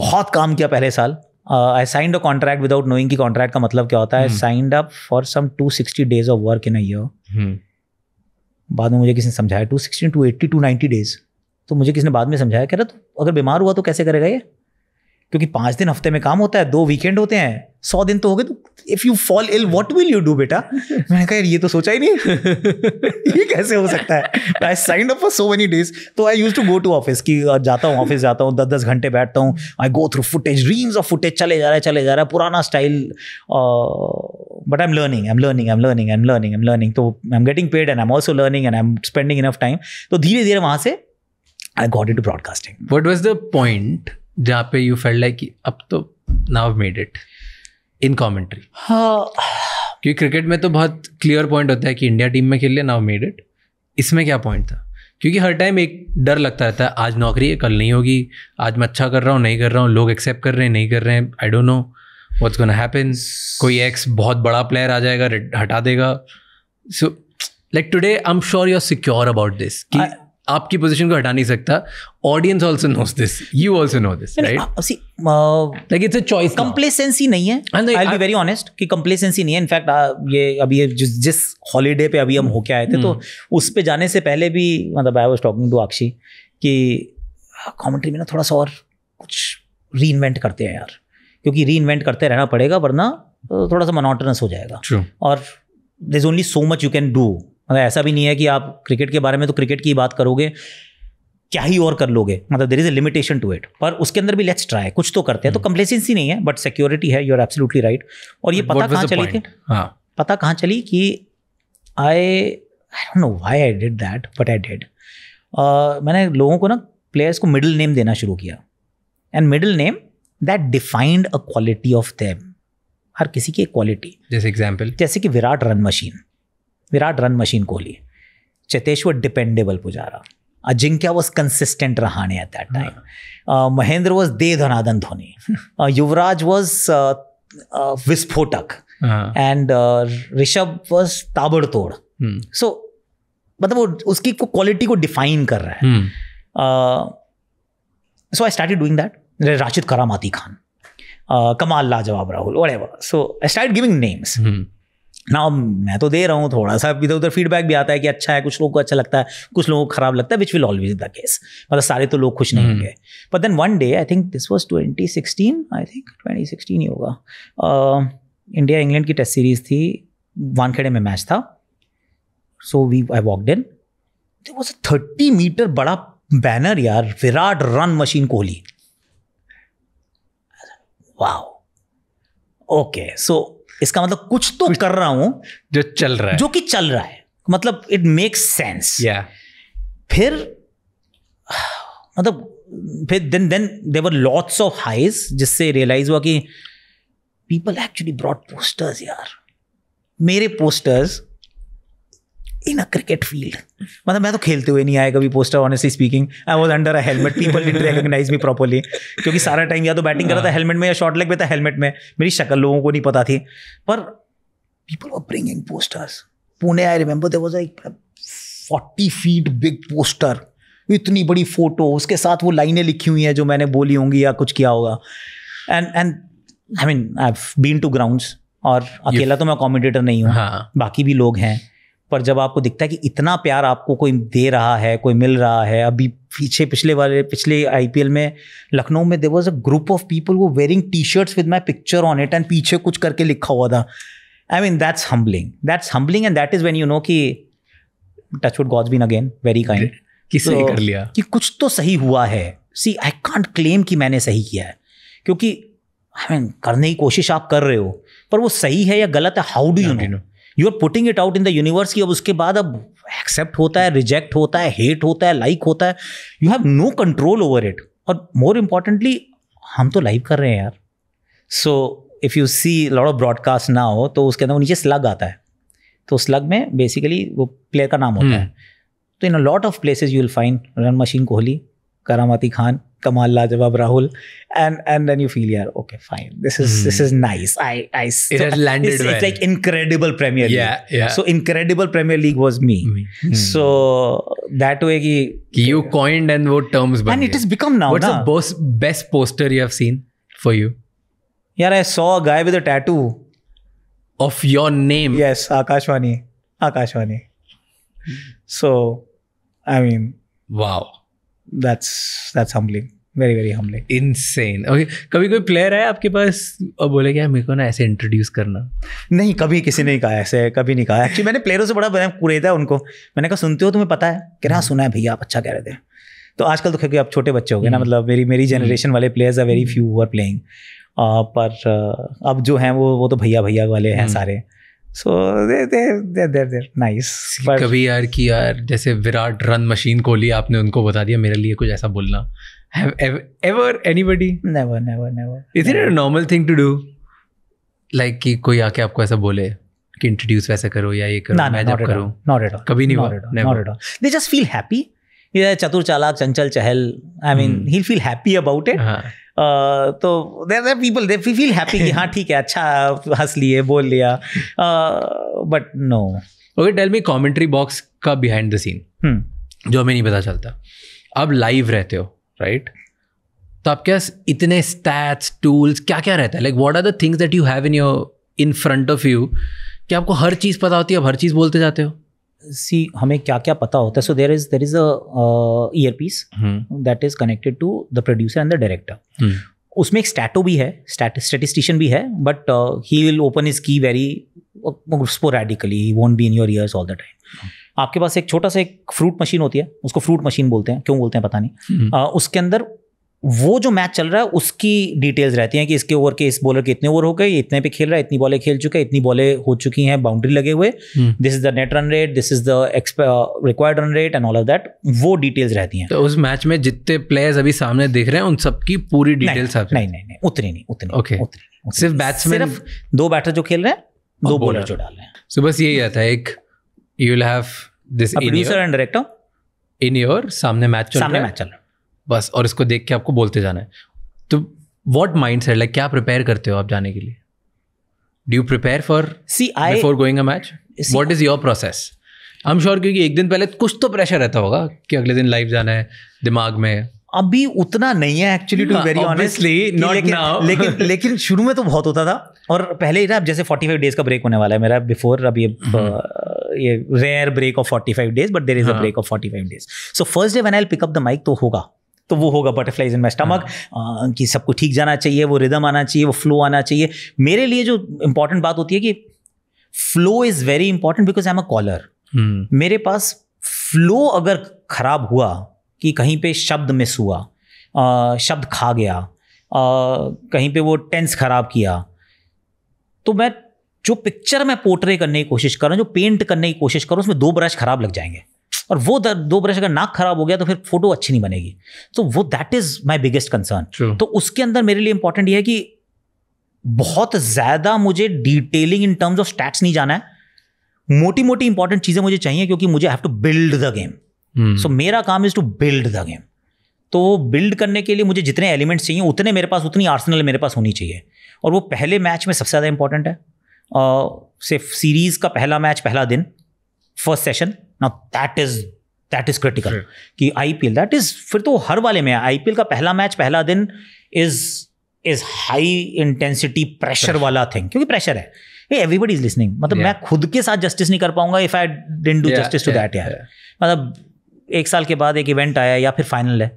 बहुत काम किया पहले साल I signed a contract without knowing कि कॉन्ट्रैक्ट का मतलब क्या होता है signed up for some two sixty days of work in a year बाद में मुझे किसी ने समझाया two sixty two eighty two ninety days तो मुझे किसी ने बाद में समझाया कह रहा तो अगर बीमार हुआ तो कैसे करेगा ये क्योंकि पाँच दिन हफ्ते में काम होता है दो वीकेंड होते हैं सौ दिन तो हो गए तो if you fall ill what will you do बेटा <laughs> मैंने कहा यार ये तो सोचा ही नहीं <laughs> ये कैसे हो सकता है I sign up for so many days तो I used to go to office की जाता हूँ ऑफिस जाता हूँ दस दस घंटे बैठता हूँ I go through footage reams of footage चले जा रहा है चले जा रहा है पुराना style but i'm learning i'm learning i'm learning i'm learning i'm learning so i'm getting paid and i'm also learning and i'm spending enough time तो धीरे धीरे वहाँ से I got it broadcasting what was the point जहाँ पे यू फेल लाइक अब तो now made it in commentary क्योंकि क्रिकेट में तो बहुत क्लियर पॉइंट होता है कि इंडिया टीम में खेल लिया नाव मेड इट इसमें क्या पॉइंट था क्योंकि हर टाइम एक डर लगता रहता है आज नौकरी है कल नहीं होगी आज मैं अच्छा कर रहा हूँ नहीं कर रहा हूँ लोग एक्सेप्ट कर रहे हैं नहीं कर रहे हैं I don't know what's gonna happen कोई एक्स बहुत बड़ा प्लेयर आ जाएगा हटा देगा so like today I am sure you are secure about this कि आपकी पोजीशन को हटा नहीं सकता audience also knows this you also know this right like it's a choice complacency नहीं है आई बी वेरी ऑनेस्ट कि कंप्लेसेंसी नहीं है इनफैक्ट uh, ये अभी जिस जिस हॉलीडे पे अभी हम होके आए थे तो hmm. उस पे जाने से पहले भी मतलब I was talking to Aakshi कि कमेंट्री uh, में ना थोड़ा सा और कुछ री करते हैं यार क्योंकि री इन्वेंट करते रहना पड़ेगा वरना थोड़ा सा मनोटनस हो जाएगा True. और there is only so much you can do मतलब ऐसा भी नहीं है कि आप क्रिकेट के बारे में तो क्रिकेट की बात करोगे क्या ही और कर लोगे मतलब there is a limitation to it पर उसके अंदर भी लेट्स ट्राई कुछ तो करते हैं तो कम्प्लेसेंसी hmm. नहीं है बट सिक्योरिटी है यू आर एब्सोल्युटली राइट और ये पता कहाँ चली थी हाँ. पता कहाँ चली कि I I don't know why I did that but I did मैंने लोगों को ना प्लेयर्स को मिडिल नेम देना शुरू किया and middle name that defined a quality of them हर किसी की एक क्वालिटी जैसे एग्जाम्पल जैसे कि Virat run machine Virat run machine Kohli Cheteshwar dependable Pujara Ajinkya was consistent Rahane at that time Mahendra was the धनादन धोनी युवराज वॉज विस्फोटक एंड हाँ. ऋषभ वॉज ताबड़तोड़ सो हम्म. मतलब वो उसकी क्वालिटी को डिफाइन कर रहा है so I start doing that Rashid करामाती Khan uh, Kamal Lajawab Rahul whatever. So I started giving ना हम्म। मैं तो दे रहा हूँ थोड़ा सा इधर उधर फीडबैक भी आता है कि अच्छा है कुछ लोगों को अच्छा लगता है कुछ लोगों को खराब लगता है which will always the case मतलब सारे तो लोग खुश नहीं हम्म। होंगे but then one day I think this was twenty sixteen I think twenty sixteen ही होगा इंडिया इंग्लैंड की टेस्ट सीरीज थी वानखेड़े में मैच था so we I walked in was thirty metre बड़ा बैनर यार विराट रन मशीन कोहली वाओ ओके सो इसका मतलब कुछ तो कुछ कर रहा हूं जो चल रहा है जो कि चल रहा है मतलब इट मेक्स सेंस फिर मतलब फिर then then there were lots of highs जिससे रियलाइज हुआ कि पीपल एक्चुअली ब्रॉड पोस्टर्स यार मेरे posters in a cricket field मतलब मैं तो खेलते हुए नहीं आया कभी poster honestly speaking I was under a helmet people did recognise me properly क्योंकि सारा टाइम या तो बैटिंग कर रहा था हेलमेट में या शॉर्ट लेग पे था हेलमेट में मेरी शक्ल लोगों को नहीं पता थी पर people were bringing posters Pune I remember there was a forty feet big poster इतनी बड़ी फोटो उसके साथ वो लाइनें लिखी हुई हैं जो मैंने बोली होंगी या कुछ किया होगा and and I mean I been to grounds और अकेला तो मैं कॉमेडिटर नहीं हूँ हाँ. बाकी भी लोग हैं पर जब आपको दिखता है कि इतना प्यार आपको कोई दे रहा है कोई मिल रहा है अभी पीछे पिछले वाले पिछले आईपीएल में लखनऊ में there was a group of people वो wearing T shirts with my picture on it and पीछे कुछ करके लिखा हुआ था I mean that's humbling that's humbling and that is when you know कि touch wood God's been again very kind कि so, सही कर लिया कि कुछ तो सही हुआ है सी आई कॉन्ट क्लेम कि मैंने सही किया है क्योंकि आई I मीन mean, करने की कोशिश आप कर रहे हो पर वो सही है या गलत है how do you know you are putting it out in the universe की अब उसके बाद अब एक्सेप्ट होता है रिजेक्ट होता है हेट होता है लाइक like होता है you have no control over it और मोर इम्पॉर्टेंटली हम तो लाइव कर रहे हैं यार so if you see lord of broadcast ना हो तो उसके अंदर वो नीचे स्लग आता है तो स्लग में बेसिकली वो प्लेयर का नाम होता hmm. है तो in a lot of places you will find run machine Kohli करामाती Khan Kamal Lajawab Rahul, and and then you feel yeah okay fine this is mm. this hmm. is nice. I I it has landed it's, well. it's like incredible Premier League. Yeah, yeah. So incredible Premier League was me. Mm. So that way ki, you coined and what terms, and it has become now. What's na? the best best poster you have seen for you? Yeah, I saw a guy with a tattoo of your name. Yes, Akashwani, Akashwani. So, I mean, wow that's that's humbling very very humble insane okay कभी कोई प्लेयर है आपके पास और बोले क्या मेरे को ना ऐसे इंट्रोड्यूस करना नहीं कभी किसी ने कहा ऐसे कभी नहीं कहा एक्चुअली मैंने प्लेयरों से बड़ा कुरेदा उनको मैंने कहा सुनते हो तुम्हें पता है कि ना हम्म। सुना है भैया आप अच्छा कह रहे थे तो आजकल तो क्योंकि आप छोटे बच्चे हो गए ना हम्म। मतलब मेरी मेरी जनरेशन हम्म। वाले players are very few are playing पर अब जो हैं वो वो तो भैया भैया वाले हैं सारे सो दे दे देर देर नाइस कभी यार कि यार जैसे विराट रन मशीन कोहली आपने उनको बता दिया मेरे लिए कुछ ऐसा बोलना have ever, ever anybody never never never is never. it a normal thing to कि कोई आके आपको ऐसा बोले कि इंट्रोड्यूस वैसे करो या ये करो nah, मैं जब करूं नॉट एट ऑल कभी नहीं हुआ not at all they just feel happy ये चतुर चालाक चंचल Chahal I mean he feel happy about it तो there there people they feel happy कि हाँ <laughs> ठीक है अच्छा हंस लिए बोल लिया but no okay tell me commentary box का बिहाइंड द सीन जो हमें नहीं पता चलता अब लाइव रहते हो राइट right? तो आपके पास इतने स्टैट्स टूल्स क्या क्या रहता है like what are the things that you have in your in front of you कि आपको हर चीज़ पता होती है आप हर चीज़ बोलते जाते हो सी हमें क्या क्या पता होता है so there is there is earpiece that is connected to the producer and the director उसमें एक स्टैटो भी है स्टेटिस्टिशियन भी है but he will open is की very sporadically he won't be in your ears all the time आपके पास एक छोटा सा एक फ्रूट मशीन होती है उसको फ्रूट मशीन बोलते हैं क्यों बोलते हैं पता नहीं hmm. uh, उसके अंदर वो जो मैच चल रहा है उसकी डिटेल्स रहती हैं कि इसके ओवर के इस बॉलर के इतने ओवर हो गए इतने पे खेल रहा है इतनी बॉलें खेल चुके हैं इतनी बॉलें हो चुकी हैं बाउंड्री लगे हुए this is the net run rate this is the required run rate and all of that वो डिटेल्स रहती हैं तो उस मैच में जितने प्लेयर्स अभी सामने देख रहे हैं उन सबकी पूरी डिटेल्स नहीं, नहीं नहीं उतनी नहीं उतनी ओके सिर्फ बैट्समैन सिर्फ दो बैटर जो खेल रहे हैं दो बॉलर जो डाल रहे हैं सो बस यही आता है एक you will have this producer and director in your सामने मैच चल रहा है बस और इसको देख के आपको बोलते जाना है तो वॉट माइंड सेट लाइक क्या प्रिपेयर करते हो आप जाने के लिए do you prepare for see I for going a match what is your process I am sure क्योंकि एक दिन पहले कुछ तो प्रेशर रहता होगा कि अगले दिन लाइव जाना है दिमाग में अभी उतना नहीं है actually to very honestly not लेकिन <laughs> लेकिन लेकिन शुरू में तो बहुत होता था और पहले ही ना जैसे 45 डेज का ब्रेक होने वाला है मेरा बिफोर अब ये rare break of 45 days but there is a break of 45 days so first day when I pick up the mic तो होगा तो वो होगा बटरफ्लाइज इन माई स्टमक कि सब कुछ ठीक जाना चाहिए वो रिदम आना चाहिए वो फ्लो आना चाहिए मेरे लिए जो इंपॉर्टेंट बात होती है कि flow is very important because I am a caller मेरे पास फ्लो अगर खराब हुआ कि कहीं पे शब्द मिस हुआ आ, शब्द खा गया आ, कहीं पे वो टेंस खराब किया तो मैं जो पिक्चर मैं पोर्ट्रे करने की कोशिश कर रहा हूँ जो पेंट करने की कोशिश कर रहा हूँ उसमें दो ब्रश खराब लग जाएंगे और वो दो ब्रश अगर नाक खराब हो गया तो फिर फोटो अच्छी नहीं बनेगी तो वो that is my biggest concern तो उसके अंदर मेरे लिए इंपॉर्टेंट ये है कि बहुत ज्यादा मुझे detailing in terms of stats नहीं जाना है मोटी मोटी इंपॉर्टेंट चीजें मुझे चाहिए क्योंकि मुझे have to build the game so मेरा काम is to build the game तो वो बिल्ड करने के लिए मुझे जितने एलिमेंट्स चाहिए उतने मेरे पास उतनी आर्सनल मेरे पास होनी चाहिए और वो पहले मैच में सबसे ज़्यादा इंपॉर्टेंट है सिर्फ सीरीज़ का पहला मैच पहला दिन फर्स्ट सेशन ना that is that is critical कि आईपीएल दैट इज फिर तो हर वाले में आईपीएल का पहला मैच पहला दिन is is high intensity pressure वाला थिंग क्योंकि प्रेशर है एवरीबडी इज लिसनिंग मतलब yeah. मैं खुद के साथ जस्टिस नहीं कर पाऊंगा इफ आई डिन डू जस्टिस टू दैट यार मतलब एक साल के बाद एक इवेंट आया या फिर फाइनल है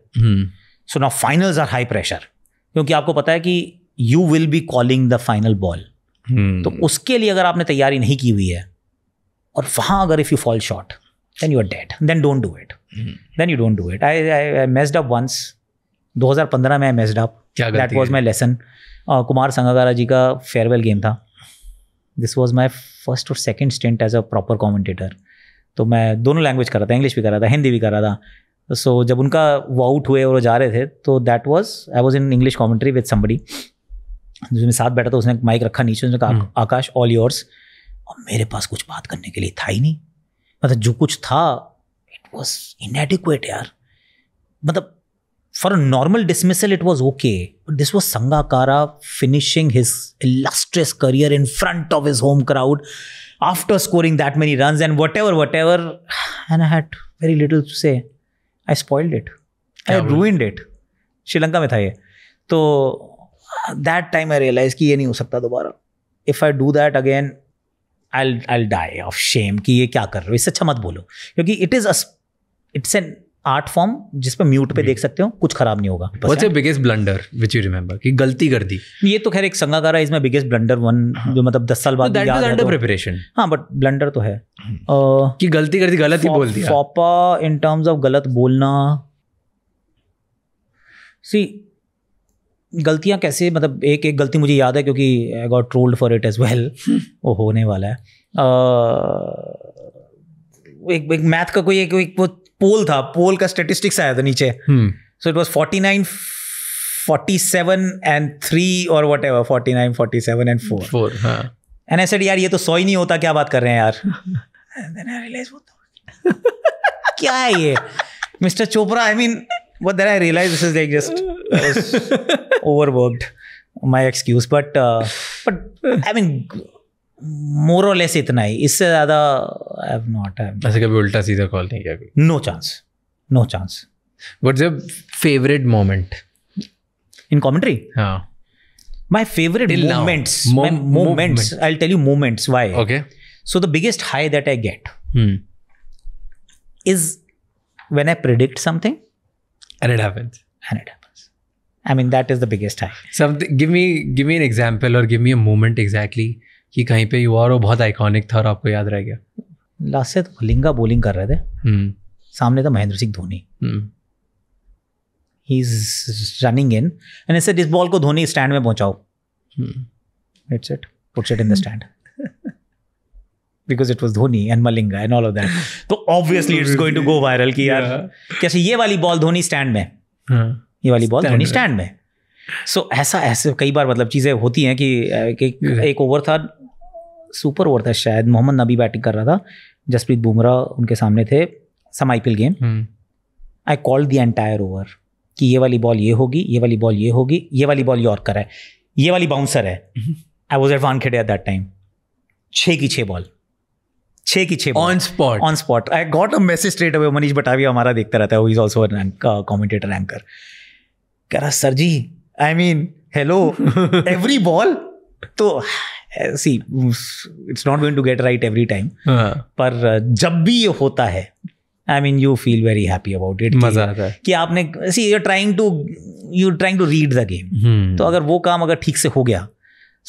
so now finals are high pressure क्योंकि आपको पता है कि you will be calling the final ball तो उसके लिए अगर आपने तैयारी नहीं की हुई है और वहां अगर if you fall short then you are dead. Then don't do it. Mm-hmm. Then you don't do it. I, I, I messed up once. 2015 में I messed up that was my lesson Kumar Sangakkara ji का फेयरवेल गेम था दिस वॉज माई फर्स्ट और second stint as a proper commentator तो मैं दोनों लैंग्वेज कर रहा था इंग्लिश भी कर रहा था हिंदी भी कर रहा था सो so, जब उनका वो आउट हुए और वो जा रहे थे तो that was I was in English commentary with somebody जिसमें साथ बैठा था उसने माइक रखा नीचे उसने कहा आकाश ऑल योर्स और मेरे पास कुछ बात करने के लिए था ही नहीं मतलब जो कुछ था इट वॉज इनएडिकुएट यार मतलब for normal dismissal it was okay this was Sangakkara finishing his illustrious career in front of his home crowd after scoring that many run and whatever whatever and I had very little to say I spoiled it I ruined it Sri Lanka में था ये तो दैट टाइम आई रियलाइज कि ये नहीं हो सकता दोबारा if I do that again I I die of shame कि ये क्या कर रहे हो इससे अच्छा मत बोलो क्योंकि it is it's an art form जिस पे म्यूट पे देख सकते हो कुछ खराब नहीं होगा biggest blunder which you remember कि गलती कर दी ये तो खैर एक Sangakkara is my biggest blunder one जो मतलब दस साल बाद तो याद अंडर प्रिपरेशन तो। हाँ बट ब्लंडर तो है हम्म। कि गलती कर दी गलत ही बोल दिया फॉपा इन टर्म्स ऑफ गलत बोलना सी गलतियाँ कैसे मतलब एक एक गलती मुझे याद है क्योंकि I got trolled for it as well वो होने वाला है uh, एक एक मैथ का कोई एक, एक वो पोल था पोल का स्टेटिस्टिक्स आया था नीचे so it was forty nine forty seven and three और whatever forty nine forty seven and four four एन एस एड यार ये तो सो ही नहीं होता क्या बात कर रहे हैं यार <laughs> <laughs> क्या है ये Mister Chopra I mean but then I realized this is like just <laughs> overworked. My excuse, but uh, but I mean, more or less, itna hai. Isse zyada I have not. ऐसे कभी उल्टा सीधा कॉल नहीं किया कभी? No chance, no chance. What's your favorite moment in commentary? हाँ. My favorite moments, moments. I'll tell you moments. Why? Okay. So the biggest high that I get hmm. is when I predict something. And it happens. And it happens. I mean, that is the biggest high. Something. Give me, give me an example or give me a moment exactly कि कहीं पे यू और वो बहुत आइकॉनिक था और आपको याद रह गया लास्ट से तो भलिंगा बॉलिंग कर रहे थे hmm. सामने था Mahendra Singh Dhoni he is running in and इस बॉल को धोनी स्टैंड में पहुंचाओ it's it puts it in the stand because it was Dhoni and Malinga and all of that तो obviously it's going to go viral की यार कैसे ये वाली बॉल धोनी स्टैंड में हाँ। ये वाली बॉल धोनी स्टैंड में सो so, ऐसा ऐसे कई बार मतलब चीज़ें होती हैं कि एक ओवर था सुपर ओवर था शायद मोहम्मद नबी बैटिंग कर रहा था जसप्रीत बुमराह उनके सामने थे some I game I call the entire over कि ये वाली बॉल ये होगी ये वाली बॉल ये होगी ये वाली बॉल यॉर्कर है ये वाली बाउंसर है आई वॉज एडवान खेडे एट दैट टाइम छः की छः बॉल छः की छः on spot on spot I got a message straight away Manish Batavi हमारा देखता रहता है इज ऑल्सो कॉमेंटेटर एंकर कह रहा sir ji I mean hello every ball तो see it's not going to get right every time पर uh, जब भी ये होता है I mean you feel very happy about it मजा आता है कि आपने see you trying to you trying to read the game तो अगर वो काम अगर ठीक से हो गया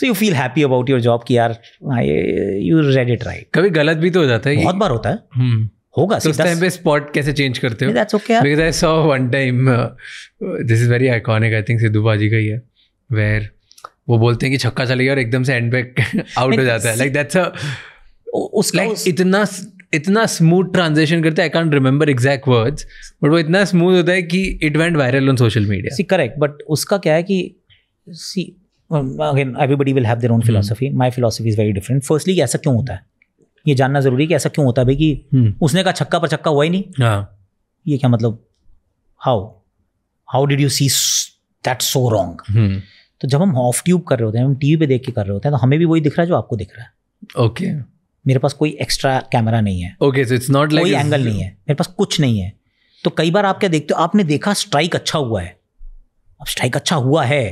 so you feel happy about your job की यार यू रेड इट राइट कभी गलत भी तो हो जाता है बहुत बार होता है हम्म। होगा तो उस टाइम पे स्पॉट कैसे चेंज करते हो that's okay because I saw one time this is very iconic I think Sidhu बाजी का ही है वेयर वो बोलते हैं कि छक्का चले गया और एकदम से एंड बैक आउट हो जाता है लाइक दैट्स अ उस लाइक इतना इतना स्मूथ ट्रांजेक्शन करते हैं I can't remember exact words but वो इतना स्मूथ होता है कि it went viral on social media see correct but उसका क्या है कि see again everybody will have their own philosophy my philosophy is very different firstly ऐसा क्यों होता है ये जानना ज़रूरी है कि ऐसा क्यों होता है भाई कि hmm. उसने कहा छक्का पर छक्का हुआ ही नहीं हाँ। ये क्या मतलब how how did you see that so wrong तो जब हम ऑफ ट्यूब कर रहे होते हैं हम टीवी पे देख के कर रहे होते हैं तो हमें भी वही दिख रहा है जो आपको दिख रहा है ओके मेरे पास कोई एक्स्ट्रा कैमरा नहीं है okay so it's not like कोई एंगल नहीं है मेरे पास कुछ नहीं है तो कई बार आप क्या देखते हो आपने देखा स्ट्राइक अच्छा हुआ है अब स्ट्राइक अच्छा हुआ है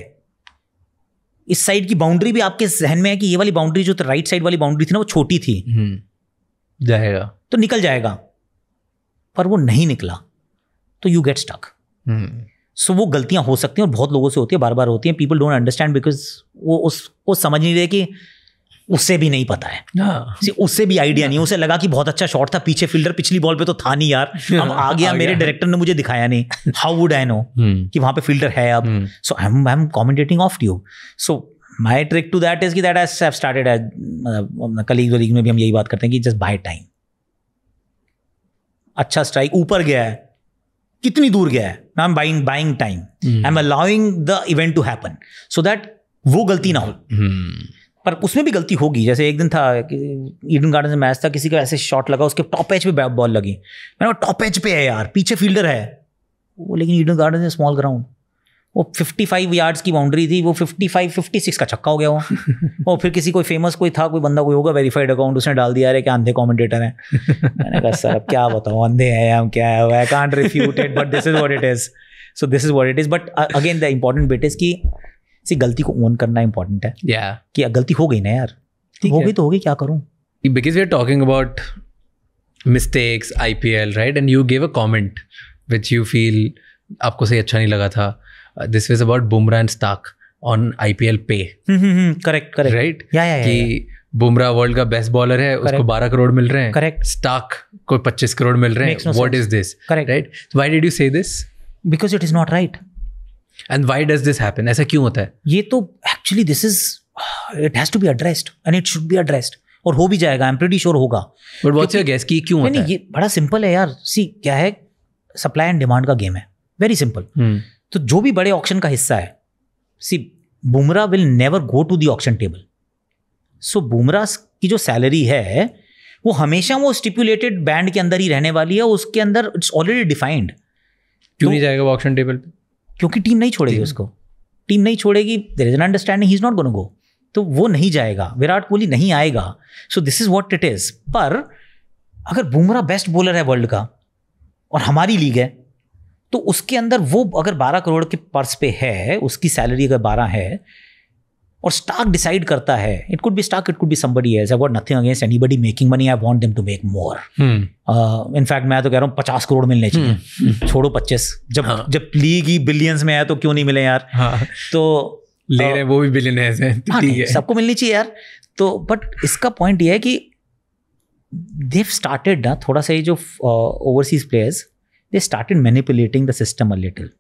इस साइड की बाउंड्री भी आपके जहन में है कि ये वाली बाउंड्री जो राइट तो साइड वाली बाउंड्री थी ना वो छोटी थी हम्म, जाएगा तो निकल जाएगा पर वो नहीं निकला तो यू गेट स्टक सो वो गलतियां हो सकती हैं और बहुत लोगों से होती है बार बार होती हैं पीपल डोंट अंडरस्टैंड बिकॉज वो उस वो समझ नहीं रहे कि उससे भी नहीं पता है हाँ। उससे भी आइडिया नहीं उसे लगा कि बहुत अच्छा शॉट था पीछे फील्डर पिछली बॉल पे तो था नहीं यार हाँ, अब आ गया मेरे डायरेक्टर ने मुझे दिखाया नहीं हाउ वुड आई नो कि वहां पे फील्डर है अब so I am I am commentating of you so my trick to that is that started colleague वलीग में भी हम यही बात करते हैं कि जस्ट बाय टाइम अच्छा स्ट्राइक ऊपर गया है कितनी दूर गया है I am buying buying time I am allowing the event to happen so that वो गलती ना हो hmm. पर उसमें भी गलती होगी जैसे एक दिन था कि ईडन गार्डन से मैच था किसी का ऐसे शॉट लगा उसके टॉप एच पे बॉल लगी मैंने टॉप एच पे है यार पीछे फील्डर है वो लेकिन ईडन गार्डन से स्मॉल ग्राउंड वो 55 यार्ड्स की बाउंड्री थी वो 55 56 का छक्का हो गया वो <laughs> और फिर किसी कोई फेमस कोई था कोई बंदा कोई होगा वेरीफाइड अकाउंट उसने डाल दिया अरे क्या अंधे कॉमेंटेटर है <laughs> मैंने कहा सर अब क्या बताऊँ अंधे हैं हम क्या है I can't refute it but this is what it is so this is what it is but again the important bit is की इसी गलती को ओन करना इंपॉर्टेंट है yeah. कि गलती हो गई ना यार हो गई तो हो गई क्या करूँ because we are talking about mistakes I P L right and you gave a comment which you feel आपको सही अच्छा नहीं लगा था this was about Bumrah and Starc on I P L पे करेक्ट करेक्ट राइट कि बुमरा वर्ल्ड का बेस्ट बॉलर है correct. उसको बारह करोड़ मिल रहे हैं करेक्ट स्टाक को पच्चीस करोड़ मिल रहे हैं what is this correct right why did you say this because it is not right and why does this happen ऐसा क्यों होता है ये तो actually this is it has to be addressed and it should be addressed और हो भी जाएगा आई एम प्रीटी श्योर होगा बट व्हाट्स योर गेस कि क्यों होता नहीं, है ये बड़ा सिंपल है यार सी क्या है सप्लाई एंड डिमांड का गेम है वेरी सिंपल hmm. तो जो भी बड़े ऑप्शन का हिस्सा है see Bumrah will never go to the auction table so Bumrah की जो सैलरी है वो हमेशा वो स्टिपुलेटेड बैंड के अंदर ही रहने वाली है उसके अंदर इट्स ऑलरेडी डिफाइंड क्यों तो, नहीं जाएगा वो ऑप्शन टेबल पे क्योंकि टीम नहीं छोड़ेगी उसको टीम नहीं छोड़ेगी there is an understanding he is not gonna go तो वो नहीं जाएगा विराट कोहली नहीं आएगा so this is what it is पर अगर बुमरा बेस्ट बॉलर है वर्ल्ड का और हमारी लीग है तो उसके अंदर वो अगर 12 करोड़ के पर्स पे है उसकी सैलरी अगर 12 है और स्टॉक डिसाइड करता है it could be Starc it could be somebody else I got nothing against anybody making money I want them to make more in fact मैं तो कह रहा हूँ पचास करोड़ मिलने hmm. चाहिए hmm. hmm. छोड़ो पच्चीस जब हाँ. जब लीग ही बिलियंस में आया तो क्यों नहीं मिले यार हाँ. तो ले रहे uh, वो भी बिलियन हाँ, है हाँ, सबको मिलनी चाहिए यार तो बट इसका पॉइंट ये है कि देव स्टार्टेड ना थोड़ा सा ये जो overseas players they started manipulating the system a little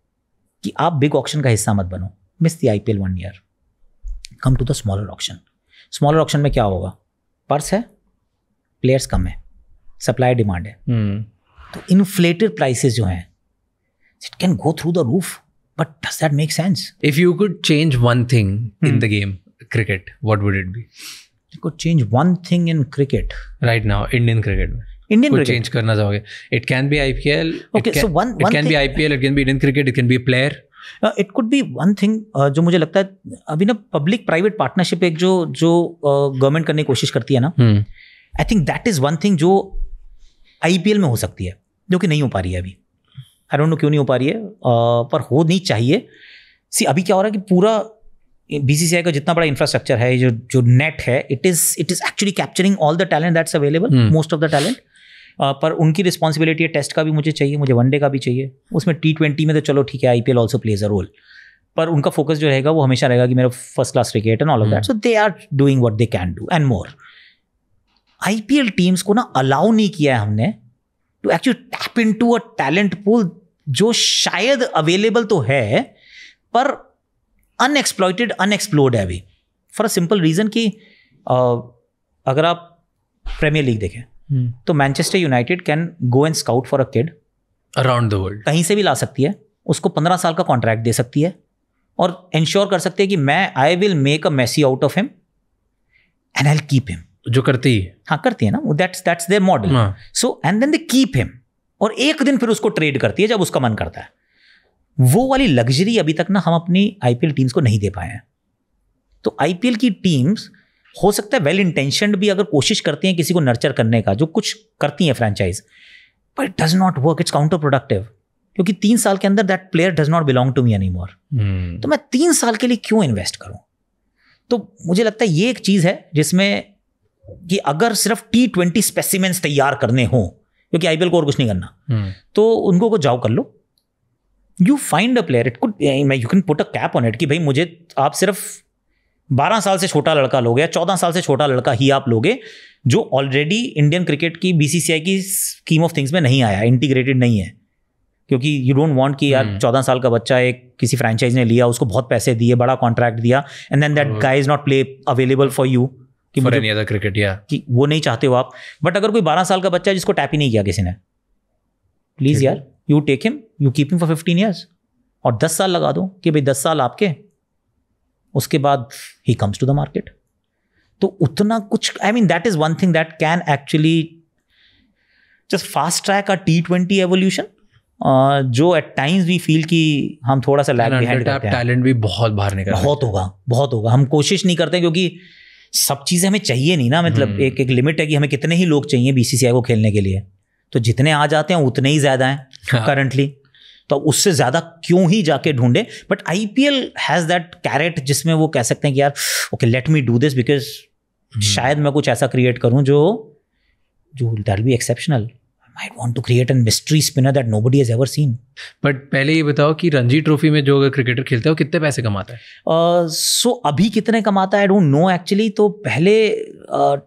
कि आप बिग ऑप्शन का हिस्सा मत बनो miss the I P L one year come to the smaller auction smaller auction में क्या होगा पर्स है प्लेयर्स कम है सप्लाई डिमांड है हम्म। तो इन्फ्लेटेड प्राइसेस जो हैं it can go through the roof but does that make sense if you could change one thing in the game cricket what would it be you could change one thing in cricket right now Indian cricket में इंडियन चेंज करना चाहोगे it can be IPL okay so one it can be IPL it can be Indian cricket it can be player it could be one thing जो मुझे लगता है अभी ना पब्लिक प्राइवेट पार्टनरशिप एक जो जो गवर्नमेंट uh, करने की कोशिश करती है ना I think that is one thing जो आई में हो सकती है जो कि नहीं हो पा रही है अभी आई डोंट नो क्यों नहीं हो पा रही है uh, पर हो नहीं चाहिए सी अभी क्या हो रहा है कि पूरा बी का जितना बड़ा इंफ्रास्ट्रक्चर है जो जो नेट है it is it is actually capturing all the talent that's available most of the talent पर उनकी रिस्पॉन्सिबिलिटी है टेस्ट का भी मुझे चाहिए मुझे वनडे का भी चाहिए उसमें टी ट्वेंटी में तो चलो ठीक है I P L also plays a role पर उनका फोकस जो रहेगा वो हमेशा रहेगा कि मेरा first class cricket and all of that so they are doing what they can do and more I P L teams को ना अलाउ नहीं किया है हमने to actually tap into a talent pool जो शायद अवेलेबल तो है पर अनएक्सप्लॉयटेड अनएक्सप्लोर्ड है अभी फॉर अ सिंपल रीज़न कि अगर आप प्रीमियर लीग देखें Hmm. तो Manchester United can go and scout for a kid around the world कहीं से भी ला सकती है उसको पंद्रह साल का कॉन्ट्रैक्ट दे सकती है और इंश्योर कर सकती है कि मैं I will make a Messi out of him and I keep him जो करती है हाँ करती है ना that's that's their model so and then they keep him और एक दिन फिर उसको ट्रेड करती है जब उसका मन करता है वो वाली लग्जरी अभी तक ना हम अपनी आईपीएल टीम्स को नहीं दे पाए हैं तो आईपीएल की टीम्स हो सकता है वेल इंटेंशन भी अगर कोशिश करती हैं किसी को नर्चर करने का जो कुछ करती हैं franchise but it does not work it's counterproductive क्योंकि तीन साल के अंदर that player does not belong to me any more तो मैं तीन साल के लिए क्यों इन्वेस्ट करूँ तो मुझे लगता है ये एक चीज़ है जिसमें कि अगर सिर्फ टी ट्वेंटी स्पेसिमेंट्स तैयार करने हों क्योंकि आईपीएल को और कुछ नहीं करना hmm. तो उनको को जाओ कर लो you find a player it could you can put a cap on it कि भाई मुझे आप सिर्फ बारह साल से छोटा लड़का लोगे या चौदह साल से छोटा लड़का ही आप लोगे जो ऑलरेडी इंडियन क्रिकेट की बीसीसीआई की स्कीम ऑफ थिंग्स में नहीं आया इंटीग्रेटेड नहीं है क्योंकि यू डोंट वांट कि यार हम्म। चौदह साल का बच्चा एक किसी फ्रेंचाइज ने लिया उसको बहुत पैसे दिए बड़ा कॉन्ट्रैक्ट दिया and then that guy is not play available for you कि मुझे क्रिकेट या कि वो नहीं चाहते हो आप बट अगर कोई बारह साल का बच्चा है जिसको टैप ही नहीं किया किसी ने प्लीज यार you take him you keep him for fifteen years और दस साल लगा दो कि भाई दस साल आपके उसके बाद ही कम्स टू द मार्केट तो उतना कुछ I mean that is one thing that can actually just fast track a T twenty evolution जो एट टाइम्स वी फील कि हम थोड़ा सा लैग बिहाइंड करते हैं टैलेंट भी बहुत बाहर निकल बहुत होगा बहुत होगा हम कोशिश नहीं करते क्योंकि सब चीज़ें हमें चाहिए नहीं ना मतलब हम्म। एक एक लिमिट है कि हमें कितने ही लोग चाहिए बीसीसीआई को खेलने के लिए तो जितने आ जाते हैं उतने ही ज़्यादा हैं करंटली हाँ। तो उससे ज़्यादा क्यों ही जाके ढूंढें but I P L has that carrot जिसमें वो कह सकते हैं कि यार okay let me do this because शायद मैं कुछ ऐसा क्रिएट करूँ जो जो that be exceptional want to create a mystery spinner that nobody is ever seen but पहले ये बताओ कि रणजी ट्रॉफी में जो अगर क्रिकेटर खेलते हो वो कितने पैसे कमाता है सो uh, so अभी कितने कमाता है आई डोंट नो एक्चुअली तो पहले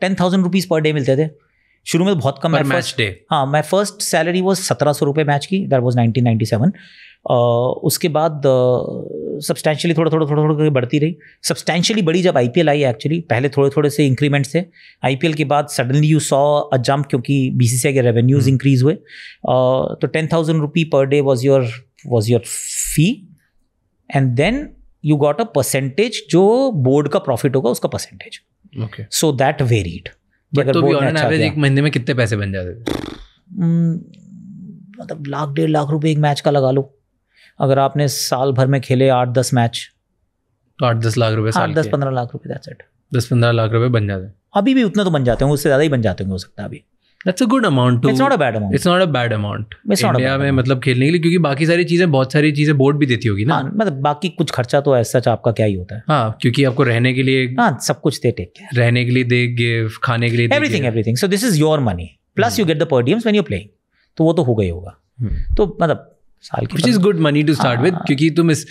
ten thousand rupees per day मिलते थे शुरू में तो बहुत कम पर मैच डे हाँ माई फर्स्ट सैलरी वो सत्रह सौ रुपये मैच की that was nineteen ninety seven उसके बाद सब्सटैशली थोड़ा थोड़ा थोड़ा थोड़ा बढ़ती रही सब्सटैशली बड़ी जब आई आई एक्चुअली पहले थोड़े थोड़े से इंक्रीमेंट थे आई के बाद suddenly you saw a jump क्योंकि बी के रेवेन्यूज इंक्रीज हुए तो ten thousand rupee per day was your was your fee and then you got a percentage जो बोर्ड का प्रॉफिट होगा उसका percentage okay so that varied तो भी ऑन एवरेज अच्छा एक महीने में कितने पैसे बन जाते हम्म, मतलब लाख डेढ़ लाख रुपए एक मैच का लगा लो अगर आपने साल भर में खेले आठ दस मैच तो आठ दस लाख रुपए आठ दस पंद्रह लाख रुपए दस पंद्रह लाख रुपए बन जाते हैं अभी भी उतना तो बन जाते होंगे उससे ज़्यादा ही बन जाते होंगे हो सकता है अभी That's a good that's a good amount it's not a bad amount it's not a bad amount India में मतलब खेलने के लिए क्योंकि बाकी सारी चीज़ें बहुत सारी चीज़ें बोर्ड भी देती होगी ना आ, हाँ, मतलब बाकी कुछ खर्चा तो ऐसा सच आपका क्या ही होता है हाँ क्योंकि आपको रहने के लिए हाँ सब कुछ दे टेक रहने के लिए दे गिव खाने के लिए everything everything so this is your money plus you get the per diems when you playing तो वो तो हो गई होगा hmm. तो मतलब साल की is good money to start with क्योंकि तुम इस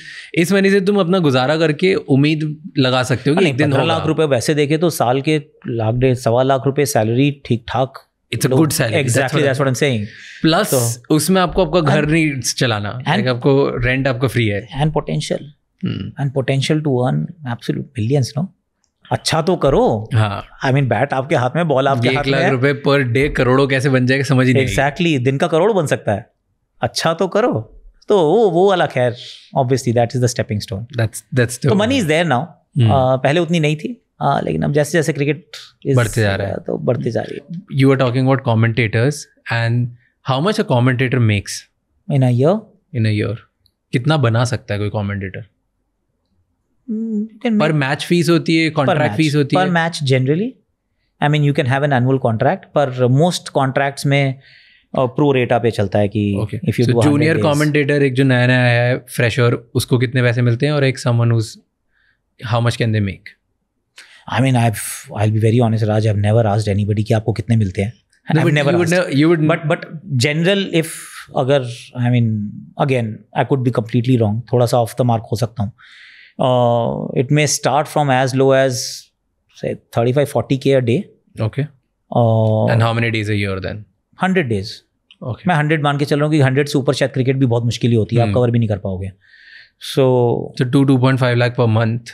इस महीने से तुम अपना गुजारा करके उम्मीद लगा सकते हो कि हाँ, एक दिन लाख रुपए वैसे देखे तो साल के लाख डेढ़ सवा लाख रुपए सैलरी ठीक ठाक it's a good salary exactly that's what I am saying plus उसमें आपको आपका घर नहीं चलाना लाइक आपको रेंट आपको फ्री है and potential and potential to earn absolute billions no अच्छा तो करो आई मीन बैट आपके हाथ में बॉल आपके हाथ में रुपए पर डे करोड़ों कैसे बन जाएगा समझ नहीं एग्जैक्टली दिन का करोड़ बन सकता है अच्छा तो करो तो वो वो वाला खैर obviously that is the stepping stone that's that's तो मनी इज देयर नाउ पहले उतनी नहीं थी हाँ लेकिन अब जैसे जैसे क्रिकेट बढ़ते जा रहा है तो बढ़ते जा रही है you are talking about commentators and how much a commentator makes in hour in hour कितना बना सकता है कोई commentator hmm, per match fee होती है कॉन्ट्रैक्ट फीस होती है per match generally I mean you can have an annual contract पर मोस्ट कॉन्ट्रैक्ट्स में प्रो रेटा पे चलता है कि इफ यू जूनियर कमेंटेटर एक जो नया नया आया है फ्रेशर उसको कितने पैसे मिलते हैं और एक someone how much can they make I mean I I be very honest Raj I never asked anybody कि आपको कितने मिलते हैं बट बट जनरल इफ अगर I mean again I could be completely wrong थोड़ा सा ऑफ द मार्क हो सकता हूँ it may start from as low as thirty five forty K a day okay hundred days okay. मैं हंड्रेड मान के चल रहा हूँ कि हंड्रेड से ऊपर शायद क्रिकेट भी बहुत मुश्किल होती है hmm. आप कवर भी नहीं कर पाओगे so two two point five lakh per month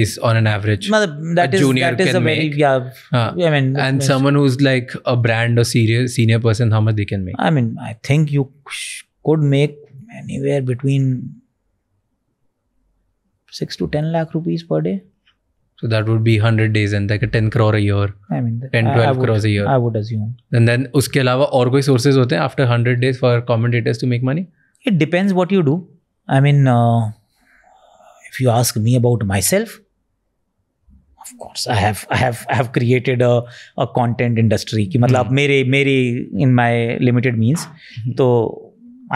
is on an average that a junior is, that is a very make. yeah uh, i mean and someone who's like a brand or senior senior person how much they can make i mean i think you could make anywhere between 6 to 10 lakh rupees per day so that would be 100 days and like a 10 crore a year. I mean, 10, 12 I, I would, crores a year. I would assume. And then uske alawa और koi sources hote हैं after 100 days for commentators to make money? It depends what you do. I mean, uh, if you ask me about myself, of course i have i have i have created a a content industry कि मतलब mere mere in my limited means तो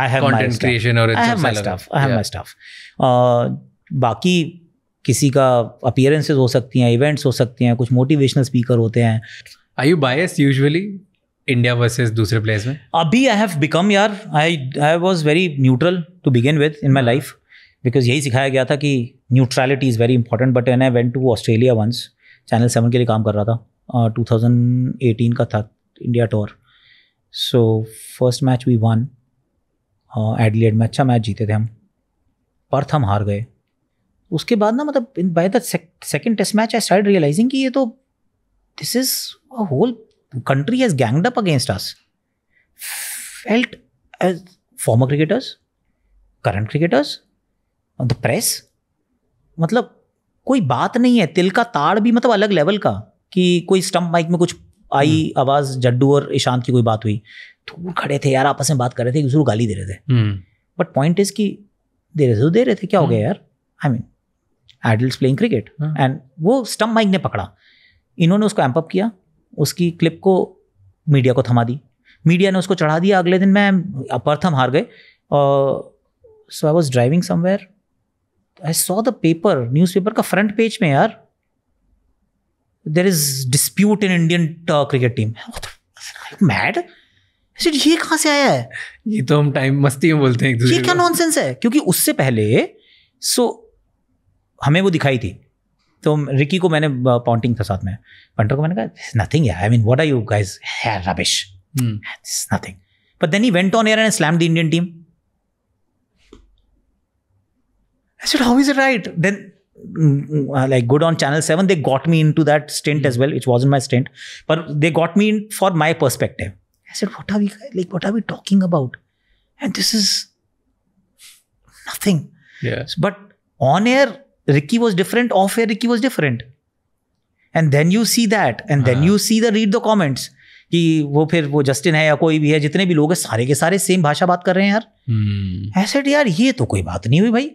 I have content my stuff. creation or I have my stuff I have yeah. my stuff uh, baki किसी का अपियरेंसेज हो सकती हैं इवेंट्स हो सकते हैं कुछ मोटिवेशनल स्पीकर होते हैं I you bias usually India versus दूसरे प्लेस में अभी आई हैव बिकम यार I I was very neutral to begin with in my life because यही सिखाया गया था कि neutrality is very important but an I went to Australia once channel seven के लिए काम कर रहा था टू थाउजेंड एटीन का था India tour so first match we won Adelaide में अच्छा मैच जीते थे हम पर्थ हम हार गए उसके बाद ना मतलब in by the second test match I start realizing कि ये तो this is a whole country has ganged up against us felt as former cricketers current cricketers the press मतलब कोई बात नहीं है तिल का ताड़ भी मतलब अलग लेवल का कि कोई स्टम्प माइक में कुछ आई हम्म। आवाज जड्डू और ईशांत की कोई बात हुई दूर खड़े थे यार आपस में बात कर रहे थे एक दूसरे को गाली दे रहे थे बट पॉइंट इज कि दे रहे थे तो दे रहे थे क्या हो गया हम्म। यार I mean adult playing cricket and वो स्टम्प माइक ने पकड़ा इन्होंने उसको एम्पअप किया उसकी क्लिप को मीडिया को थमा दी मीडिया ने उसको चढ़ा दिया अगले दिन मैं अपर थम हार गए so I was driving somewhere I saw the paper paper का फ्रंट पेज में यार there is dispute in Indian cricket team mad ये कहाँ से आया है ये तो हम टाइम मस्ती में बोलते हैं ये क्या नॉनसेंस है क्योंकि उससे पहले सो so, हमें वो दिखाई थी तो रिकी को मैंने पॉन्टिंग था साथ में पंटर को मैंने कहा nothing I mean what are you guys rubbish nothing but then he went on air and slam the Indian team I said, how is it right? Then mm, mm, uh, like good on channel 7 they got me into that stint as well which wasn't my stint but they got me in for my perspective i said what are we like what are we talking about and this is nothing yes but on air ricky was different off air ricky was different and then you see that and then ah. you see the read the comments कि वो फिर वो जस्टिन है या कोई भी है जितने भी लोग हैं सारे के सारे सेम भाषा बात कर रहे हैं यार ऐसे hmm. यार ये तो कोई बात नहीं हुई भाई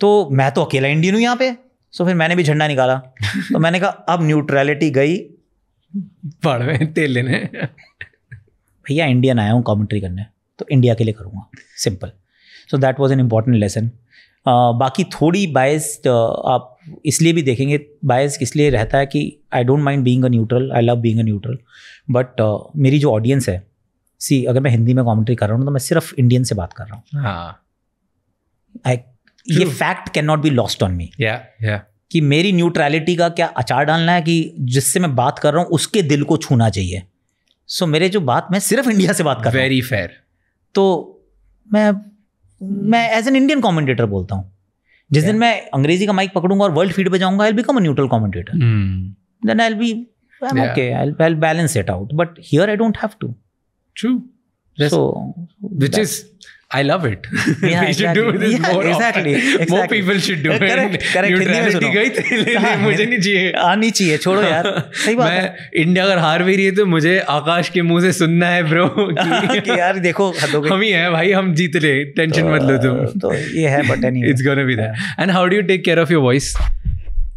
तो मैं तो अकेला इंडियन हूँ यहाँ पे सो फिर मैंने भी झंडा निकाला तो मैंने कहा अब न्यूट्रलिटी गई पढ़ में तेल लेने भैया इंडियन आया हूँ कॉमेंट्री करने तो इंडिया के लिए करूँगा simple so that was an important lesson बाकी थोड़ी बायस आप इसलिए भी देखेंगे बायस इसलिए रहता है कि I don't mind being a neutral I love being a neutral but मेरी जो ऑडियंस है सी अगर मैं हिंदी में कॉमेंट्री कर रहा हूँ तो मैं सिर्फ इंडियन से बात कर रहा हूँ हाँ आई ये fact can not be lost on me कि मेरी न्यूट्रैलिटी का क्या अचार डालना है कि जिससे मैं बात कर रहा हूँ उसके दिल को छूना चाहिए सो so, मेरे जो बात मैं सिर्फ इंडिया से बात कर रहा वेरी फेयर तो मैं मैं एज एन इंडियन कॉमेंटेटर बोलता हूँ जिस yeah. दिन मैं अंग्रेजी का माइक पकड़ूंगा और वर्ल्ड फीड पे जाऊंगा I become a neutral commentator then I be okay I balance it out but here I don't have to true so which is I love it. <laughs> Yeah, <laughs> we exactly. do this yeah, more exactly, Exactly. More people should do correct, uh, it. Correct, गई थी ले हाँ, ले <laughs> मुझे नहीं चाहिए आनी चाहिए छोड़ो यार सही बात मैं इंडिया अगर हार भी रही है तो मुझे आकाश के मुंह से सुनना है ब्रो कि, कि यार देखो हम ही हैं भाई हम जीत रहे टेंशन तो, मत लो तुम तो ये है but anyway it's gonna be that and how do you take care of your voice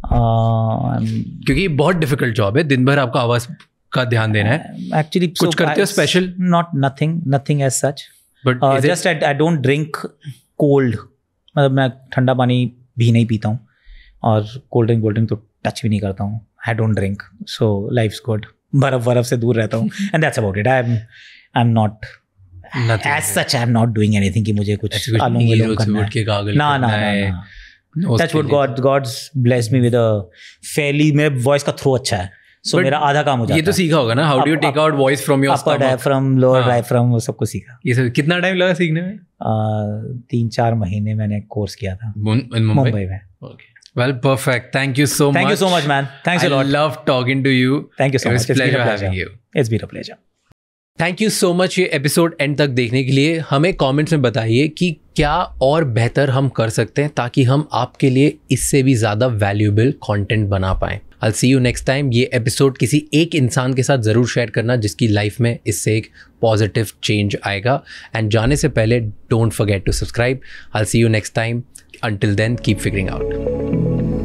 क्योंकि बहुत डिफिकल्ट जॉब है दिन भर आपका आवाज का ध्यान देना है एक्चुअली कुछ करते हो special not nothing nothing as such but just I don't drink cold मतलब मैं ठंडा पानी भी नहीं पीता हूँ और कोल्ड ड्रिंक वोल्ड ड्रिंक तो टच भी नहीं करता हूँ I don't drink so life good बर्फ बर्फ से दूर रहता हूँ and that's about it I am I am not as such I am not doing anything कि मुझे कुछ ना ना ना touch wood god god's bless me with a fairly मेरे वॉइस का थ्रो अच्छा है सो so मेरा आधा काम हो जाता ये तो सीखा होगा ना how do you take out voice from your upper diaphragm lower diaphragm वो सब सबको सीखा ये सब कितना टाइम लगा सीखने में आ, तीन चार महीने मैंने कोर्स किया था मुंबई में well perfect thank you so much thank you so much man thanks a lot love talking to you thank you so much pleasure having you it's been a pleasure thank you so much ये एपिसोड एंड तक देखने के लिए हमें कमेंट्स में बताइए कि क्या और बेहतर हम कर सकते हैं ताकि हम आपके लिए इससे भी ज़्यादा वैल्यूबल कंटेंट बना पाएँ I see you next time ये एपिसोड किसी एक इंसान के साथ ज़रूर शेयर करना जिसकी लाइफ में इससे एक पॉजिटिव चेंज आएगा एंड जाने से पहले don't forget to subscribe I see you next time until then keep figuring out